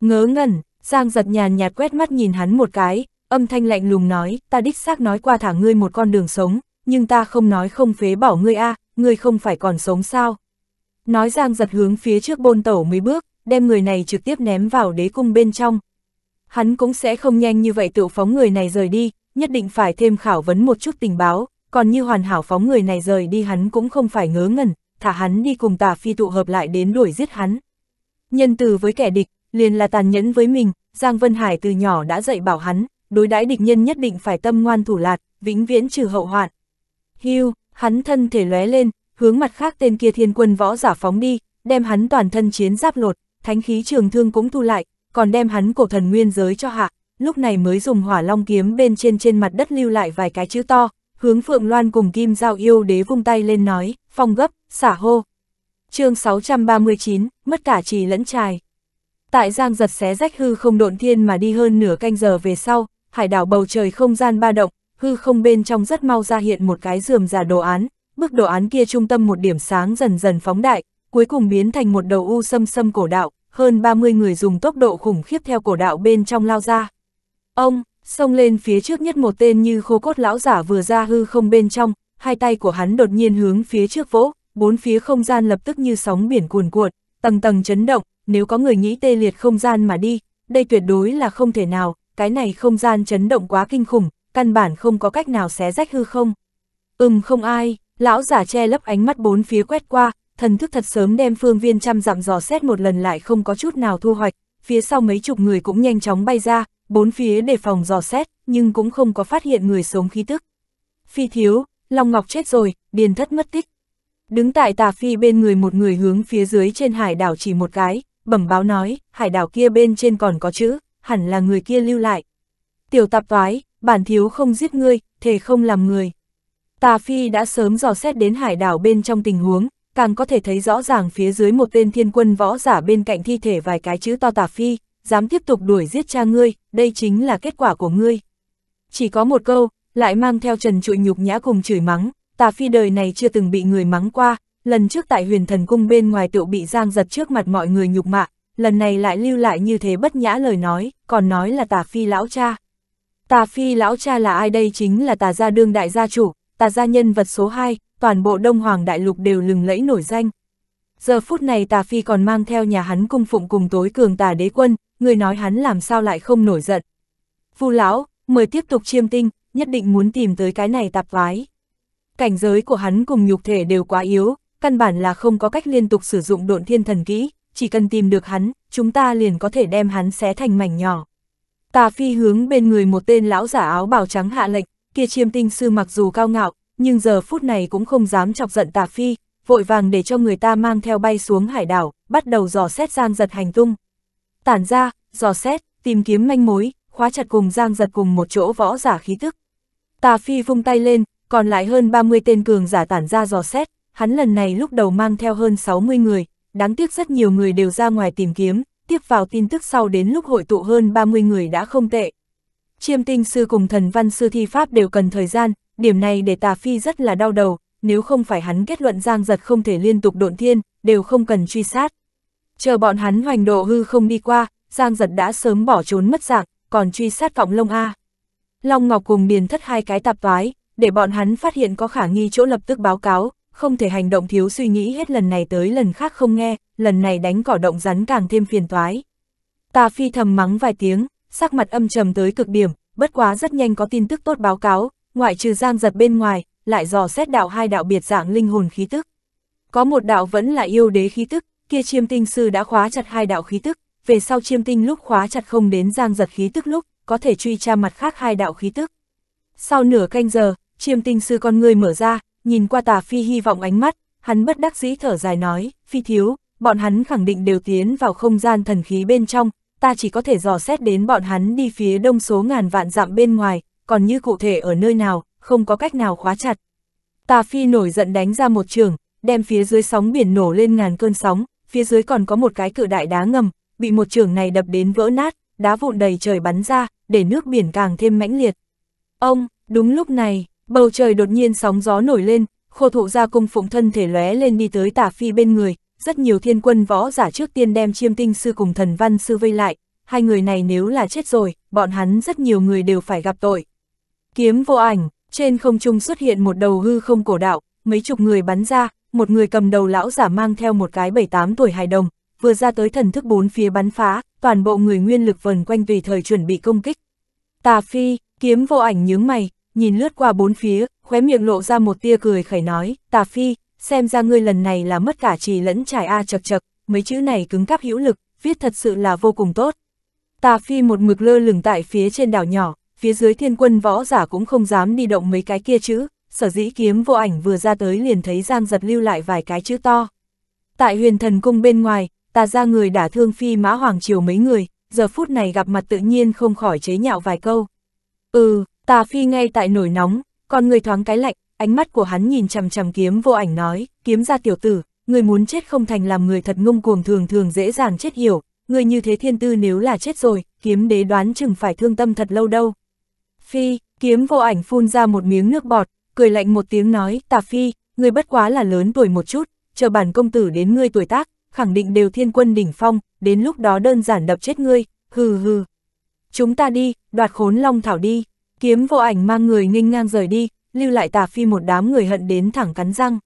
Ngớ ngẩn, Giang giật nhàn nhạt quét mắt nhìn hắn một cái, âm thanh lạnh lùng nói, ta đích xác nói qua thả ngươi một con đường sống, nhưng ta không nói không phế bỏ ngươi a, à, ngươi không phải còn sống sao. Nói Giang giật hướng phía trước bôn tẩu mấy bước, đem người này trực tiếp ném vào đế cung bên trong. Hắn cũng sẽ không nhanh như vậy tự phóng người này rời đi, nhất định phải thêm khảo vấn một chút tình báo, còn như hoàn hảo phóng người này rời đi hắn cũng không phải ngớ ngẩn, thả hắn đi cùng tà phi tụ hợp lại đến đuổi giết hắn. Nhân từ với kẻ địch, liền là tàn nhẫn với mình, Giang Vân Hải từ nhỏ đã dạy bảo hắn, đối đãi địch nhân nhất định phải tâm ngoan thủ lạt, vĩnh viễn trừ hậu hoạn. Hưu, hắn thân thể lóe lên, hướng mặt khác tên kia thiên quân võ giả phóng đi, đem hắn toàn thân chiến giáp lột, thánh khí trường thương cũng thu lại, còn đem hắn cổ thần nguyên giới cho hạ, lúc này mới dùng hỏa long kiếm bên trên trên mặt đất lưu lại vài cái chữ to, hướng Phượng Loan cùng Kim Giao yêu đế vung tay lên nói, phong gấp, xả hô. chương 639, mất cả trì lẫn trài. Tại Giang giật xé rách hư không độn thiên mà đi hơn nửa canh giờ về sau, hải đảo bầu trời không gian ba động, hư không bên trong rất mau ra hiện một cái rườm giả đồ án, bức đồ án kia trung tâm một điểm sáng dần dần phóng đại, cuối cùng biến thành một đầu u sâm sâm cổ đạo, hơn 30 người dùng tốc độ khủng khiếp theo cổ đạo bên trong lao ra. Ông, Xông lên phía trước nhất một tên như khô cốt lão giả vừa ra hư không bên trong, hai tay của hắn đột nhiên hướng phía trước vỗ, bốn phía không gian lập tức như sóng biển cuồn cuộn, tầng tầng chấn động, nếu có người nghĩ tê liệt không gian mà đi, đây tuyệt đối là không thể nào, cái này không gian chấn động quá kinh khủng, căn bản không có cách nào xé rách hư không. Ừm không ai, lão giả che lấp ánh mắt bốn phía quét qua, thần thức thật sớm đem phương viên trăm dặm dò xét một lần lại không có chút nào thu hoạch, phía sau mấy chục người cũng nhanh chóng bay ra, bốn phía để phòng dò xét, nhưng cũng không có phát hiện người sống khí tức. Phi thiếu, Long Ngọc chết rồi, điền thất mất tích. Đứng tại tà phi bên người một người hướng phía dưới trên hải đảo chỉ một cái, bẩm báo nói, hải đảo kia bên trên còn có chữ, hẳn là người kia lưu lại. Tiểu tạp toái, bản thiếu không giết ngươi, thề không làm người. Tà phi đã sớm dò xét đến hải đảo bên trong tình huống, càng có thể thấy rõ ràng phía dưới một tên thiên quân võ giả bên cạnh thi thể vài cái chữ to tà phi, dám tiếp tục đuổi giết cha ngươi, đây chính là kết quả của ngươi. Chỉ có một câu, lại mang theo trần trụi nhục nhã cùng chửi mắng, tà phi đời này chưa từng bị người mắng qua, lần trước tại huyền thần cung bên ngoài tựu bị giang giật trước mặt mọi người nhục mạ, lần này lại lưu lại như thế bất nhã lời nói, còn nói là tà phi lão cha. Tà phi lão cha là ai đây chính là tà gia đương đại gia chủ, tà gia nhân vật số 2, toàn bộ Đông Hoàng Đại Lục đều lừng lẫy nổi danh. Giờ phút này tà phi còn mang theo nhà hắn cung phụng cùng tối cường tà đế quân, người nói hắn làm sao lại không nổi giận. Vu lão, mời tiếp tục chiêm tinh, nhất định muốn tìm tới cái này tạp vái. Cảnh giới của hắn cùng nhục thể đều quá yếu, căn bản là không có cách liên tục sử dụng độn thiên thần kỹ, chỉ cần tìm được hắn, chúng ta liền có thể đem hắn xé thành mảnh nhỏ. Tà phi hướng bên người một tên lão giả áo bào trắng hạ lệnh, kia chiêm tinh sư mặc dù cao ngạo, nhưng giờ phút này cũng không dám chọc giận tà phi, vội vàng để cho người ta mang theo bay xuống hải đảo, bắt đầu dò xét giang giật hành tung tản ra, dò xét, tìm kiếm manh mối, khóa chặt cùng giang giật cùng một chỗ võ giả khí tức. Tà Phi vung tay lên, còn lại hơn 30 tên cường giả tản ra dò xét, hắn lần này lúc đầu mang theo hơn 60 người, đáng tiếc rất nhiều người đều ra ngoài tìm kiếm, tiếp vào tin tức sau đến lúc hội tụ hơn 30 người đã không tệ. Chiêm tinh sư cùng thần văn sư thi pháp đều cần thời gian, điểm này để Tà Phi rất là đau đầu, nếu không phải hắn kết luận giang giật không thể liên tục độn thiên, đều không cần truy sát. Chờ bọn hắn hoành độ hư không đi qua, Giang giật đã sớm bỏ trốn mất dạng, còn truy sát cọng long A. Long Ngọc cùng điền thất hai cái tạp toái, để bọn hắn phát hiện có khả nghi chỗ lập tức báo cáo, không thể hành động thiếu suy nghĩ hết lần này tới lần khác không nghe, lần này đánh cỏ động rắn càng thêm phiền toái. Tà Phi thầm mắng vài tiếng, sắc mặt âm trầm tới cực điểm, bất quá rất nhanh có tin tức tốt báo cáo, ngoại trừ Giang giật bên ngoài, lại dò xét đạo hai đạo biệt dạng linh hồn khí tức. Có một đạo vẫn là yêu đế khí tức, kia chiêm tinh sư đã khóa chặt hai đạo khí tức, về sau chiêm tinh lúc khóa chặt không đến giang giật khí tức lúc, có thể truy tra mặt khác hai đạo khí tức. Sau nửa canh giờ, chiêm tinh sư con người mở ra, nhìn qua tà phi hy vọng ánh mắt, hắn bất đắc dĩ thở dài nói, phi thiếu, bọn hắn khẳng định đều tiến vào không gian thần khí bên trong, ta chỉ có thể dò xét đến bọn hắn đi phía đông số ngàn vạn dặm bên ngoài, còn như cụ thể ở nơi nào, không có cách nào khóa chặt. Tà phi nổi giận đánh ra một trường, đem phía dưới sóng biển nổ lên ngàn cơn sóng, phía dưới còn có một cái cự đại đá ngầm, bị một trường này đập đến vỡ nát, đá vụn đầy trời bắn ra, để nước biển càng thêm mãnh liệt. Ông, đúng lúc này, bầu trời đột nhiên sóng gió nổi lên, khô thụ ra cung phụng thân thể lóe lên đi tới tả phi bên người, rất nhiều thiên quân võ giả trước tiên đem chiêm tinh sư cùng thần văn sư vây lại, hai người này nếu là chết rồi, bọn hắn rất nhiều người đều phải gặp tội. Kiếm vô ảnh, trên không trung xuất hiện một đầu hư không cổ đạo, mấy chục người bắn ra, một người cầm đầu lão giả mang theo một cái 7-8 tuổi hài đồng, vừa ra tới thần thức bốn phía bắn phá, toàn bộ người nguyên lực vần quanh tùy thời chuẩn bị công kích. Tà Phi, kiếm vô ảnh nhướng mày, nhìn lướt qua bốn phía, khóe miệng lộ ra một tia cười khẩy nói, Tà Phi, xem ra ngươi lần này là mất cả trì lẫn trải A chật chật, mấy chữ này cứng cáp hữu lực, viết thật sự là vô cùng tốt. Tà Phi một mực lơ lửng tại phía trên đảo nhỏ, phía dưới thiên quân võ giả cũng không dám đi động mấy cái kia chữ, sở dĩ kiếm vô ảnh vừa ra tới liền thấy Giang giật lưu lại vài cái chữ to. Tại huyền thần cung bên ngoài, tà ra người đã thương phi mã hoàng triều mấy người, giờ phút này gặp mặt tự nhiên không khỏi chế nhạo vài câu. Ừ, tà phi ngay tại nổi nóng, còn người thoáng cái lạnh, ánh mắt của hắn nhìn chằm chằm kiếm vô ảnh nói, kiếm ra tiểu tử, người muốn chết không thành làm người thật ngông cuồng thường thường dễ dàng chết hiểu, người như thế thiên tư nếu là chết rồi, kiếm đế đoán chừng phải thương tâm thật lâu đâu. Phi, kiếm vô ảnh phun ra một miếng nước bọt, cười lạnh một tiếng nói, Tà Phi, ngươi bất quá là lớn tuổi một chút, chờ bản công tử đến ngươi tuổi tác, khẳng định đều thiên quân đỉnh phong, đến lúc đó đơn giản đập chết ngươi, hừ hừ. Chúng ta đi, đoạt khốn long thảo đi, kiếm vô ảnh mang người nghênh ngang rời đi, lưu lại Tà Phi một đám người hận đến thẳng cắn răng.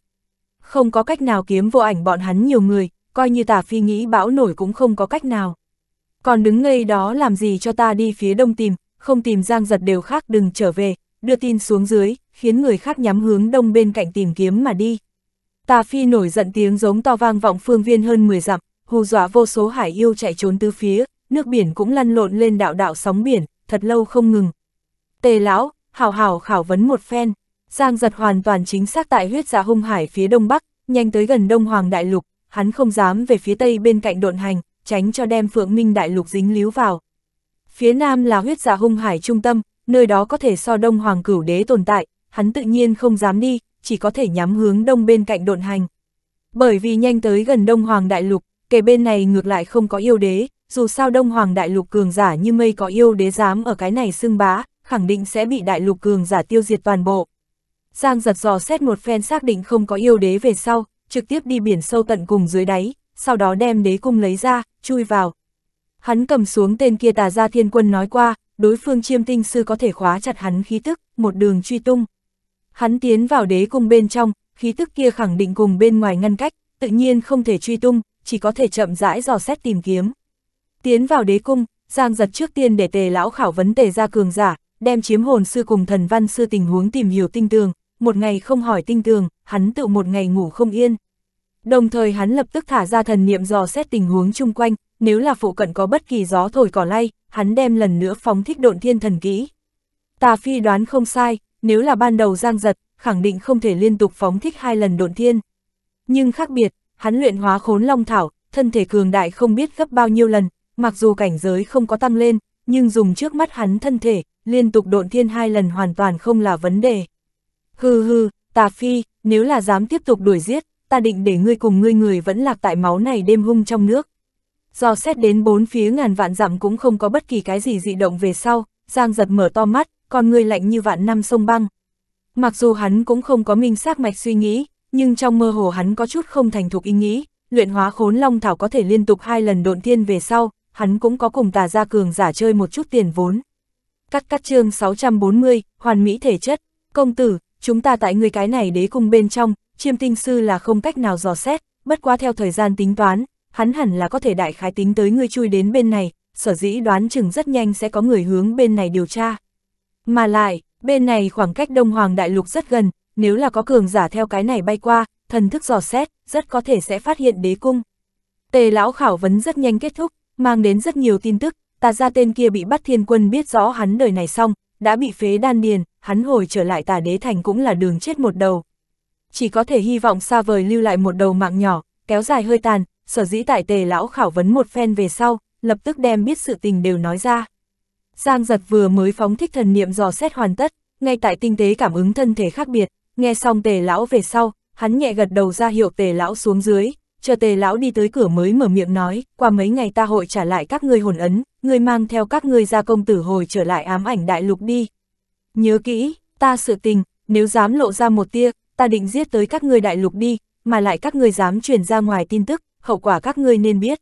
Không có cách nào kiếm vô ảnh bọn hắn nhiều người, coi như Tà Phi nghĩ bão nổi cũng không có cách nào. Còn đứng ngây đó làm gì cho ta đi phía đông tìm, không tìm giang giật đều khác đừng trở về, đưa tin xuống dưới, khiến người khác nhắm hướng đông bên cạnh tìm kiếm mà đi. Tà phi nổi giận tiếng giống to vang vọng phương viên hơn 10 dặm, hù dọa vô số hải yêu chạy trốn tứ phía, nước biển cũng lăn lộn lên đạo đạo sóng biển, thật lâu không ngừng. Tề lão, hảo hảo khảo vấn một phen, Giang giật hoàn toàn chính xác tại huyết giả dạ hung hải phía đông bắc, nhanh tới gần đông hoàng đại lục, hắn không dám về phía tây bên cạnh độn hành, tránh cho đem phượng minh đại lục dính líu vào. Phía nam là huyết giả dạ hung hải trung tâm, nơi đó có thể so đông hoàng cửu đế tồn tại, hắn tự nhiên không dám đi, chỉ có thể nhắm hướng đông bên cạnh độn hành. Bởi vì nhanh tới gần Đông Hoàng Đại Lục, kề bên này ngược lại không có yêu đế, dù sao Đông Hoàng Đại Lục cường giả như mây có yêu đế dám ở cái này xưng bá, khẳng định sẽ bị Đại Lục cường giả tiêu diệt toàn bộ. Giang giật giò xét một phen xác định không có yêu đế về sau, trực tiếp đi biển sâu tận cùng dưới đáy, sau đó đem đế cung lấy ra, chui vào. Hắn cầm xuống tên kia tà gia thiên quân nói qua, đối phương chiêm tinh sư có thể khóa chặt hắn khí tức, một đường truy tung. Hắn tiến vào đế cung bên trong, khí tức kia khẳng định cùng bên ngoài ngăn cách, tự nhiên không thể truy tung, chỉ có thể chậm rãi dò xét tìm kiếm. Tiến vào đế cung, Giang giật trước tiên để tề lão khảo vấn tề ra cường giả, đem chiếm hồn sư cùng thần văn sư tình huống tìm hiểu tinh tường, một ngày không hỏi tinh tường, hắn tự một ngày ngủ không yên. Đồng thời hắn lập tức thả ra thần niệm dò xét tình huống chung quanh, nếu là phụ cận có bất kỳ gió thổi cỏ lay, hắn đem lần nữa phóng thích độn thiên thần kỹ. Tà phi đoán không sai, nếu là ban đầu giang giật, khẳng định không thể liên tục phóng thích hai lần độn thiên. Nhưng khác biệt, hắn luyện hóa khốn long thảo, thân thể cường đại không biết gấp bao nhiêu lần, mặc dù cảnh giới không có tăng lên, nhưng dùng trước mắt hắn thân thể, liên tục độn thiên hai lần hoàn toàn không là vấn đề. Hừ hừ, tà phi, nếu là dám tiếp tục đuổi giết, ta định để ngươi cùng ngươi người vẫn lạc tại máu này đêm hung trong nước. Do xét đến bốn phía ngàn vạn dặm cũng không có bất kỳ cái gì dị động về sau, Giang giật mở to mắt, con người lạnh như vạn năm sông băng. Mặc dù hắn cũng không có minh xác mạch suy nghĩ, nhưng trong mơ hồ hắn có chút không thành thục ý nghĩ, luyện hóa khốn long thảo có thể liên tục hai lần độn thiên về sau, hắn cũng có cùng tà gia cường giả chơi một chút tiền vốn. Cắt cắt chương 640, hoàn mỹ thể chất, công tử, chúng ta tại người cái này đế cung bên trong, chiêm tinh sư là không cách nào dò xét, bất quá theo thời gian tính toán, hắn hẳn là có thể đại khái tính tới người chui đến bên này, sở dĩ đoán chừng rất nhanh sẽ có người hướng bên này điều tra. Mà lại, bên này khoảng cách Đông Hoàng Đại Lục rất gần, nếu là có cường giả theo cái này bay qua, thần thức dò xét, rất có thể sẽ phát hiện đế cung. Tề lão khảo vấn rất nhanh kết thúc, mang đến rất nhiều tin tức, Ta ra tên kia bị bắt thiên quân biết rõ hắn đời này xong, đã bị phế đan điền, hắn hồi trở lại tà đế thành cũng là đường chết một đầu. Chỉ có thể hy vọng xa vời lưu lại một đầu mạng nhỏ, kéo dài hơi tàn, sở dĩ tại tề lão khảo vấn một phen về sau, lập tức đem biết sự tình đều nói ra. Giang giật vừa mới phóng thích thần niệm dò xét hoàn tất, ngay tại tinh tế cảm ứng thân thể khác biệt, nghe xong tề lão về sau, hắn nhẹ gật đầu ra hiệu tề lão xuống dưới, chờ tề lão đi tới cửa mới mở miệng nói, qua mấy ngày ta hội trả lại các ngươi hồn ấn, ngươi mang theo các ngươi ra công tử hồi trở lại ám ảnh đại lục đi. Nhớ kỹ, ta sự tình, nếu dám lộ ra một tia, ta định giết tới các ngươi đại lục đi, mà lại các ngươi dám truyền ra ngoài tin tức, hậu quả các ngươi nên biết.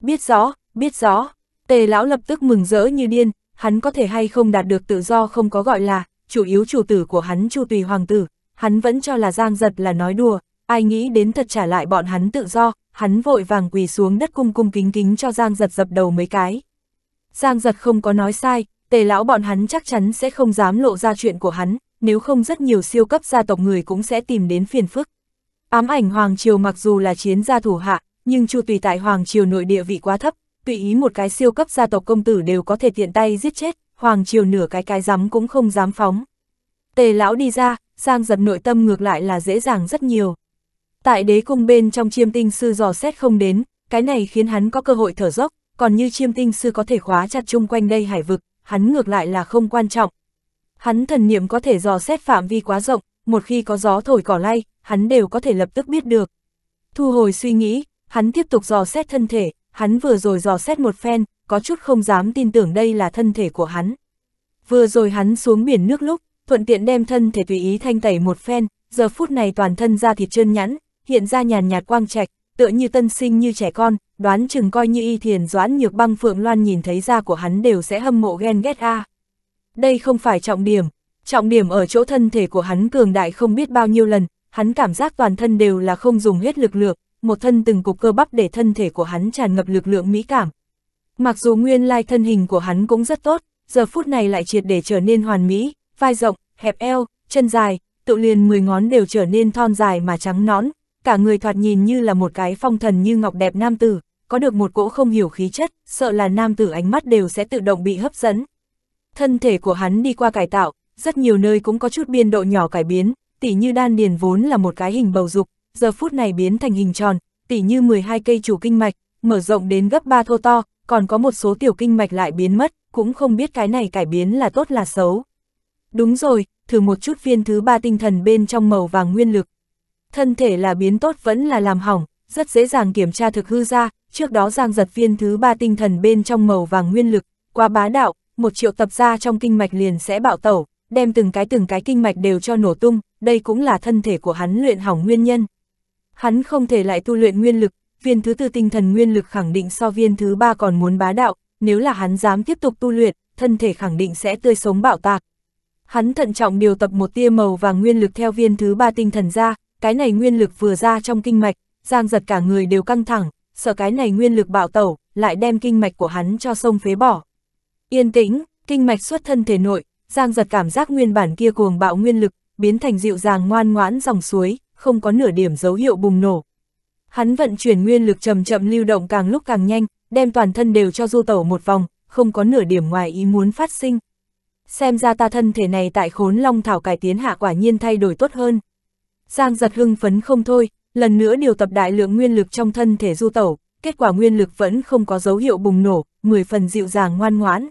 Biết rõ, biết rõ, tề lão lập tức mừng rỡ như điên, hắn có thể hay không đạt được tự do không có gọi là, chủ yếu chủ tử của hắn chu tùy hoàng tử, hắn vẫn cho là giang giật là nói đùa, ai nghĩ đến thật trả lại bọn hắn tự do, hắn vội vàng quỳ xuống đất cung cung kính kính cho giang giật dập đầu mấy cái. Giang giật không có nói sai, tề lão bọn hắn chắc chắn sẽ không dám lộ ra chuyện của hắn, nếu không rất nhiều siêu cấp gia tộc người cũng sẽ tìm đến phiền phức. Ám ảnh Hoàng Triều mặc dù là chiến gia thủ hạ, nhưng Chu Tùy tại Hoàng Triều nội địa vị quá thấp, tùy ý một cái siêu cấp gia tộc công tử đều có thể tiện tay giết chết, hoàng triều nửa cái cái dám cũng không dám phóng. Tề lão đi ra, sang giật nội tâm ngược lại là dễ dàng rất nhiều. Tại đế cung bên trong chiêm tinh sư dò xét không đến, cái này khiến hắn có cơ hội thở dốc, còn như chiêm tinh sư có thể khóa chặt chung quanh đây hải vực, hắn ngược lại là không quan trọng. Hắn thần niệm có thể dò xét phạm vi quá rộng, một khi có gió thổi cỏ lay, hắn đều có thể lập tức biết được. Thu hồi suy nghĩ, hắn tiếp tục dò xét thân thể, hắn vừa rồi dò xét một phen, có chút không dám tin tưởng đây là thân thể của hắn. Vừa rồi hắn xuống biển nước lúc, thuận tiện đem thân thể tùy ý thanh tẩy một phen, giờ phút này toàn thân da thịt trơn nhẵn, hiện ra nhàn nhạt quang trạch, tựa như tân sinh như trẻ con, đoán chừng coi như y thiền doãn nhược băng phượng loan nhìn thấy da của hắn đều sẽ hâm mộ ghen ghét a. Đây không phải trọng điểm, trọng điểm ở chỗ thân thể của hắn cường đại không biết bao nhiêu lần, hắn cảm giác toàn thân đều là không dùng hết lực lượng, một thân từng cục cơ bắp để thân thể của hắn tràn ngập lực lượng mỹ cảm. Mặc dù nguyên lai thân hình của hắn cũng rất tốt, giờ phút này lại triệt để trở nên hoàn mỹ, vai rộng, hẹp eo, chân dài, tự liền 10 ngón đều trở nên thon dài mà trắng nõn, cả người thoạt nhìn như là một cái phong thần như ngọc đẹp nam tử, có được một cỗ không hiểu khí chất, sợ là nam tử ánh mắt đều sẽ tự động bị hấp dẫn. Thân thể của hắn đi qua cải tạo, rất nhiều nơi cũng có chút biên độ nhỏ cải biến, tỉ như đan điền vốn là một cái hình bầu dục, giờ phút này biến thành hình tròn, tỉ như 12 cây chủ kinh mạch, mở rộng đến gấp 3 thô to, còn có một số tiểu kinh mạch lại biến mất, cũng không biết cái này cải biến là tốt là xấu. Đúng rồi, thử một chút viên thứ ba tinh thần bên trong màu vàng nguyên lực. Thân thể là biến tốt vẫn là làm hỏng, rất dễ dàng kiểm tra thực hư ra, trước đó giang giật viên thứ ba tinh thần bên trong màu vàng nguyên lực, qua bá đạo, một triệu tập ra trong kinh mạch liền sẽ bạo tẩu, đem từng cái từng cái kinh mạch đều cho nổ tung, đây cũng là thân thể của hắn luyện hỏng nguyên nhân. Hắn không thể lại tu luyện nguyên lực, viên thứ tư tinh thần nguyên lực khẳng định so viên thứ ba còn muốn bá đạo, nếu là hắn dám tiếp tục tu luyện, thân thể khẳng định sẽ tươi sống bạo tạc. Hắn thận trọng điều tập một tia màu vàng nguyên lực theo viên thứ ba tinh thần ra, cái này nguyên lực vừa ra trong kinh mạch, giang giật cả người đều căng thẳng, sợ cái này nguyên lực bạo tẩu, lại đem kinh mạch của hắn cho sông phế bỏ. Yên tĩnh, kinh mạch xuất thân thể nội, giang giật cảm giác nguyên bản kia cuồng bạo nguyên lực, biến thành dịu dàng ngoan ngoãn dòng suối, không có nửa điểm dấu hiệu bùng nổ. Hắn vận chuyển nguyên lực chậm chậm lưu động càng lúc càng nhanh, đem toàn thân đều cho du tẩu một vòng, không có nửa điểm ngoài ý muốn phát sinh. Xem ra ta thân thể này tại khốn long thảo cải tiến hạ quả nhiên thay đổi tốt hơn. Giang giật hưng phấn không thôi, lần nữa điều tập đại lượng nguyên lực trong thân thể du tẩu, kết quả nguyên lực vẫn không có dấu hiệu bùng nổ, mười phần dịu dàng ngoan ngoãn.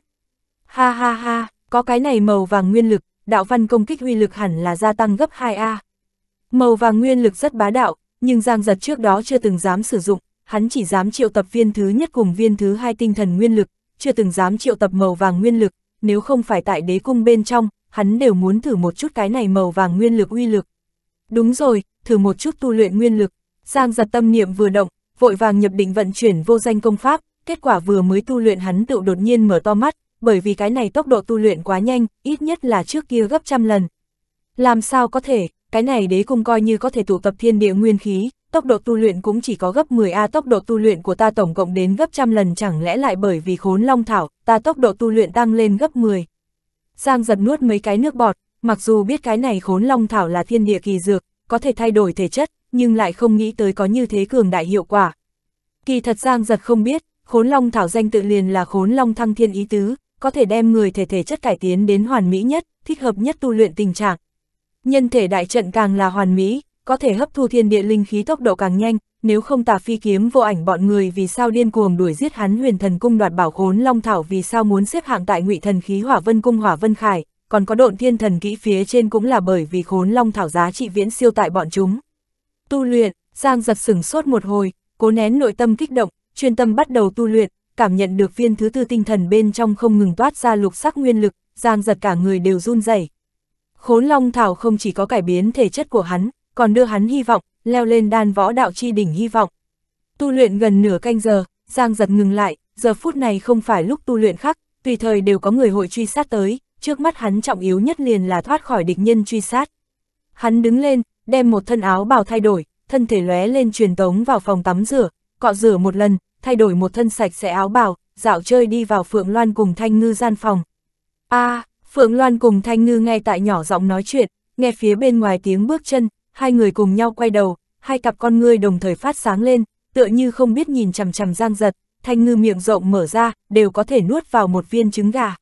Ha ha ha, có cái này màu vàng nguyên lực, đạo văn công kích huy lực hẳn là gia tăng gấp 2A. Màu vàng nguyên lực rất bá đạo, nhưng Giang Giật trước đó chưa từng dám sử dụng, hắn chỉ dám triệu tập viên thứ nhất cùng viên thứ hai tinh thần nguyên lực, chưa từng dám triệu tập màu vàng nguyên lực, nếu không phải tại đế cung bên trong, hắn đều muốn thử một chút cái này màu vàng nguyên lực uy lực. Đúng rồi, thử một chút tu luyện nguyên lực, Giang Giật tâm niệm vừa động, vội vàng nhập định vận chuyển vô danh công pháp, kết quả vừa mới tu luyện hắn tự đột nhiên mở to mắt, bởi vì cái này tốc độ tu luyện quá nhanh, ít nhất là trước kia gấp trăm lần. Làm sao có thể, cái này đế cung coi như có thể tụ tập thiên địa nguyên khí, tốc độ tu luyện cũng chỉ có gấp 10A tốc độ tu luyện của ta tổng cộng đến gấp trăm lần chẳng lẽ lại bởi vì khốn long thảo, ta tốc độ tu luyện tăng lên gấp 10. Giang giật nuốt mấy cái nước bọt, mặc dù biết cái này khốn long thảo là thiên địa kỳ dược, có thể thay đổi thể chất, nhưng lại không nghĩ tới có như thế cường đại hiệu quả. Kỳ thật Giang giật không biết, khốn long thảo danh tự liền là khốn long thăng thiên ý tứ, có thể đem người thể thể chất cải tiến đến hoàn mỹ nhất, thích hợp nhất tu luyện tình trạng, Nhân thể đại trận càng là hoàn mỹ, có thể hấp thu thiên địa linh khí tốc độ càng nhanh, nếu không tà phi kiếm vô ảnh bọn người vì sao điên cuồng đuổi giết hắn huyền thần cung đoạt bảo khốn long thảo vì sao muốn xếp hạng tại ngụy thần khí hỏa vân cung hỏa vân khải, còn có độn thiên thần kỹ phía trên cũng là bởi vì khốn long thảo giá trị viễn siêu tại bọn chúng. Tu luyện, Giang giật sửng sốt một hồi, cố nén nội tâm kích động, chuyên tâm bắt đầu tu luyện, cảm nhận được viên thứ tư tinh thần bên trong không ngừng toát ra lục sắc nguyên lực, Giang giật cả người đều run rẩy Khốn Long Thảo không chỉ có cải biến thể chất của hắn, còn đưa hắn hy vọng, leo lên đan võ đạo chi đỉnh hy vọng. Tu luyện gần nửa canh giờ, Giang giật ngừng lại, giờ phút này không phải lúc tu luyện khác, tùy thời đều có người hội truy sát tới, trước mắt hắn trọng yếu nhất liền là thoát khỏi địch nhân truy sát. Hắn đứng lên, đem một thân áo bào thay đổi, thân thể lóe lên truyền tống vào phòng tắm rửa, cọ rửa một lần, thay đổi một thân sạch sẽ áo bào, dạo chơi đi vào Phượng Loan cùng Thanh Ngư gian phòng. A, à, Phượng Loan cùng Thanh Ngư ngay tại nhỏ giọng nói chuyện, nghe phía bên ngoài tiếng bước chân, hai người cùng nhau quay đầu, hai cặp con ngươi đồng thời phát sáng lên, tựa như không biết nhìn chằm chằm Giang Giật, Thanh Ngư miệng rộng mở ra, đều có thể nuốt vào một viên trứng gà.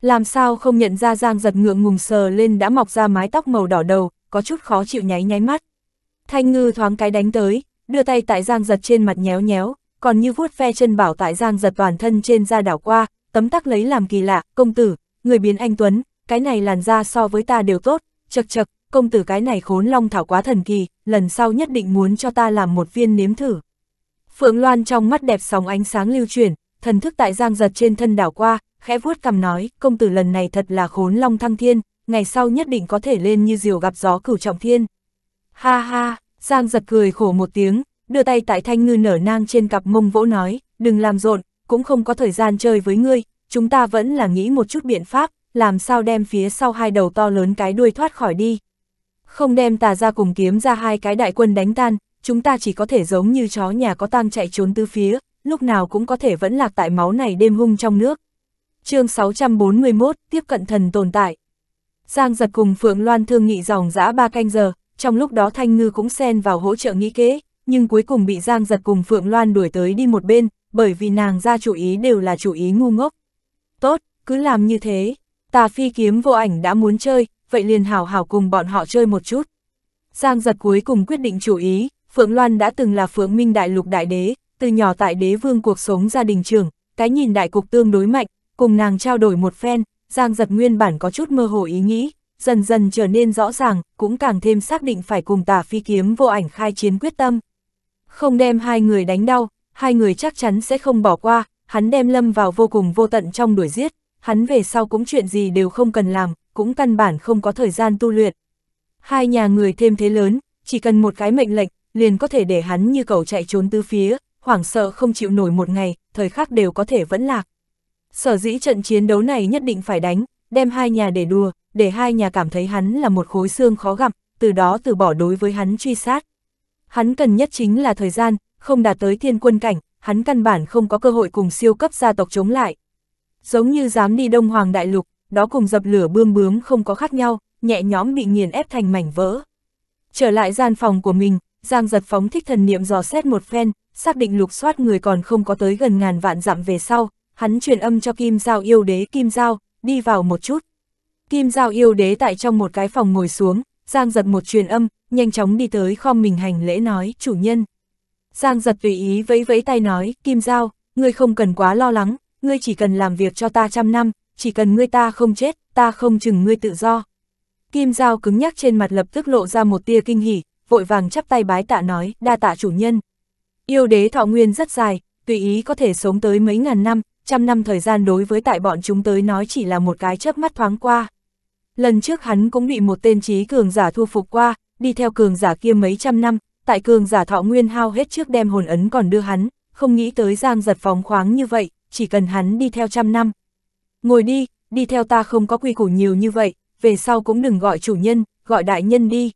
Làm sao không nhận ra Giang Giật ngượng ngùng sờ lên đã mọc ra mái tóc màu đỏ đầu, có chút khó chịu nháy nháy mắt. Thanh Ngư thoáng cái đánh tới, đưa tay tại Giang Giật trên mặt nhéo nhéo, còn như vuốt ve chân bảo tại Giang Giật toàn thân trên da đảo qua, tấm tắc lấy làm kỳ lạ, công tử, người biến anh Tuấn, cái này làn da so với ta đều tốt, chật chật, công tử cái này khốn long thảo quá thần kỳ, lần sau nhất định muốn cho ta làm một viên nếm thử. Phượng Loan trong mắt đẹp sóng ánh sáng lưu chuyển, thần thức tại giang giật trên thân đảo qua, khẽ vuốt cầm nói, công tử lần này thật là khốn long thăng thiên, ngày sau nhất định có thể lên như diều gặp gió cửu trọng thiên. Ha ha, giang giật cười khổ một tiếng, đưa tay tại thanh ngư nở nang trên cặp mông vỗ nói, đừng làm rộn, cũng không có thời gian chơi với ngươi, chúng ta vẫn là nghĩ một chút biện pháp, làm sao đem phía sau hai đầu to lớn cái đuôi thoát khỏi đi. Không đem tà ra cùng kiếm ra hai cái đại quân đánh tan, chúng ta chỉ có thể giống như chó nhà có tang chạy trốn tứ phía, lúc nào cũng có thể vẫn lạc tại máu này đêm hung trong nước. chương 641, tiếp cận thần tồn tại. Giang giật cùng Phượng Loan thương nghị dòng dã ba canh giờ, trong lúc đó Thanh Ngư cũng xen vào hỗ trợ nghĩ kế, nhưng cuối cùng bị Giang giật cùng Phượng Loan đuổi tới đi một bên, bởi vì nàng ra chủ ý đều là chủ ý ngu ngốc. Tốt, cứ làm như thế. Tà phi kiếm vô ảnh đã muốn chơi, vậy liền hào hào cùng bọn họ chơi một chút. Giang giật cuối cùng quyết định chủ ý, Phượng Loan đã từng là Phượng Minh Đại Lục Đại Đế, từ nhỏ tại đế vương cuộc sống gia đình trưởng, cái nhìn đại cục tương đối mạnh, cùng nàng trao đổi một phen, Giang giật nguyên bản có chút mơ hồ ý nghĩ, dần dần trở nên rõ ràng, cũng càng thêm xác định phải cùng tà phi kiếm vô ảnh khai chiến quyết tâm. Không đem hai người đánh đau, hai người chắc chắn sẽ không bỏ qua, hắn đem lâm vào vô cùng vô tận trong đuổi giết, hắn về sau cũng chuyện gì đều không cần làm, cũng căn bản không có thời gian tu luyện. Hai nhà người thêm thế lớn, chỉ cần một cái mệnh lệnh, liền có thể để hắn như cầu chạy trốn tứ phía, hoảng sợ không chịu nổi một ngày, thời khắc đều có thể vẫn lạc. Sở dĩ trận chiến đấu này nhất định phải đánh, đem hai nhà để đùa, để hai nhà cảm thấy hắn là một khối xương khó gặp từ đó từ bỏ đối với hắn truy sát. Hắn cần nhất chính là thời gian, không đạt tới thiên quân cảnh, hắn căn bản không có cơ hội cùng siêu cấp gia tộc chống lại. Giống như dám đi Đông Hoàng Đại Lục, đó cùng dập lửa bươm bướm không có khác nhau, nhẹ nhõm bị nghiền ép thành mảnh vỡ. Trở lại gian phòng của mình, Giang giật phóng thích thần niệm dò xét một phen, xác định lục soát người còn không có tới gần ngàn vạn dặm về sau, hắn truyền âm cho Kim Giao yêu đế Kim Giao, đi vào một chút. Kim Giao yêu đế tại trong một cái phòng ngồi xuống, Giang giật một truyền âm, nhanh chóng đi tới khom mình hành lễ nói, chủ nhân, Giang giật tùy ý vẫy vẫy tay nói, Kim Giao, ngươi không cần quá lo lắng, ngươi chỉ cần làm việc cho ta trăm năm, chỉ cần ngươi ta không chết, ta không chừng ngươi tự do. Kim Giao cứng nhắc trên mặt lập tức lộ ra một tia kinh hỉ, vội vàng chắp tay bái tạ nói, đa tạ chủ nhân. Yêu đế thọ nguyên rất dài, tùy ý có thể sống tới mấy ngàn năm, trăm năm thời gian đối với tại bọn chúng tới nói chỉ là một cái chớp mắt thoáng qua. Lần trước hắn cũng bị một tên trí cường giả thu phục qua, đi theo cường giả kia mấy trăm năm, tại cường giả thọ nguyên hao hết trước đem hồn ấn còn đưa hắn, không nghĩ tới giang giật phóng khoáng như vậy, chỉ cần hắn đi theo trăm năm. Ngồi đi, đi theo ta không có quy củ nhiều như vậy, về sau cũng đừng gọi chủ nhân, gọi đại nhân đi.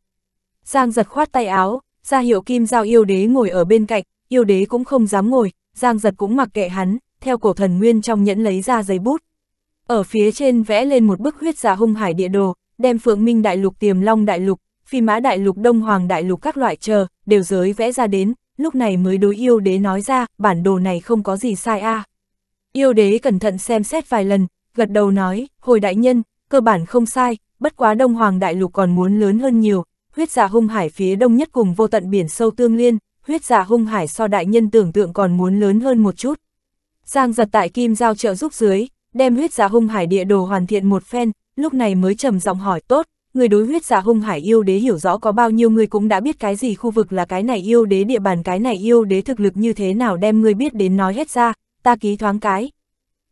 Giang giật khoát tay áo, ra hiệu kim giao yêu đế ngồi ở bên cạnh, yêu đế cũng không dám ngồi, giang giật cũng mặc kệ hắn, theo cổ thần nguyên trong nhẫn lấy ra giấy bút. Ở phía trên vẽ lên một bức huyết giả dạ hung hải địa đồ, đem phượng minh đại lục tiềm long đại lục, phi mã đại lục đông hoàng đại lục các loại chờ, đều giới vẽ ra đến, lúc này mới đối yêu đế nói ra, bản đồ này không có gì sai a à. Yêu đế cẩn thận xem xét vài lần, gật đầu nói, hồi đại nhân, cơ bản không sai, bất quá đông hoàng đại lục còn muốn lớn hơn nhiều, huyết dạ hung hải phía đông nhất cùng vô tận biển sâu tương liên, huyết dạ hung hải so đại nhân tưởng tượng còn muốn lớn hơn một chút. Giang giật tại kim giao trợ giúp dưới, đem huyết dạ hung hải địa đồ hoàn thiện một phen, lúc này mới trầm giọng hỏi tốt, người đối huyết giả hung hải yêu đế hiểu rõ có bao nhiêu người cũng đã biết cái gì khu vực là cái này yêu đế địa bàn cái này yêu đế thực lực như thế nào đem người biết đến nói hết ra, ta ký thoáng cái.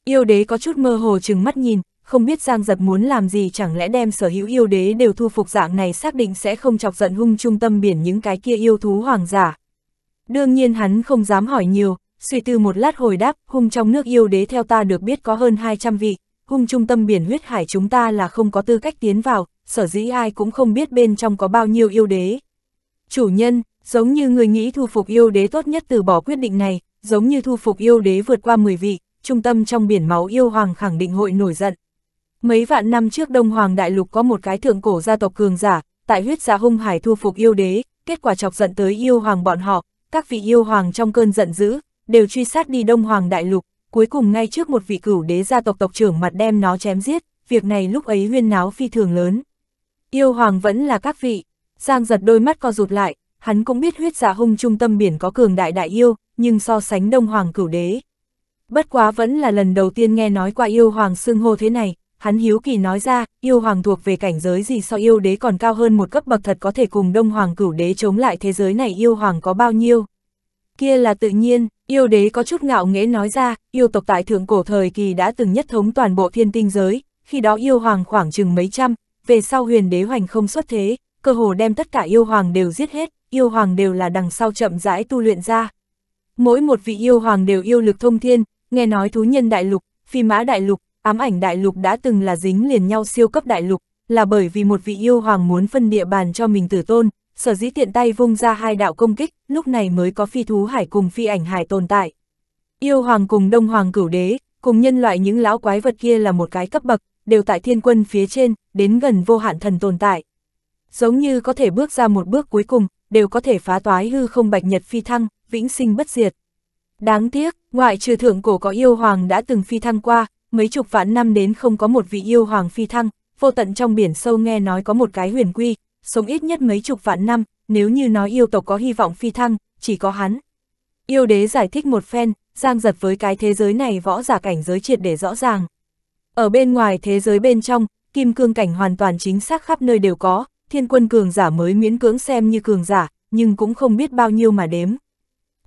Yêu đế có chút mơ hồ chừng mắt nhìn, không biết Giang Giật muốn làm gì chẳng lẽ đem sở hữu yêu đế đều thu phục dạng này xác định sẽ không chọc giận hung trung tâm biển những cái kia yêu thú hoàng giả. Đương nhiên hắn không dám hỏi nhiều, suy tư một lát hồi đáp, hung trong nước yêu đế theo ta được biết có hơn 200 vị, hung trung tâm biển huyết hải chúng ta là không có tư cách tiến vào, sở dĩ ai cũng không biết bên trong có bao nhiêu yêu đế. Chủ nhân, giống như người nghĩ thu phục yêu đế tốt nhất từ bỏ quyết định này, giống như thu phục yêu đế vượt qua 10 vị, trung tâm trong biển máu yêu hoàng khẳng định hội nổi giận. Mấy vạn năm trước Đông Hoàng Đại Lục có một cái thượng cổ gia tộc cường giả, tại huyết giả hung hải thu phục yêu đế, kết quả chọc giận tới yêu hoàng bọn họ, các vị yêu hoàng trong cơn giận dữ, đều truy sát đi Đông Hoàng Đại Lục, cuối cùng ngay trước một vị cửu đế gia tộc tộc trưởng mặt đem nó chém giết, việc này lúc ấy huyên náo phi thường lớn. Yêu hoàng vẫn là các vị, Giang giật đôi mắt co rụt lại, hắn cũng biết huyết giả dạ hung trung tâm biển có cường đại đại yêu, nhưng so sánh đông hoàng cửu đế. Bất quá vẫn là lần đầu tiên nghe nói qua yêu hoàng xưng hô thế này, hắn hiếu kỳ nói ra, yêu hoàng thuộc về cảnh giới gì so yêu đế còn cao hơn một cấp bậc thật có thể cùng đông hoàng cửu đế chống lại thế giới này yêu hoàng có bao nhiêu kia là tự nhiên, yêu đế có chút ngạo nghễ nói ra, yêu tộc tại thượng cổ thời kỳ đã từng nhất thống toàn bộ thiên tinh giới, khi đó yêu hoàng khoảng chừng mấy trăm, về sau huyền đế hoành không xuất thế, cơ hồ đem tất cả yêu hoàng đều giết hết, yêu hoàng đều là đằng sau chậm rãi tu luyện ra. Mỗi một vị yêu hoàng đều yêu lực thông thiên, nghe nói thú nhân đại lục, phi mã đại lục, ám ảnh đại lục đã từng là dính liền nhau siêu cấp đại lục, là bởi vì một vị yêu hoàng muốn phân địa bàn cho mình tử tôn, sở dĩ tiện tay vung ra hai đạo công kích, lúc này mới có phi thú hải cùng phi ảnh hải tồn tại. Yêu hoàng cùng đông hoàng cửu đế, cùng nhân loại những lão quái vật kia là một cái cấp bậc, đều tại thiên quân phía trên, đến gần vô hạn thần tồn tại. Giống như có thể bước ra một bước cuối cùng, đều có thể phá toái hư không bạch nhật phi thăng, vĩnh sinh bất diệt. Đáng tiếc, ngoại trừ thượng cổ có yêu hoàng đã từng phi thăng qua, mấy chục vạn năm đến không có một vị yêu hoàng phi thăng, vô tận trong biển sâu nghe nói có một cái huyền quy, sống ít nhất mấy chục vạn năm, nếu như nói yêu tộc có hy vọng phi thăng, chỉ có hắn. Yêu đế giải thích một phen, giang giật với cái thế giới này võ giả cảnh giới triệt để rõ ràng. Ở bên ngoài thế giới bên trong, kim cương cảnh hoàn toàn chính xác khắp nơi đều có, thiên quân cường giả mới miễn cưỡng xem như cường giả, nhưng cũng không biết bao nhiêu mà đếm.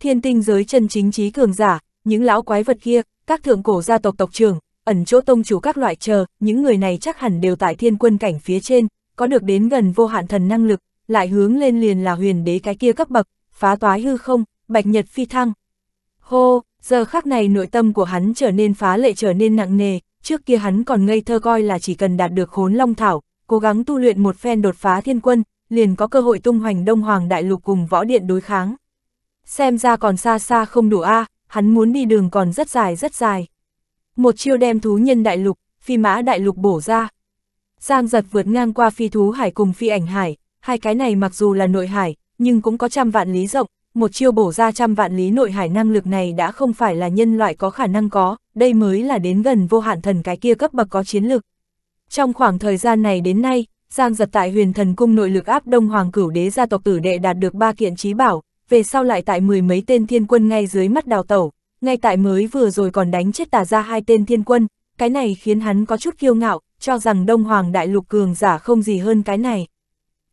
Thiên tinh giới chân chính trí cường giả, những lão quái vật kia, các thượng cổ gia tộc tộc trưởng, ẩn chỗ tông chủ các loại chờ, những người này chắc hẳn đều tại thiên quân cảnh phía trên, có được đến gần vô hạn thần năng lực, lại hướng lên liền là huyền đế cái kia cấp bậc, phá toái hư không, bạch nhật phi thăng. Hô, giờ khắc này nội tâm của hắn trở nên phá lệ trở nên nặng nề, trước kia hắn còn ngây thơ coi là chỉ cần đạt được khốn long thảo, cố gắng tu luyện một phen đột phá thiên quân, liền có cơ hội tung hoành đông hoàng đại lục cùng võ điện đối kháng. Xem ra còn xa xa không đủ a à, hắn muốn đi đường còn rất dài rất dài. Một chiêu đem thú nhân đại lục, phi mã đại lục bổ ra, Giang giật vượt ngang qua phi thú hải cùng phi ảnh hải, hai cái này mặc dù là nội hải, nhưng cũng có trăm vạn lý rộng, một chiêu bổ ra trăm vạn lý nội hải năng lực này đã không phải là nhân loại có khả năng có, đây mới là đến gần vô hạn thần cái kia cấp bậc có chiến lực. Trong khoảng thời gian này đến nay, Giang giật tại huyền thần cung nội lực áp đông hoàng cửu đế gia tộc tử đệ đạt được ba kiện trí bảo, về sau lại tại mười mấy tên thiên quân ngay dưới mắt đào tẩu, ngay tại mới vừa rồi còn đánh chết tà ra hai tên thiên quân, cái này khiến hắn có chút kiêu ngạo, cho rằng Đông Hoàng Đại Lục cường giả không gì hơn cái này.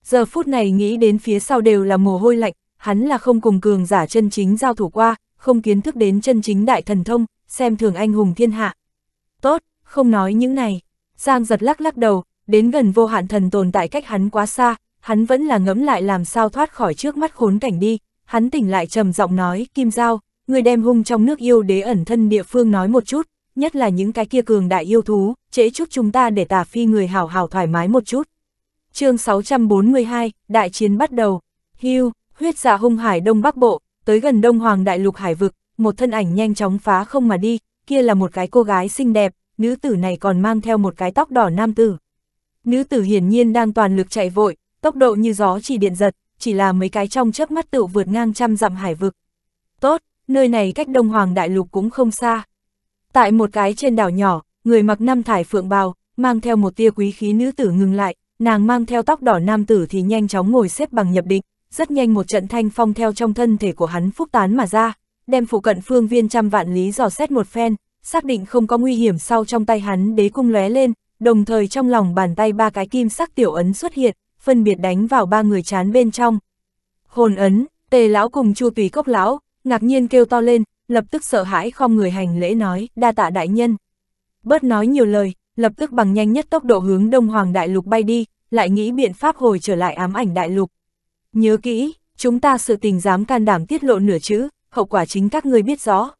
Giờ phút này nghĩ đến phía sau đều là mồ hôi lạnh, hắn là không cùng cường giả chân chính giao thủ qua, không kiến thức đến chân chính đại thần thông, xem thường anh hùng thiên hạ. Tốt, không nói những này. Giang giật lắc lắc đầu, đến gần vô hạn thần tồn tại cách hắn quá xa, hắn vẫn là ngẫm lại làm sao thoát khỏi trước mắt khốn cảnh đi. Hắn tỉnh lại trầm giọng nói, Kim Giao, người đem hung trong nước yêu đế ẩn thân địa phương nói một chút, nhất là những cái kia cường đại yêu thú, trễ chút chúng ta để tà phi người hào hào thoải mái một chút. chương 642, đại chiến bắt đầu, hưu, huyết giả dạ hung hải đông bắc bộ, tới gần đông hoàng đại lục hải vực, một thân ảnh nhanh chóng phá không mà đi, kia là một cái cô gái xinh đẹp, nữ tử này còn mang theo một cái tóc đỏ nam tử. Nữ tử hiển nhiên đang toàn lực chạy vội, tốc độ như gió chỉ điện giật, chỉ là mấy cái trong chớp mắt tự vượt ngang trăm dặm hải vực. Tốt, nơi này cách Đông Hoàng Đại Lục cũng không xa. Tại một cái trên đảo nhỏ, người mặc năm thải phượng bào, mang theo một tia quý khí nữ tử ngừng lại, nàng mang theo tóc đỏ nam tử thì nhanh chóng ngồi xếp bằng nhập định, rất nhanh một trận thanh phong theo trong thân thể của hắn phúc tán mà ra, đem phụ cận phương viên trăm vạn lý dò xét một phen, xác định không có nguy hiểm sau trong tay hắn đế cung lóe lên, đồng thời trong lòng bàn tay ba cái kim sắc tiểu ấn xuất hiện, phân biệt đánh vào ba người chán bên trong. Hồn ấn, tề lão cùng chu tùy cốc lão, ngạc nhiên kêu to lên, lập tức sợ hãi khom người hành lễ nói, đa tạ đại nhân. Bớt nói nhiều lời, lập tức bằng nhanh nhất tốc độ hướng Đông Hoàng Đại Lục bay đi, lại nghĩ biện pháp hồi trở lại ám ảnh Đại Lục. Nhớ kỹ, chúng ta sự tình dám can đảm tiết lộ nửa chữ, hậu quả chính các ngươi biết rõ.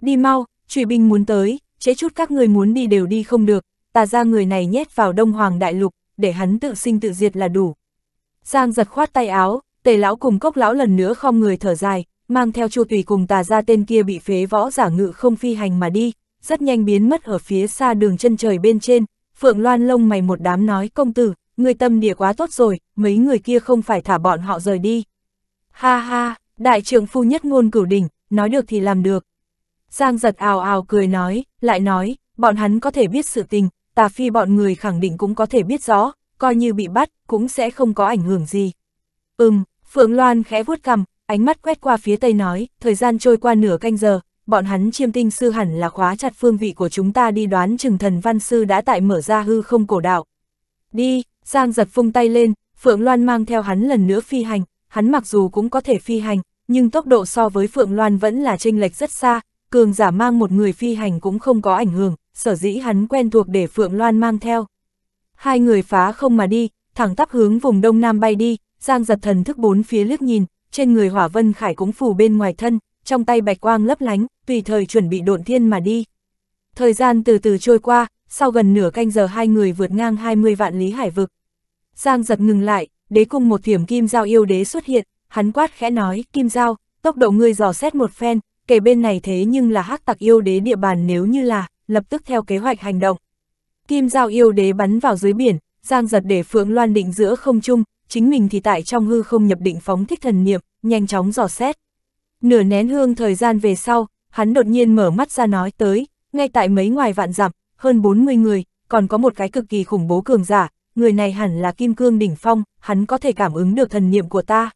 Đi mau, truy binh muốn tới, chế chút các ngươi muốn đi đều đi không được, ta ra người này nhét vào Đông Hoàng Đại Lục, để hắn tự sinh tự diệt là đủ. Giang giật khoát tay áo, tề lão cùng cốc lão lần nữa không người thở dài, mang theo Chu Tùy cùng tà ra tên kia bị phế võ giả ngự không phi hành mà đi, rất nhanh biến mất ở phía xa đường chân trời bên trên, Phượng Loan lông mày một đám nói công tử, người tâm địa quá tốt rồi, mấy người kia không phải thả bọn họ rời đi. Ha ha, đại trưởng phu nhất ngôn cửu đỉnh, nói được thì làm được. Giang giật ào ào cười nói, lại nói, bọn hắn có thể biết sự tình, tà phi bọn người khẳng định cũng có thể biết rõ, coi như bị bắt, cũng sẽ không có ảnh hưởng gì. Ừm, Phượng Loan khẽ vuốt cằm, ánh mắt quét qua phía tây nói, thời gian trôi qua nửa canh giờ, bọn hắn chiêm tinh sư hẳn là khóa chặt phương vị của chúng ta đi đoán chừng thần văn sư đã tại mở ra hư không cổ đạo. Đi, Giang giật phung tay lên, Phượng Loan mang theo hắn lần nữa phi hành, hắn mặc dù cũng có thể phi hành, nhưng tốc độ so với Phượng Loan vẫn là chênh lệch rất xa, cường giả mang một người phi hành cũng không có ảnh hưởng, sở dĩ hắn quen thuộc để Phượng Loan mang theo. Hai người phá không mà đi, thẳng tắp hướng vùng đông nam bay đi, Giang giật thần thức bốn phía liếc nhìn, trên người hỏa vân khải cũng phủ bên ngoài thân, trong tay bạch quang lấp lánh, tùy thời chuẩn bị độn thiên mà đi. Thời gian từ từ trôi qua, sau gần nửa canh giờ hai người vượt ngang 20 vạn lý hải vực. Giang giật ngừng lại, đế cung một thiểm kim giao yêu đế xuất hiện, hắn quát khẽ nói, kim giao, tốc độ ngươi dò xét một phen, kể bên này thế nhưng là hắc tặc yêu đế địa bàn nếu như là, lập tức theo kế hoạch hành động. Kim giao yêu đế bắn vào dưới biển, giang giật để phượng loan định giữa không trung, chính mình thì tại trong hư không nhập định phóng thích thần niệm, nhanh chóng dò xét. Nửa nén hương thời gian về sau, hắn đột nhiên mở mắt ra nói tới, ngay tại mấy ngoài vạn dặm, hơn 40 người, còn có một cái cực kỳ khủng bố cường giả, người này hẳn là kim cương đỉnh phong, hắn có thể cảm ứng được thần niệm của ta.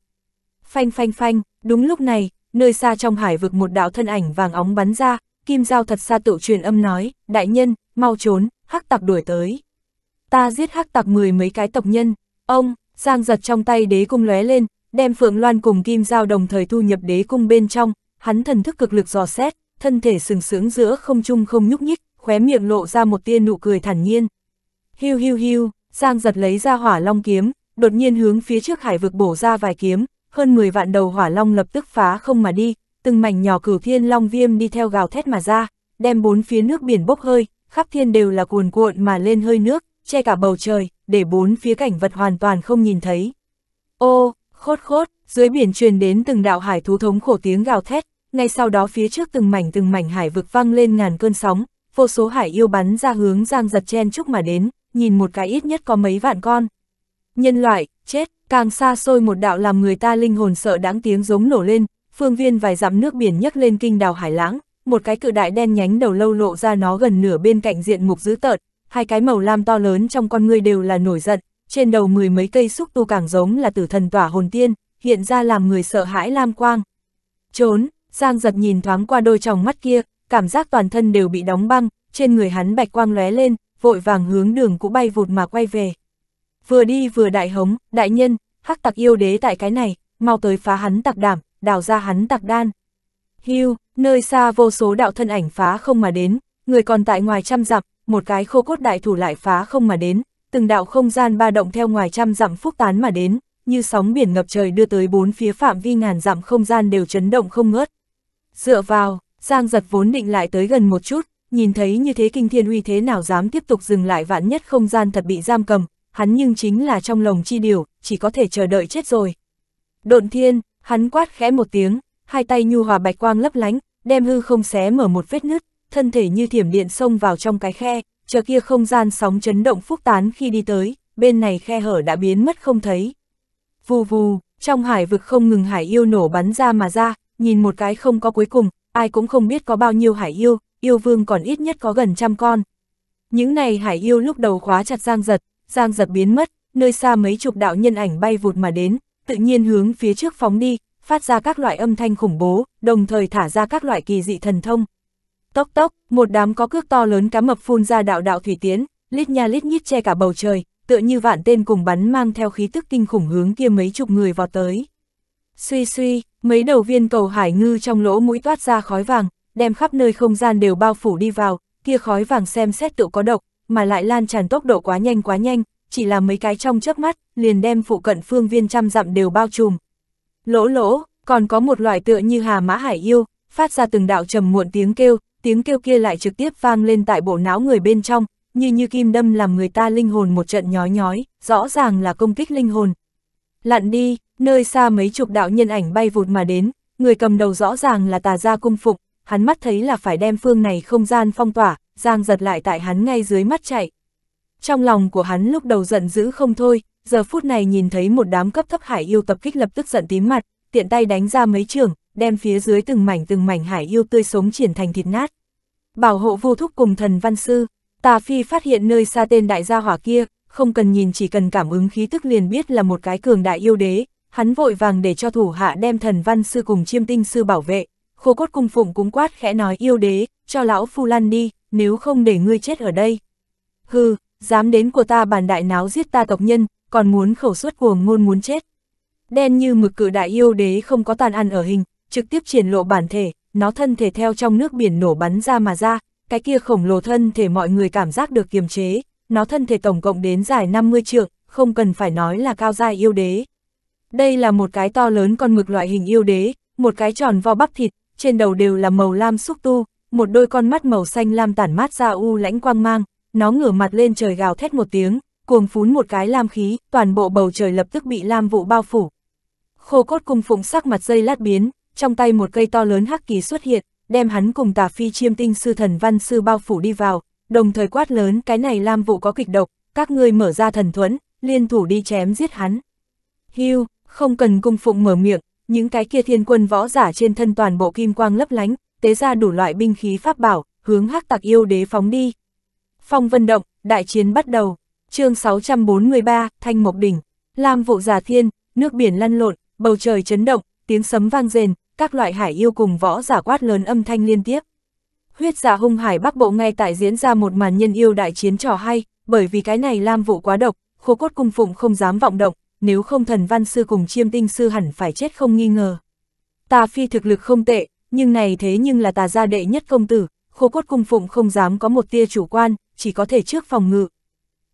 Phanh phanh phanh, đúng lúc này, nơi xa trong hải vực một đạo thân ảnh vàng óng bắn ra, kim giao thật xa tự truyền âm nói, đại nhân, mau trốn, hắc tặc đuổi tới. Ta giết hắc tặc mười mấy cái tộc nhân, ông, Giang giật trong tay đế cung lóe lên, đem Phượng Loan cùng Kim Giao đồng thời thu nhập đế cung bên trong, hắn thần thức cực lực dò xét, thân thể sừng sướng giữa không trung không nhúc nhích, khóe miệng lộ ra một tia nụ cười thản nhiên. Hiu hiu hiu, Giang giật lấy ra hỏa long kiếm, đột nhiên hướng phía trước hải vực bổ ra vài kiếm, hơn 10 vạn đầu hỏa long lập tức phá không mà đi, từng mảnh nhỏ cửu thiên long viêm đi theo gào thét mà ra, đem bốn phía nước biển bốc hơi, khắp thiên đều là cuồn cuộn mà lên hơi nước, che cả bầu trời để bốn phía cảnh vật hoàn toàn không nhìn thấy. Ô, khốt khốt, dưới biển truyền đến từng đạo hải thú thống khổ tiếng gào thét, ngay sau đó phía trước từng mảnh từng mảnh hải vực vang lên ngàn cơn sóng, vô số hải yêu bắn ra hướng giang giật chen chúc mà đến, nhìn một cái ít nhất có mấy vạn con. Nhân loại, chết, càng xa xôi một đạo làm người ta linh hồn sợ đáng tiếng giống nổ lên, phương viên vài dặm nước biển nhấc lên kinh đào hải lãng, một cái cự đại đen nhánh đầu lâu lộ ra nó gần nửa bên cạnh diện mục dữ tợn, hai cái màu lam to lớn trong con ngươi đều là nổi giận, trên đầu mười mấy cây xúc tu càng giống là tử thần tỏa hồn tiên, hiện ra làm người sợ hãi lam quang. Trốn, Giang giật nhìn thoáng qua đôi tròng mắt kia, cảm giác toàn thân đều bị đóng băng, trên người hắn bạch quang lóe lên, vội vàng hướng đường cũ bay vụt mà quay về. Vừa đi vừa đại hống, đại nhân, hắc tặc yêu đế tại cái này, mau tới phá hắn tặc đảm, đào ra hắn tặc đan. Hưu, nơi xa vô số đạo thân ảnh phá không mà đến, người còn tại ngoài trăm dặm, một cái khô cốt đại thủ lại phá không mà đến, từng đạo không gian ba động theo ngoài trăm dặm phúc tán mà đến, như sóng biển ngập trời đưa tới bốn phía phạm vi ngàn dặm không gian đều chấn động không ngớt. Dựa vào, Giang giật vốn định lại tới gần một chút, nhìn thấy như thế kinh thiên uy thế nào dám tiếp tục dừng lại vạn nhất không gian thật bị giam cầm, hắn nhưng chính là trong lồng chi điều, chỉ có thể chờ đợi chết rồi. Độn thiên, hắn quát khẽ một tiếng, hai tay nhu hòa bạch quang lấp lánh, đem hư không xé mở một vết nứt thân thể như thiểm điện xông vào trong cái khe, chờ kia không gian sóng chấn động phúc tán khi đi tới, bên này khe hở đã biến mất không thấy. Vù vù, trong hải vực không ngừng hải yêu nổ bắn ra mà ra, nhìn một cái không có cuối cùng, ai cũng không biết có bao nhiêu hải yêu, yêu vương còn ít nhất có gần trăm con. Những này hải yêu lúc đầu khóa chặt giang giật, giang giật biến mất, nơi xa mấy chục đạo nhân ảnh bay vụt mà đến, tự nhiên hướng phía trước phóng đi, phát ra các loại âm thanh khủng bố, đồng thời thả ra các loại kỳ dị thần thông, Tóc tóc, một đám có cước to lớn cá mập phun ra đạo đạo thủy tiến, lít nha lít nhít che cả bầu trời, tựa như vạn tên cùng bắn mang theo khí tức kinh khủng hướng kia mấy chục người vào tới. Suy suy, mấy đầu viên cầu hải ngư trong lỗ mũi toát ra khói vàng, đem khắp nơi không gian đều bao phủ đi vào, kia khói vàng xem xét tự có độc, mà lại lan tràn tốc độ quá nhanh quá nhanh, chỉ là mấy cái trong chớp mắt, liền đem phụ cận phương viên trăm dặm đều bao trùm. Lỗ lỗ, còn có một loại tựa như hà mã hải yêu, phát ra từng đạo trầm muộn tiếng kêu, tiếng kêu kia lại trực tiếp vang lên tại bộ não người bên trong, như như kim đâm làm người ta linh hồn một trận nhói nhói, rõ ràng là công kích linh hồn. Lặn đi, nơi xa mấy chục đạo nhân ảnh bay vụt mà đến, người cầm đầu rõ ràng là tà gia cung phục, hắn mắt thấy là phải đem phương này không gian phong tỏa, giang giật lại tại hắn ngay dưới mắt chạy. Trong lòng của hắn lúc đầu giận dữ không thôi, giờ phút này nhìn thấy một đám cấp thấp hải yêu tập kích lập tức giận tím mặt, tiện tay đánh ra mấy trường, đem phía dưới từng mảnh từng mảnh hải yêu tươi sống triển thành thịt nát. Bảo hộ vô thúc cùng thần văn sư, tà phi phát hiện nơi xa tên đại gia hỏa kia, không cần nhìn chỉ cần cảm ứng khí tức liền biết là một cái cường đại yêu đế, hắn vội vàng để cho thủ hạ đem thần văn sư cùng chiêm tinh sư bảo vệ, khô cốt cung phụng cúng quát khẽ nói yêu đế, cho lão phu lan đi, nếu không để ngươi chết ở đây. Hừ, dám đến của ta bàn đại náo giết ta tộc nhân, còn muốn khẩu suất cuồng ngôn muốn chết. Đen như mực cự đại yêu đế không có tàn ăn ở hình, trực tiếp triển lộ bản thể, nó thân thể theo trong nước biển nổ bắn ra mà ra, cái kia khổng lồ thân thể mọi người cảm giác được kiềm chế, nó thân thể tổng cộng đến dài 50 trượng, không cần phải nói là cao dài yêu đế. Đây là một cái to lớn con ngực loại hình yêu đế, một cái tròn vo bắp thịt, trên đầu đều là màu lam xúc tu, một đôi con mắt màu xanh lam tản mát ra u lãnh quang mang, nó ngửa mặt lên trời gào thét một tiếng, cuồng phún một cái lam khí, toàn bộ bầu trời lập tức bị lam vụ bao phủ. Khô cốt cung phụng sắc mặt dây lát biến, trong tay một cây to lớn hắc kỳ xuất hiện, đem hắn cùng tà phi chiêm tinh sư thần văn sư bao phủ đi vào, đồng thời quát lớn cái này Lam Vũ có kịch độc, các ngươi mở ra thần thuẫn, liên thủ đi chém giết hắn. Hưu, không cần cung phụng mở miệng, những cái kia thiên quân võ giả trên thân toàn bộ kim quang lấp lánh, tế ra đủ loại binh khí pháp bảo, hướng hắc tặc yêu đế phóng đi. Phong vân động, đại chiến bắt đầu, chương 643, Thanh Mộc Đỉnh, Lam Vụ Giả Thiên, nước biển lăn lộn, bầu trời chấn động, tiếng sấm vang rền, các loại hải yêu cùng võ giả quát lớn âm thanh liên tiếp. Huyết giả hung hải bắc bộ ngay tại diễn ra một màn nhân yêu đại chiến trò hay, bởi vì cái này lam vụ quá độc, khô cốt cung phụng không dám vọng động, nếu không thần văn sư cùng chiêm tinh sư hẳn phải chết không nghi ngờ. Tà phi thực lực không tệ, nhưng này thế nhưng là tà gia đệ nhất công tử, khô cốt cung phụng không dám có một tia chủ quan, chỉ có thể trước phòng ngự.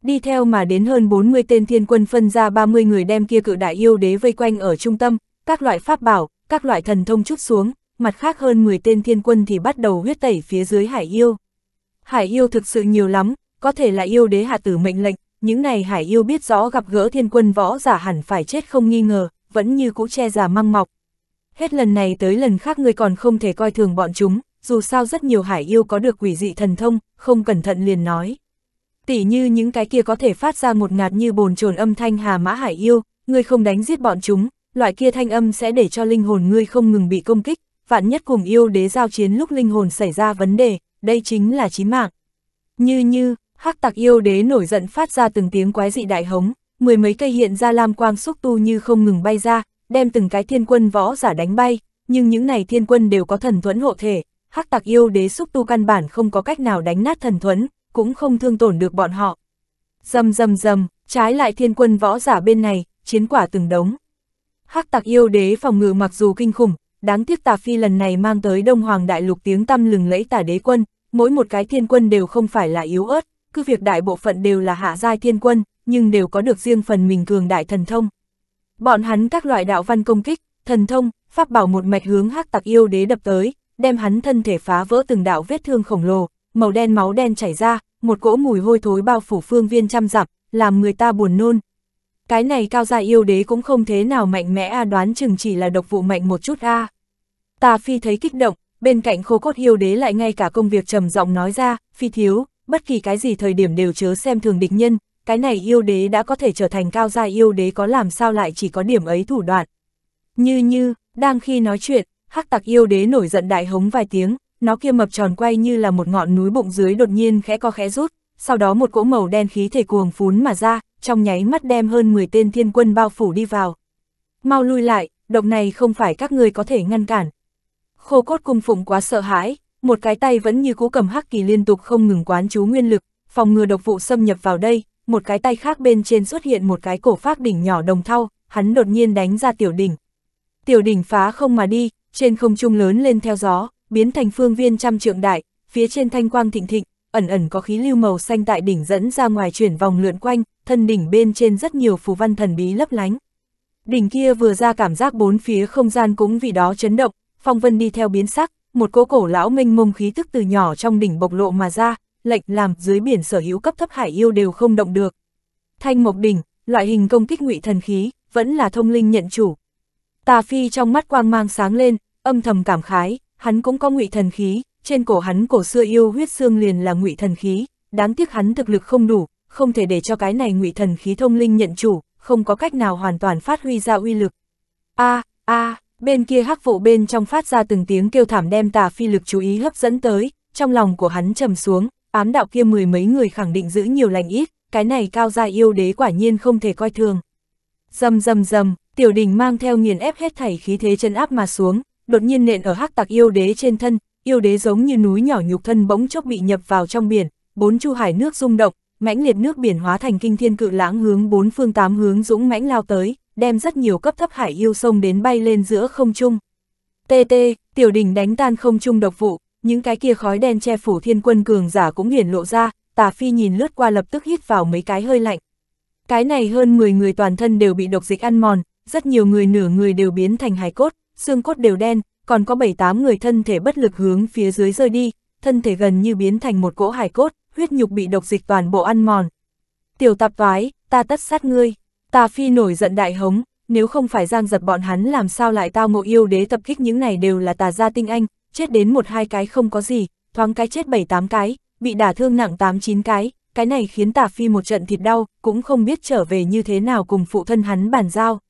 Đi theo mà đến hơn 40 tên thiên quân phân ra 30 người đem kia cự đại yêu đế vây quanh ở trung tâm, các loại pháp bảo, các loại thần thông chút xuống, mặt khác hơn 10 tên thiên quân thì bắt đầu huyết tẩy phía dưới hải yêu. Hải yêu thực sự nhiều lắm, có thể là yêu đế hạ tử mệnh lệnh, những này hải yêu biết rõ gặp gỡ thiên quân võ giả hẳn phải chết không nghi ngờ, vẫn như cũ che giả măng mọc. Hết lần này tới lần khác người còn không thể coi thường bọn chúng, dù sao rất nhiều hải yêu có được quỷ dị thần thông, không cẩn thận liền nói. tỷ như những cái kia có thể phát ra một ngạt như bồn chồn âm thanh hà mã hải yêu, người không đánh giết bọn chúng, loại kia thanh âm sẽ để cho linh hồn ngươi không ngừng bị công kích, vạn nhất cùng yêu đế giao chiến lúc linh hồn xảy ra vấn đề, đây chính là chí mạng. Như như, hắc tặc yêu đế nổi giận phát ra từng tiếng quái dị đại hống, mười mấy cây hiện ra lam quang xúc tu như không ngừng bay ra, đem từng cái thiên quân võ giả đánh bay, nhưng những này thiên quân đều có thần thuẫn hộ thể, hắc tặc yêu đế xúc tu căn bản không có cách nào đánh nát thần thuẫn, cũng không thương tổn được bọn họ. Dầm dầm dầm, trái lại thiên quân võ giả bên này, chiến quả từng đống hắc Tạc yêu đế phòng ngự mặc dù kinh khủng, đáng tiếc tà phi lần này mang tới Đông Hoàng Đại Lục tiếng tăm lừng lẫy tà đế quân, mỗi một cái thiên quân đều không phải là yếu ớt, cứ việc đại bộ phận đều là hạ giai thiên quân, nhưng đều có được riêng phần mình cường đại thần thông. Bọn hắn các loại đạo văn công kích, thần thông, pháp bảo một mạch hướng hắc Tạc yêu đế đập tới, đem hắn thân thể phá vỡ từng đạo vết thương khổng lồ, màu đen máu đen chảy ra, một cỗ mùi hôi thối bao phủ phương viên trăm dặm, làm người ta buồn nôn, cái này cao gia yêu đế cũng không thế nào mạnh mẽ a à đoán chừng chỉ là độc vụ mạnh một chút a. À. Tà Phi thấy kích động, bên cạnh khô cốt yêu đế lại ngay cả công việc trầm giọng nói ra, Phi thiếu, bất kỳ cái gì thời điểm đều chớ xem thường địch nhân, cái này yêu đế đã có thể trở thành cao gia yêu đế có làm sao lại chỉ có điểm ấy thủ đoạn. Như như, đang khi nói chuyện, hắc tặc yêu đế nổi giận đại hống vài tiếng, nó kia mập tròn quay như là một ngọn núi bụng dưới đột nhiên khẽ co khẽ rút, sau đó một cỗ màu đen khí thể cuồng phún mà ra, trong nháy mắt đem hơn 10 tên thiên quân bao phủ đi vào. Mau lui lại, độc này không phải các người có thể ngăn cản. Khô cốt cung phụng quá sợ hãi, một cái tay vẫn như cố cầm hắc kỳ liên tục không ngừng quán chú nguyên lực, phòng ngừa độc vụ xâm nhập vào đây, một cái tay khác bên trên xuất hiện một cái cổ phác đỉnh nhỏ đồng thau, hắn đột nhiên đánh ra tiểu đỉnh. Tiểu đỉnh phá không mà đi, trên không trung lớn lên theo gió, biến thành phương viên trăm trượng đại, phía trên thanh quang thịnh thịnh, ẩn ẩn có khí lưu màu xanh tại đỉnh dẫn ra ngoài chuyển vòng lượn quanh, thân đỉnh bên trên rất nhiều phù văn thần bí lấp lánh. Đỉnh kia vừa ra cảm giác bốn phía không gian cũng vì đó chấn động, phong vân đi theo biến sắc, một cố cổ lão minh mông khí tức từ nhỏ trong đỉnh bộc lộ mà ra, lệnh làm dưới biển sở hữu cấp thấp hải yêu đều không động được. Thanh mộc đỉnh, loại hình công kích ngụy thần khí, vẫn là thông linh nhận chủ. Tà Phi trong mắt quang mang sáng lên, âm thầm cảm khái, hắn cũng có ngụy thần khí, trên cổ hắn cổ xưa yêu huyết xương liền là ngụy thần khí, đáng tiếc hắn thực lực không đủ, không thể để cho cái này ngụy thần khí thông linh nhận chủ, không có cách nào hoàn toàn phát huy ra uy lực. A, a, bên kia hắc vụ bên trong phát ra từng tiếng kêu thảm đem tà phi lực chú ý hấp dẫn tới, trong lòng của hắn trầm xuống, ám đạo kia mười mấy người khẳng định giữ nhiều lành ít, cái này cao gia yêu đế quả nhiên không thể coi thường. Dầm dầm dầm, tiểu đình mang theo nghiền ép hết thảy khí thế chân áp mà xuống, đột nhiên nện ở hắc tạc yêu đế trên thân, yêu đế giống như núi nhỏ nhục thân bỗng chốc bị nhập vào trong biển, bốn chu hải nước rung động, mãnh liệt nước biển hóa thành kinh thiên cự lãng hướng bốn phương tám hướng dũng mãnh lao tới, đem rất nhiều cấp thấp hải yêu sông đến bay lên giữa không trung. TT, tiểu đỉnh đánh tan không trung độc vụ, những cái kia khói đen che phủ thiên quân cường giả cũng hiển lộ ra, tà phi nhìn lướt qua lập tức hít vào mấy cái hơi lạnh. Cái này hơn 10 người toàn thân đều bị độc dịch ăn mòn, rất nhiều người nửa người đều biến thành hài cốt, xương cốt đều đen, còn có 7-8 người thân thể bất lực hướng phía dưới rơi đi, thân thể gần như biến thành một cỗ hài cốt, huyết nhục bị độc dịch toàn bộ ăn mòn. Tiểu tạp vái, ta tất sát ngươi. Tà phi nổi giận đại hống, nếu không phải giang giật bọn hắn làm sao lại tao ngộ yêu đế tập kích những này đều là tà gia tinh anh, chết đến một hai cái không có gì, thoáng cái chết bảy tám cái, bị đả thương nặng tám chín cái, cái này khiến tà phi một trận thịt đau, cũng không biết trở về như thế nào cùng phụ thân hắn bàn giao.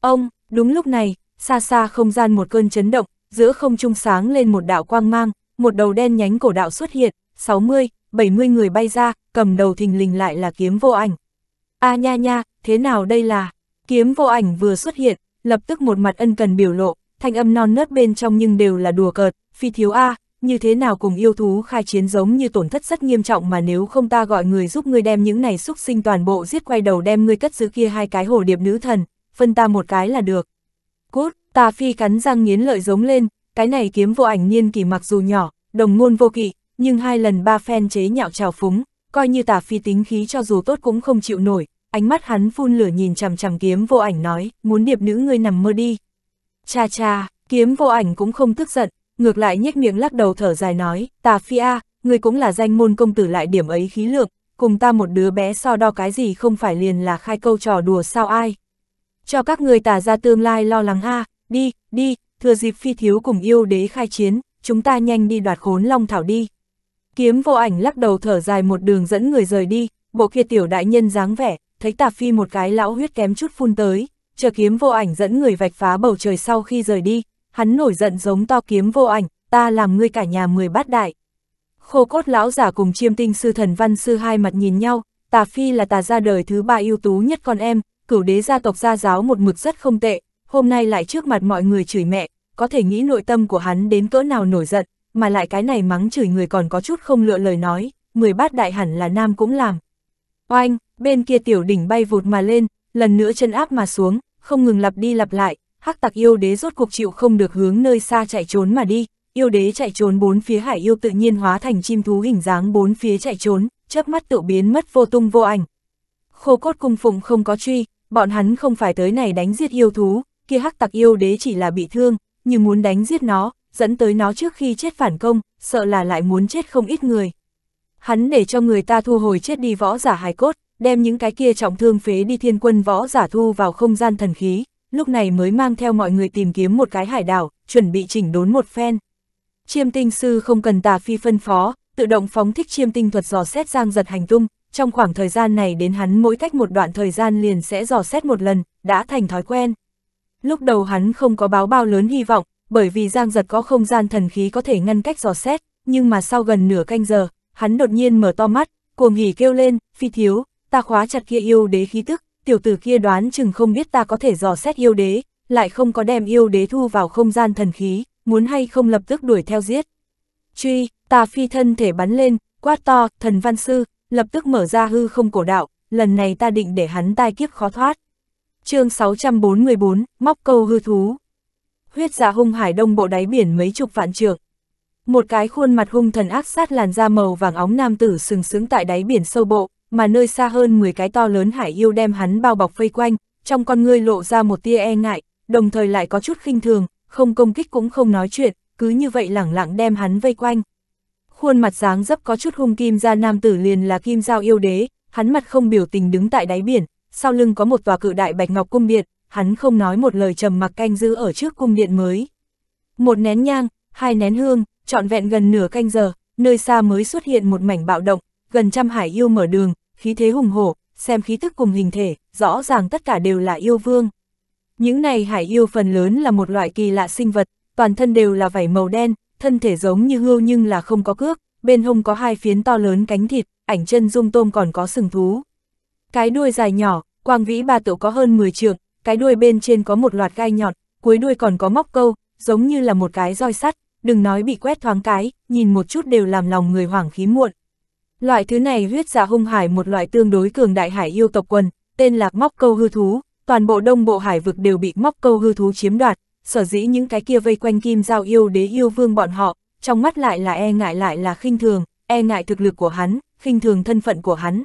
Ông, đúng lúc này, xa xa không gian một cơn chấn động, giữa không trung sáng lên một đạo quang mang, một đầu đen nhánh cổ đạo xuất hiện, 60, 70 người bay ra, cầm đầu thình lình lại là kiếm vô ảnh. a à nha nha, thế nào đây là? Kiếm vô ảnh vừa xuất hiện, lập tức một mặt ân cần biểu lộ, thanh âm non nớt bên trong nhưng đều là đùa cợt, phi thiếu A, à, như thế nào cùng yêu thú khai chiến giống như tổn thất rất nghiêm trọng mà nếu không ta gọi người giúp ngươi đem những này xúc sinh toàn bộ giết quay đầu đem ngươi cất giữ kia hai cái hồ điệp nữ thần, phân ta một cái là được. Cút, ta phi cắn răng nghiến lợi giống lên, cái này kiếm vô ảnh niên kỳ mặc dù nhỏ, đồng ngôn vô kỵ, nhưng hai lần ba phen chế nhạo trào phúng, coi như tà phi tính khí cho dù tốt cũng không chịu nổi, ánh mắt hắn phun lửa nhìn chằm chằm kiếm vô ảnh nói, muốn điệp nữ ngươi nằm mơ đi. Cha cha, kiếm vô ảnh cũng không tức giận, ngược lại nhếch miệng lắc đầu thở dài nói, tà phi a, à, ngươi cũng là danh môn công tử lại điểm ấy khí lượng, cùng ta một đứa bé so đo cái gì không phải liền là khai câu trò đùa sao ai. Cho các người tà ra tương lai lo lắng a, đi, đi, thừa dịp phi thiếu cùng yêu đế khai chiến, chúng ta nhanh đi đoạt khốn long thảo đi. Kiếm vô ảnh lắc đầu thở dài một đường dẫn người rời đi, bộ kia tiểu đại nhân dáng vẻ, thấy tà phi một cái lão huyết kém chút phun tới, chờ kiếm vô ảnh dẫn người vạch phá bầu trời sau khi rời đi, hắn nổi giận giống to kiếm vô ảnh, ta làm ngươi cả nhà mười bát đại. Khô cốt lão giả cùng chiêm tinh sư thần văn sư hai mặt nhìn nhau, tà phi là tà ra đời thứ ba ưu tú nhất con em, cửu đế gia tộc gia giáo một mực rất không tệ, hôm nay lại trước mặt mọi người chửi mẹ, có thể nghĩ nội tâm của hắn đến cỡ nào nổi giận, mà lại cái này mắng chửi người còn có chút không lựa lời nói, mười bát đại hẳn là nam cũng làm. Oanh, bên kia tiểu đỉnh bay vụt mà lên, lần nữa chân áp mà xuống, không ngừng lặp đi lặp lại, hắc tặc yêu đế rốt cuộc chịu không được hướng nơi xa chạy trốn mà đi, yêu đế chạy trốn bốn phía hải yêu tự nhiên hóa thành chim thú hình dáng bốn phía chạy trốn, chớp mắt tự biến mất vô tung vô ảnh. Khô cốt cung phụng không có truy, bọn hắn không phải tới này đánh giết yêu thú, kia hắc tặc yêu đế chỉ là bị thương, nhưng muốn đánh giết nó, dẫn tới nó trước khi chết phản công, sợ là lại muốn chết không ít người. Hắn để cho người ta thu hồi chết đi võ giả hài cốt, đem những cái kia trọng thương phế đi thiên quân võ giả thu vào không gian thần khí, lúc này mới mang theo mọi người tìm kiếm một cái hải đảo, chuẩn bị chỉnh đốn một phen. Chiêm tinh sư không cần tà phi phân phó, tự động phóng thích chiêm tinh thuật dò xét giang giật hành tung, trong khoảng thời gian này đến hắn mỗi cách một đoạn thời gian liền sẽ dò xét một lần, đã thành thói quen. Lúc đầu hắn không có báo bao lớn hy vọng, bởi vì Giang Giật có không gian thần khí có thể ngăn cách dò xét, nhưng mà sau gần nửa canh giờ, hắn đột nhiên mở to mắt, cuồng hỉ kêu lên, phi thiếu, ta khóa chặt kia yêu đế khí tức, tiểu tử kia đoán chừng không biết ta có thể dò xét yêu đế, lại không có đem yêu đế thu vào không gian thần khí, muốn hay không lập tức đuổi theo giết. Truy, ta phi thân thể bắn lên, quát to, thần văn sư, lập tức mở ra hư không cổ đạo, lần này ta định để hắn tai kiếp khó thoát. chương 644, móc câu hư thú huyết dạ hung hải đông bộ đáy biển mấy chục vạn trượng. Một cái khuôn mặt hung thần ác sát làn da màu vàng óng nam tử sừng sững tại đáy biển sâu bộ, mà nơi xa hơn 10 cái to lớn hải yêu đem hắn bao bọc vây quanh, trong con ngươi lộ ra một tia e ngại, đồng thời lại có chút khinh thường, không công kích cũng không nói chuyện, cứ như vậy lẳng lặng đem hắn vây quanh. Khuôn mặt dáng dấp có chút hung kim ra nam tử liền là kim giao yêu đế, hắn mặt không biểu tình đứng tại đáy biển, sau lưng có một tòa cự đại bạch ngọc cung biệt hắn không nói một lời trầm mặc canh giữ ở trước cung điện mới. Một nén nhang, hai nén hương, trọn vẹn gần nửa canh giờ, nơi xa mới xuất hiện một mảnh bạo động, gần trăm hải yêu mở đường, khí thế hùng hổ, xem khí tức cùng hình thể, rõ ràng tất cả đều là yêu vương. Những này hải yêu phần lớn là một loại kỳ lạ sinh vật, toàn thân đều là vảy màu đen, thân thể giống như hươu nhưng là không có cước, bên hông có hai phiến to lớn cánh thịt, ảnh chân dung tôm còn có sừng thú. Cái đuôi dài nhỏ, quang vĩ ba tựu có hơn 10 trượng, cái đuôi bên trên có một loạt gai nhọn, cuối đuôi còn có móc câu, giống như là một cái roi sắt, đừng nói bị quét thoáng cái, nhìn một chút đều làm lòng người hoảng khí muộn. Loại thứ này huyết dạ hung hải một loại tương đối cường đại hải yêu tộc quần, tên là móc câu hư thú, toàn bộ đông bộ hải vực đều bị móc câu hư thú chiếm đoạt, sở dĩ những cái kia vây quanh kim giao yêu đế yêu vương bọn họ, trong mắt lại là e ngại lại là khinh thường, e ngại thực lực của hắn, khinh thường thân phận của hắn.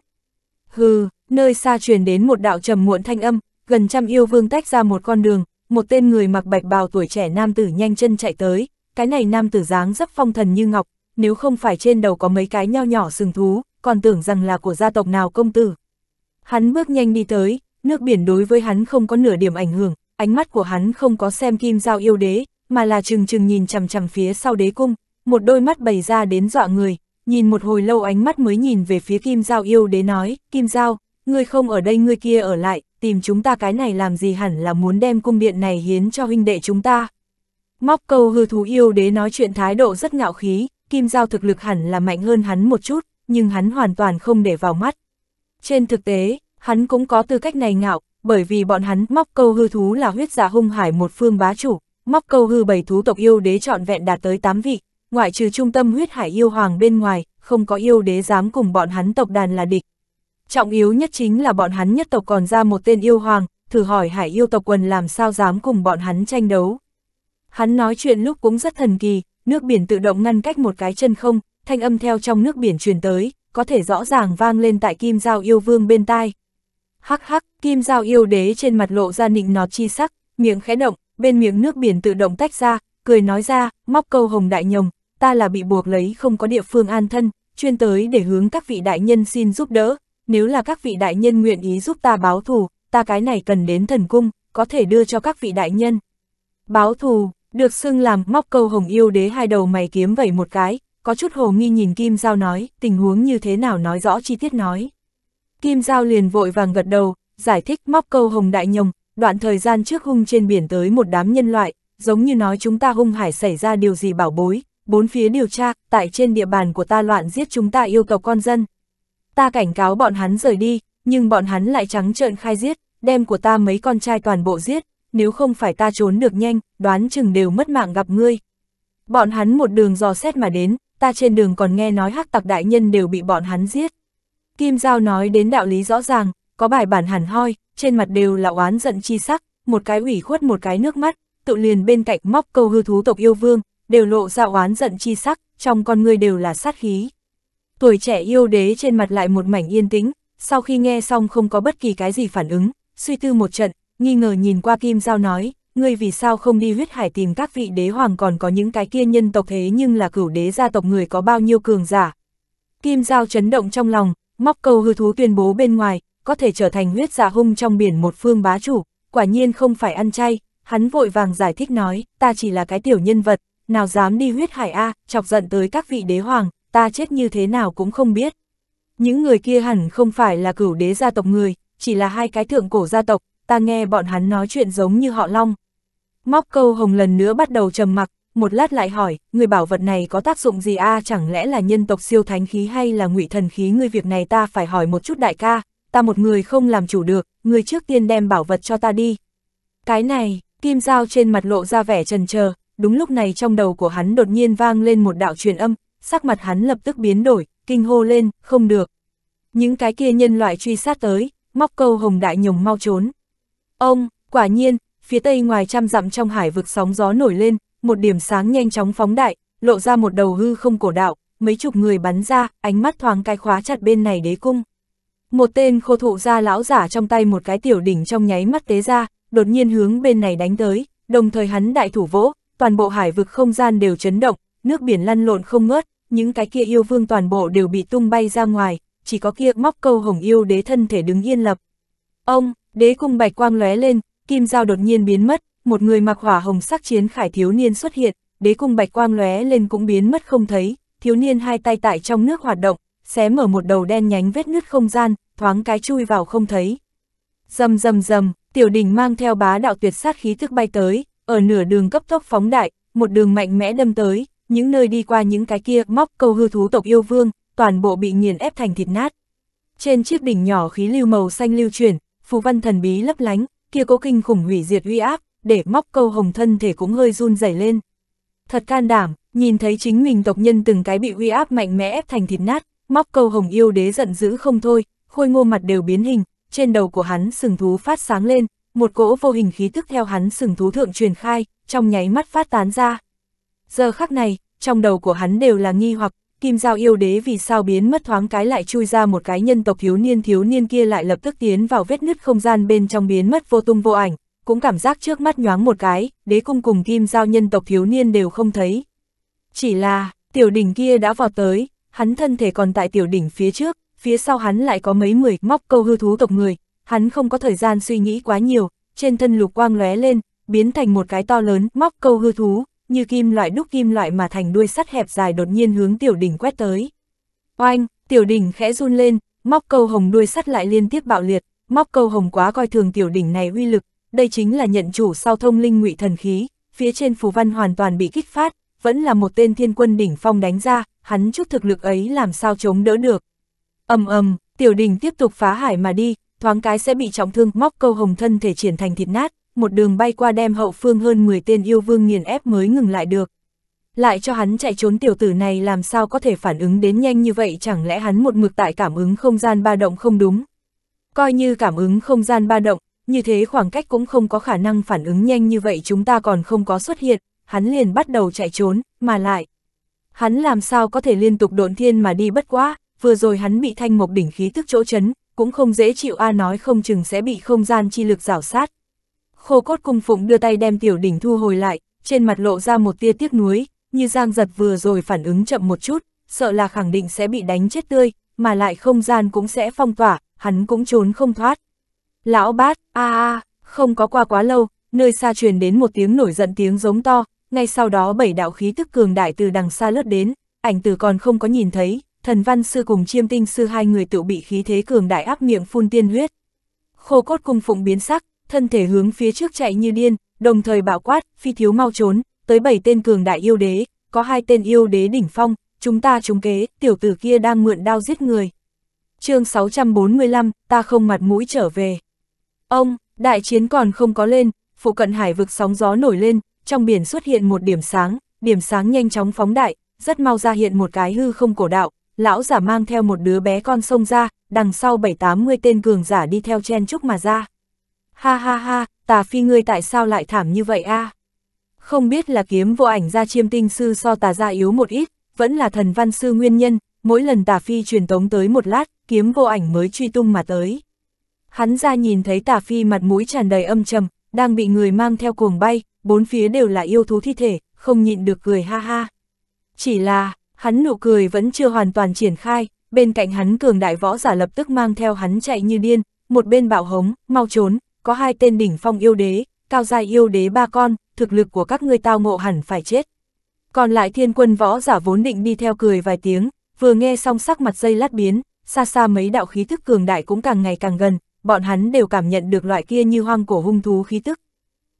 Hừ, nơi xa truyền đến một đạo trầm muộn thanh âm, gần trăm yêu vương tách ra một con đường, một tên người mặc bạch bào tuổi trẻ nam tử nhanh chân chạy tới, cái này nam tử dáng rất phong thần như ngọc, nếu không phải trên đầu có mấy cái nho nhỏ sừng thú, còn tưởng rằng là của gia tộc nào công tử. Hắn bước nhanh đi tới, nước biển đối với hắn không có nửa điểm ảnh hưởng, ánh mắt của hắn không có xem kim giao yêu đế, mà là chừng chừng nhìn chằm chằm phía sau đế cung, một đôi mắt bày ra đến dọa người, nhìn một hồi lâu ánh mắt mới nhìn về phía kim giao yêu đế nói, kim giao, ngươi không ở đây ngươi kia ở lại, tìm chúng ta cái này làm gì hẳn là muốn đem cung điện này hiến cho huynh đệ chúng ta. Móc câu hư thú yêu đế nói chuyện thái độ rất ngạo khí, kim giao thực lực hẳn là mạnh hơn hắn một chút, nhưng hắn hoàn toàn không để vào mắt. Trên thực tế, hắn cũng có tư cách này ngạo, bởi vì bọn hắn móc câu hư thú là huyết giả dạ hung hải một phương bá chủ, móc câu hư bảy thú tộc yêu đế trọn vẹn đạt tới 8 vị, ngoại trừ trung tâm huyết hải yêu hoàng bên ngoài, không có yêu đế dám cùng bọn hắn tộc đàn là địch, Trọng yếu nhất chính là bọn hắn nhất tộc còn ra một tên yêu hoàng, thử hỏi hải yêu tộc quần làm sao dám cùng bọn hắn tranh đấu. Hắn nói chuyện lúc cũng rất thần kỳ, nước biển tự động ngăn cách một cái chân không, thanh âm theo trong nước biển truyền tới, có thể rõ ràng vang lên tại kim giao yêu vương bên tai. Hắc hắc, kim giao yêu đế trên mặt lộ ra nịnh nọt chi sắc, miệng khẽ động, bên miệng nước biển tự động tách ra, cười nói ra, móc câu hồng đại nhồng, ta là bị buộc lấy không có địa phương an thân, chuyên tới để hướng các vị đại nhân xin giúp đỡ, nếu là các vị đại nhân nguyện ý giúp ta báo thù, ta cái này cần đến thần cung, có thể đưa cho các vị đại nhân. Báo thù, được xưng làm móc câu hồng yêu đế hai đầu mày kiếm vẩy một cái, có chút hồ nghi nhìn Kim Giao nói, tình huống như thế nào nói rõ chi tiết nói. Kim Giao liền vội vàng gật đầu, giải thích móc câu hồng đại nhồng, đoạn thời gian trước hung trên biển tới một đám nhân loại, giống như nói chúng ta hung hải xảy ra điều gì bảo bối, bốn phía điều tra, tại trên địa bàn của ta loạn giết chúng ta yêu cầu con dân, ta cảnh cáo bọn hắn rời đi, nhưng bọn hắn lại trắng trợn khai giết, đem của ta mấy con trai toàn bộ giết, nếu không phải ta trốn được nhanh, đoán chừng đều mất mạng gặp ngươi. Bọn hắn một đường dò xét mà đến, ta trên đường còn nghe nói hắc tặc đại nhân đều bị bọn hắn giết. Kim Giao nói đến đạo lý rõ ràng, có bài bản hẳn hoi, trên mặt đều là oán giận chi sắc, một cái ủy khuất một cái nước mắt, tự liền bên cạnh móc câu hư thú tộc yêu vương, đều lộ ra oán giận chi sắc, trong con người đều là sát khí tuổi trẻ yêu đế trên mặt lại một mảnh yên tĩnh, sau khi nghe xong không có bất kỳ cái gì phản ứng, suy tư một trận, nghi ngờ nhìn qua Kim Giao nói, ngươi vì sao không đi huyết hải tìm các vị đế hoàng còn có những cái kia nhân tộc thế nhưng là cửu đế gia tộc người có bao nhiêu cường giả. Kim Giao chấn động trong lòng, móc cầu hư thú tuyên bố bên ngoài, có thể trở thành huyết giả hung trong biển một phương bá chủ, quả nhiên không phải ăn chay, hắn vội vàng giải thích nói, ta chỉ là cái tiểu nhân vật, nào dám đi huyết hải A, chọc giận tới các vị đế hoàng, ta chết như thế nào cũng không biết. Những người kia hẳn không phải là cửu đế gia tộc người, chỉ là hai cái thượng cổ gia tộc, ta nghe bọn hắn nói chuyện giống như họ Long. Móc câu hồng lần nữa bắt đầu trầm mặc, một lát lại hỏi, người bảo vật này có tác dụng gì a à, chẳng lẽ là nhân tộc siêu thánh khí hay là ngụy thần khí ngươi việc này ta phải hỏi một chút đại ca, ta một người không làm chủ được, người trước tiên đem bảo vật cho ta đi. Cái này, kim dao trên mặt lộ ra vẻ trần chờ đúng lúc này trong đầu của hắn đột nhiên vang lên một đạo truyền âm, sắc mặt hắn lập tức biến đổi, kinh hô lên, không được. Những cái kia nhân loại truy sát tới, móc câu hồng đại nhồng mau trốn. Ông, quả nhiên, phía tây ngoài trăm dặm trong hải vực sóng gió nổi lên, một điểm sáng nhanh chóng phóng đại, lộ ra một đầu hư không cổ đạo, mấy chục người bắn ra, ánh mắt thoáng cái khóa chặt bên này đế cung. Một tên khô thụ ra lão giả trong tay một cái tiểu đỉnh trong nháy mắt tế ra, đột nhiên hướng bên này đánh tới, đồng thời hắn đại thủ vỗ, toàn bộ hải vực không gian đều chấn động, nước biển lăn lộn không ngớt, những cái kia yêu vương toàn bộ đều bị tung bay ra ngoài, chỉ có kia móc câu hồng yêu đế thân thể đứng yên lập. Ông, đế cung bạch quang lóe lên, kim dao đột nhiên biến mất, một người mặc hỏa hồng sắc chiến khải thiếu niên xuất hiện, đế cung bạch quang lóe lên cũng biến mất không thấy, thiếu niên hai tay tại trong nước hoạt động, xé mở một đầu đen nhánh vết nứt không gian, thoáng cái chui vào không thấy. Dầm dầm dầm, tiểu đỉnh mang theo bá đạo tuyệt sát khí thức bay tới, ở nửa đường cấp tốc phóng đại, một đường mạnh mẽ đâm tới, những nơi đi qua những cái kia móc câu hư thú tộc yêu vương, toàn bộ bị nghiền ép thành thịt nát. Trên chiếc đỉnh nhỏ khí lưu màu xanh lưu chuyển, phù văn thần bí lấp lánh, kia cố kinh khủng hủy diệt uy áp, để móc câu hồng thân thể cũng hơi run rẩy lên. Thật can đảm, nhìn thấy chính mình tộc nhân từng cái bị uy áp mạnh mẽ ép thành thịt nát, móc câu hồng yêu đế giận dữ không thôi, khôi ngô mặt đều biến hình, trên đầu của hắn sừng thú phát sáng lên, một cỗ vô hình khí tức theo hắn sừng thú thượng truyền khai, trong nháy mắt phát tán ra giờ khắc này, trong đầu của hắn đều là nghi hoặc, kim giao yêu đế vì sao biến mất thoáng cái lại chui ra một cái nhân tộc thiếu niên thiếu niên kia lại lập tức tiến vào vết nứt không gian bên trong biến mất vô tung vô ảnh, cũng cảm giác trước mắt nhoáng một cái, đế cung cùng kim giao nhân tộc thiếu niên đều không thấy. Chỉ là, tiểu đỉnh kia đã vào tới, hắn thân thể còn tại tiểu đỉnh phía trước, phía sau hắn lại có mấy mười móc câu hư thú tộc người, hắn không có thời gian suy nghĩ quá nhiều, trên thân lục quang lóe lên, biến thành một cái to lớn móc câu hư thú, như kim loại đúc kim loại mà thành đuôi sắt hẹp dài đột nhiên hướng tiểu đỉnh quét tới. Oanh, tiểu đỉnh khẽ run lên, móc câu hồng đuôi sắt lại liên tiếp bạo liệt, móc câu hồng quá coi thường tiểu đỉnh này uy lực, đây chính là nhận chủ sau thông linh ngụy thần khí, phía trên phù văn hoàn toàn bị kích phát, vẫn là một tên thiên quân đỉnh phong đánh ra, hắn chút thực lực ấy làm sao chống đỡ được. Ầm ầm, tiểu đỉnh tiếp tục phá hải mà đi, thoáng cái sẽ bị trọng thương, móc câu hồng thân thể triển thành thịt nát, một đường bay qua đem hậu phương hơn 10 tên yêu vương nghiền ép mới ngừng lại được. Lại cho hắn chạy trốn tiểu tử này làm sao có thể phản ứng đến nhanh như vậy chẳng lẽ hắn một mực tại cảm ứng không gian ba động không đúng. Coi như cảm ứng không gian ba động, như thế khoảng cách cũng không có khả năng phản ứng nhanh như vậy chúng ta còn không có xuất hiện, hắn liền bắt đầu chạy trốn, mà lại. Hắn làm sao có thể liên tục độn thiên mà đi bất quá, vừa rồi hắn bị thanh mộc đỉnh khí tức chỗ chấn, cũng không dễ chịu a nói không chừng sẽ bị không gian chi lực rảo sát, Khô cốt cung phụng đưa tay đem tiểu đỉnh thu hồi lại, trên mặt lộ ra một tia tiếc nuối, như Giang giật vừa rồi phản ứng chậm một chút, sợ là khẳng định sẽ bị đánh chết tươi, mà lại không gian cũng sẽ phong tỏa, hắn cũng trốn không thoát. Lão bát, a a, không có qua quá lâu, nơi xa truyền đến một tiếng nổi giận tiếng giống to, ngay sau đó bảy đạo khí tức cường đại từ đằng xa lướt đến, ảnh tử còn không có nhìn thấy, thần văn sư cùng chiêm tinh sư hai người tự bị khí thế cường đại áp miệng phun tiên huyết. Khô cốt cung phụng biến sắc, thân thể hướng phía trước chạy như điên, đồng thời bạo quát, phi thiếu mau trốn, tới bảy tên cường đại yêu đế, có hai tên yêu đế đỉnh phong, chúng ta chúng kế, tiểu tử kia đang mượn đao giết người. chương 645, ta không mặt mũi trở về. Ông, đại chiến còn không có lên, phụ cận hải vực sóng gió nổi lên, trong biển xuất hiện một điểm sáng, điểm sáng nhanh chóng phóng đại, rất mau ra hiện một cái hư không cổ đạo, lão giả mang theo một đứa bé con sông ra, đằng sau bảy tám mươi tên cường giả đi theo chen chúc mà ra. Ha ha ha, tà phi ngươi tại sao lại thảm như vậy a? À? Không biết là kiếm vô ảnh ra chiêm tinh sư so tà ra yếu một ít, vẫn là thần văn sư nguyên nhân, mỗi lần tà phi truyền tống tới một lát, kiếm vô ảnh mới truy tung mà tới. Hắn ra nhìn thấy tà phi mặt mũi tràn đầy âm trầm, đang bị người mang theo cuồng bay, bốn phía đều là yêu thú thi thể, không nhịn được cười ha ha. Chỉ là, hắn nụ cười vẫn chưa hoàn toàn triển khai, bên cạnh hắn cường đại võ giả lập tức mang theo hắn chạy như điên, một bên bạo hống, mau trốn, có hai tên đỉnh phong yêu đế, cao dài yêu đế ba con, thực lực của các ngươi tao ngộ hẳn phải chết. Còn lại thiên quân võ giả vốn định đi theo cười vài tiếng, vừa nghe xong sắc mặt dây lát biến, xa xa mấy đạo khí thức cường đại cũng càng ngày càng gần, bọn hắn đều cảm nhận được loại kia như hoang cổ hung thú khí tức.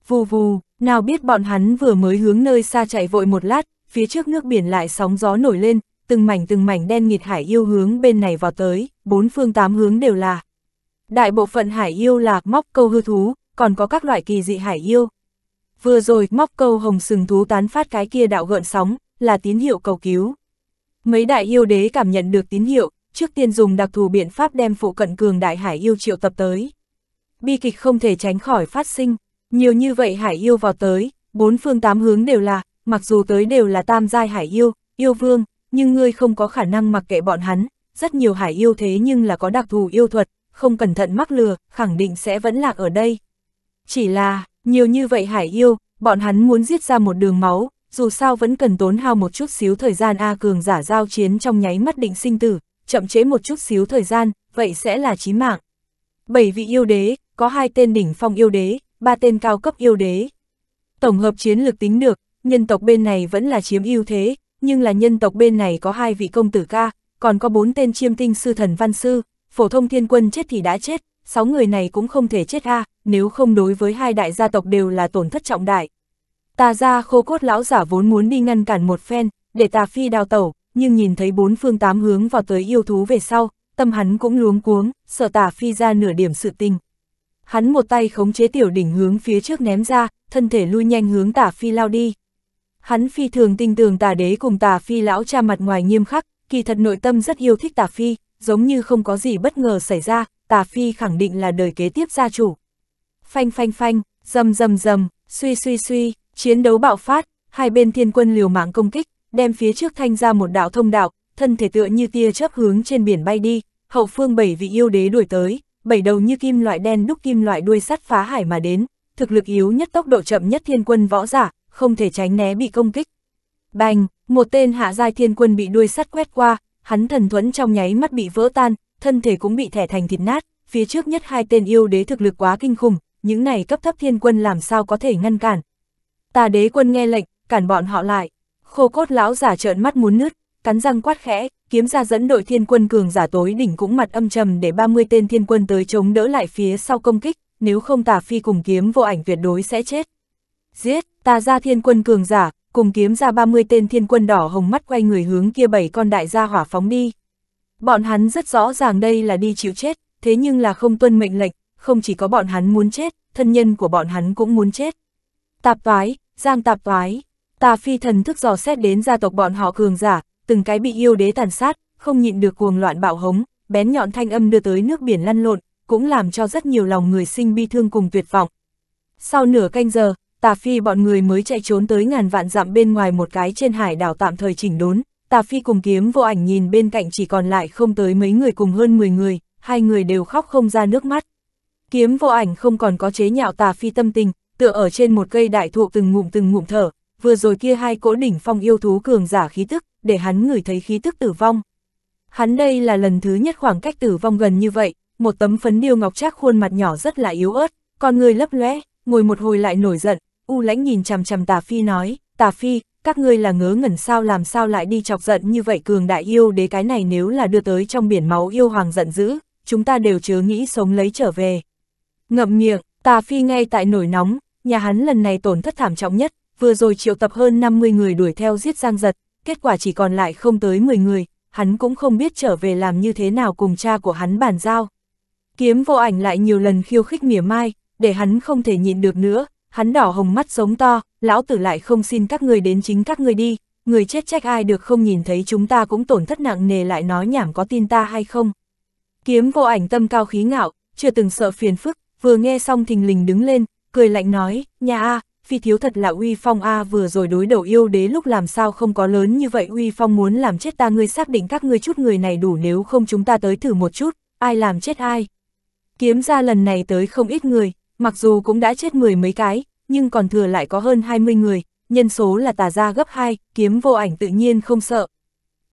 Vù vù, nào biết bọn hắn vừa mới hướng nơi xa chạy vội một lát, phía trước nước biển lại sóng gió nổi lên, từng mảnh từng mảnh đen nghịt hải yêu hướng bên này vào tới, bốn phương tám hướng đều là. Đại bộ phận hải yêu là móc câu hư thú, còn có các loại kỳ dị hải yêu. Vừa rồi, móc câu hồng sừng thú tán phát cái kia đạo gợn sóng, là tín hiệu cầu cứu. Mấy đại yêu đế cảm nhận được tín hiệu, trước tiên dùng đặc thù biện pháp đem phụ cận cường đại hải yêu triệu tập tới. Bi kịch không thể tránh khỏi phát sinh, nhiều như vậy hải yêu vào tới, bốn phương tám hướng đều là, mặc dù tới đều là tam giai hải yêu, yêu vương, nhưng ngươi không có khả năng mặc kệ bọn hắn, rất nhiều hải yêu thế nhưng là có đặc thù yêu thuật, không cẩn thận mắc lừa, khẳng định sẽ vẫn lạc ở đây. Chỉ là, nhiều như vậy hải yêu, bọn hắn muốn giết ra một đường máu, dù sao vẫn cần tốn hao một chút xíu thời gian A cường giả giao chiến trong nháy mắt định sinh tử, chậm chế một chút xíu thời gian, vậy sẽ là chí mạng. Bảy vị yêu đế, có hai tên đỉnh phong yêu đế, ba tên cao cấp yêu đế. Tổng hợp chiến lược tính được, nhân tộc bên này vẫn là chiếm ưu thế, nhưng là nhân tộc bên này có hai vị công tử ca, còn có bốn tên chiêm tinh sư thần văn sư, phổ thông thiên quân chết thì đã chết, sáu người này cũng không thể chết a nếu không đối với hai đại gia tộc đều là tổn thất trọng đại. Tà gia khô cốt lão giả vốn muốn đi ngăn cản một phen, để tà phi đào tẩu, nhưng nhìn thấy bốn phương tám hướng vào tới yêu thú về sau, tâm hắn cũng luống cuống, sợ tà phi ra nửa điểm sự tình. Hắn một tay khống chế tiểu đỉnh hướng phía trước ném ra, thân thể lui nhanh hướng tà phi lao đi. Hắn phi thường tinh tường tà đế cùng tà phi lão cha mặt ngoài nghiêm khắc, kỳ thật nội tâm rất yêu thích tà phi, giống như không có gì bất ngờ xảy ra, Tà Phi khẳng định là đời kế tiếp gia chủ. Phanh phanh phanh, rầm rầm rầm, suy suy suy, chiến đấu bạo phát, hai bên thiên quân liều mạng công kích, đem phía trước thanh ra một đạo thông đạo, thân thể tựa như tia chớp hướng trên biển bay đi, hậu phương bảy vị yêu đế đuổi tới, bảy đầu như kim loại đen đúc kim loại đuôi sắt phá hải mà đến, thực lực yếu nhất tốc độ chậm nhất thiên quân võ giả, không thể tránh né bị công kích. Bành, một tên hạ giai thiên quân bị đuôi sắt quét qua, hắn thần thuẫn trong nháy mắt bị vỡ tan, thân thể cũng bị thẻ thành thịt nát, phía trước nhất hai tên yêu đế thực lực quá kinh khủng, những này cấp thấp thiên quân làm sao có thể ngăn cản. Tà đế quân nghe lệnh, cản bọn họ lại, khô cốt lão giả trợn mắt muốn nứt, cắn răng quát khẽ, kiếm ra dẫn đội thiên quân cường giả tối đỉnh cũng mặt âm trầm để 30 tên thiên quân tới chống đỡ lại phía sau công kích, nếu không tà phi cùng kiếm vô ảnh tuyệt đối sẽ chết. Giết, ta ra thiên quân cường giả, cùng kiếm ra 30 tên thiên quân đỏ hồng mắt quay người hướng kia bảy con đại gia hỏa phóng đi. Bọn hắn rất rõ ràng đây là đi chịu chết, thế nhưng là không tuân mệnh lệnh, không chỉ có bọn hắn muốn chết, thân nhân của bọn hắn cũng muốn chết. Tạp toái, giang tạp toái, tà phi thần thức dò xét đến gia tộc bọn họ cường giả, từng cái bị yêu đế tàn sát, không nhịn được cuồng loạn bạo hống, bén nhọn thanh âm đưa tới nước biển lăn lộn, cũng làm cho rất nhiều lòng người sinh bi thương cùng tuyệt vọng. Sau nửa canh giờ, Tà Phi bọn người mới chạy trốn tới ngàn vạn dặm bên ngoài một cái trên hải đảo tạm thời chỉnh đốn, Tà Phi cùng kiếm vô ảnh nhìn bên cạnh chỉ còn lại không tới mấy người cùng hơn 10 người, hai người đều khóc không ra nước mắt. Kiếm vô ảnh không còn có chế nhạo Tà Phi tâm tình, tựa ở trên một cây đại thụ từng ngụm từng ngụm thở, vừa rồi kia hai cỗ đỉnh phong yêu thú cường giả khí tức, để hắn ngửi thấy khí tức tử vong. Hắn đây là lần thứ nhất khoảng cách tử vong gần như vậy, một tấm phấn điêu ngọc trác khuôn mặt nhỏ rất là yếu ớt, con người lấp lóe, ngồi một hồi lại nổi giận, U lãnh nhìn chằm chằm Tà Phi nói, Tà Phi, các ngươi là ngớ ngẩn sao làm sao lại đi chọc giận như vậy cường đại yêu đế cái này nếu là đưa tới trong biển máu yêu hoàng giận dữ, chúng ta đều chớ nghĩ sống lấy trở về. Ngậm miệng, Tà Phi ngay tại nổi nóng, nhà hắn lần này tổn thất thảm trọng nhất, vừa rồi triệu tập hơn 50 người đuổi theo giết Giang Giật, kết quả chỉ còn lại không tới 10 người, hắn cũng không biết trở về làm như thế nào cùng cha của hắn bàn giao. Kiếm vô ảnh lại nhiều lần khiêu khích mỉa mai, để hắn không thể nhịn được nữa, hắn đỏ hồng mắt giống to, lão tử lại không xin các người đến chính các người đi, người chết trách ai được không nhìn thấy chúng ta cũng tổn thất nặng nề lại nói nhảm có tin ta hay không. Kiếm vô ảnh tâm cao khí ngạo, chưa từng sợ phiền phức, vừa nghe xong thình lình đứng lên, cười lạnh nói, nhà A, phi thiếu thật là uy phong A vừa rồi đối đầu yêu đế lúc làm sao không có lớn như vậy uy phong muốn làm chết ta ngươi xác định các ngươi chút người này đủ nếu không chúng ta tới thử một chút, ai làm chết ai. Kiếm ra lần này tới không ít người, Mặc dù cũng đã chết mười mấy cái, nhưng còn thừa lại có hơn 20 người, nhân số là tà gia gấp 2, kiếm vô ảnh tự nhiên không sợ,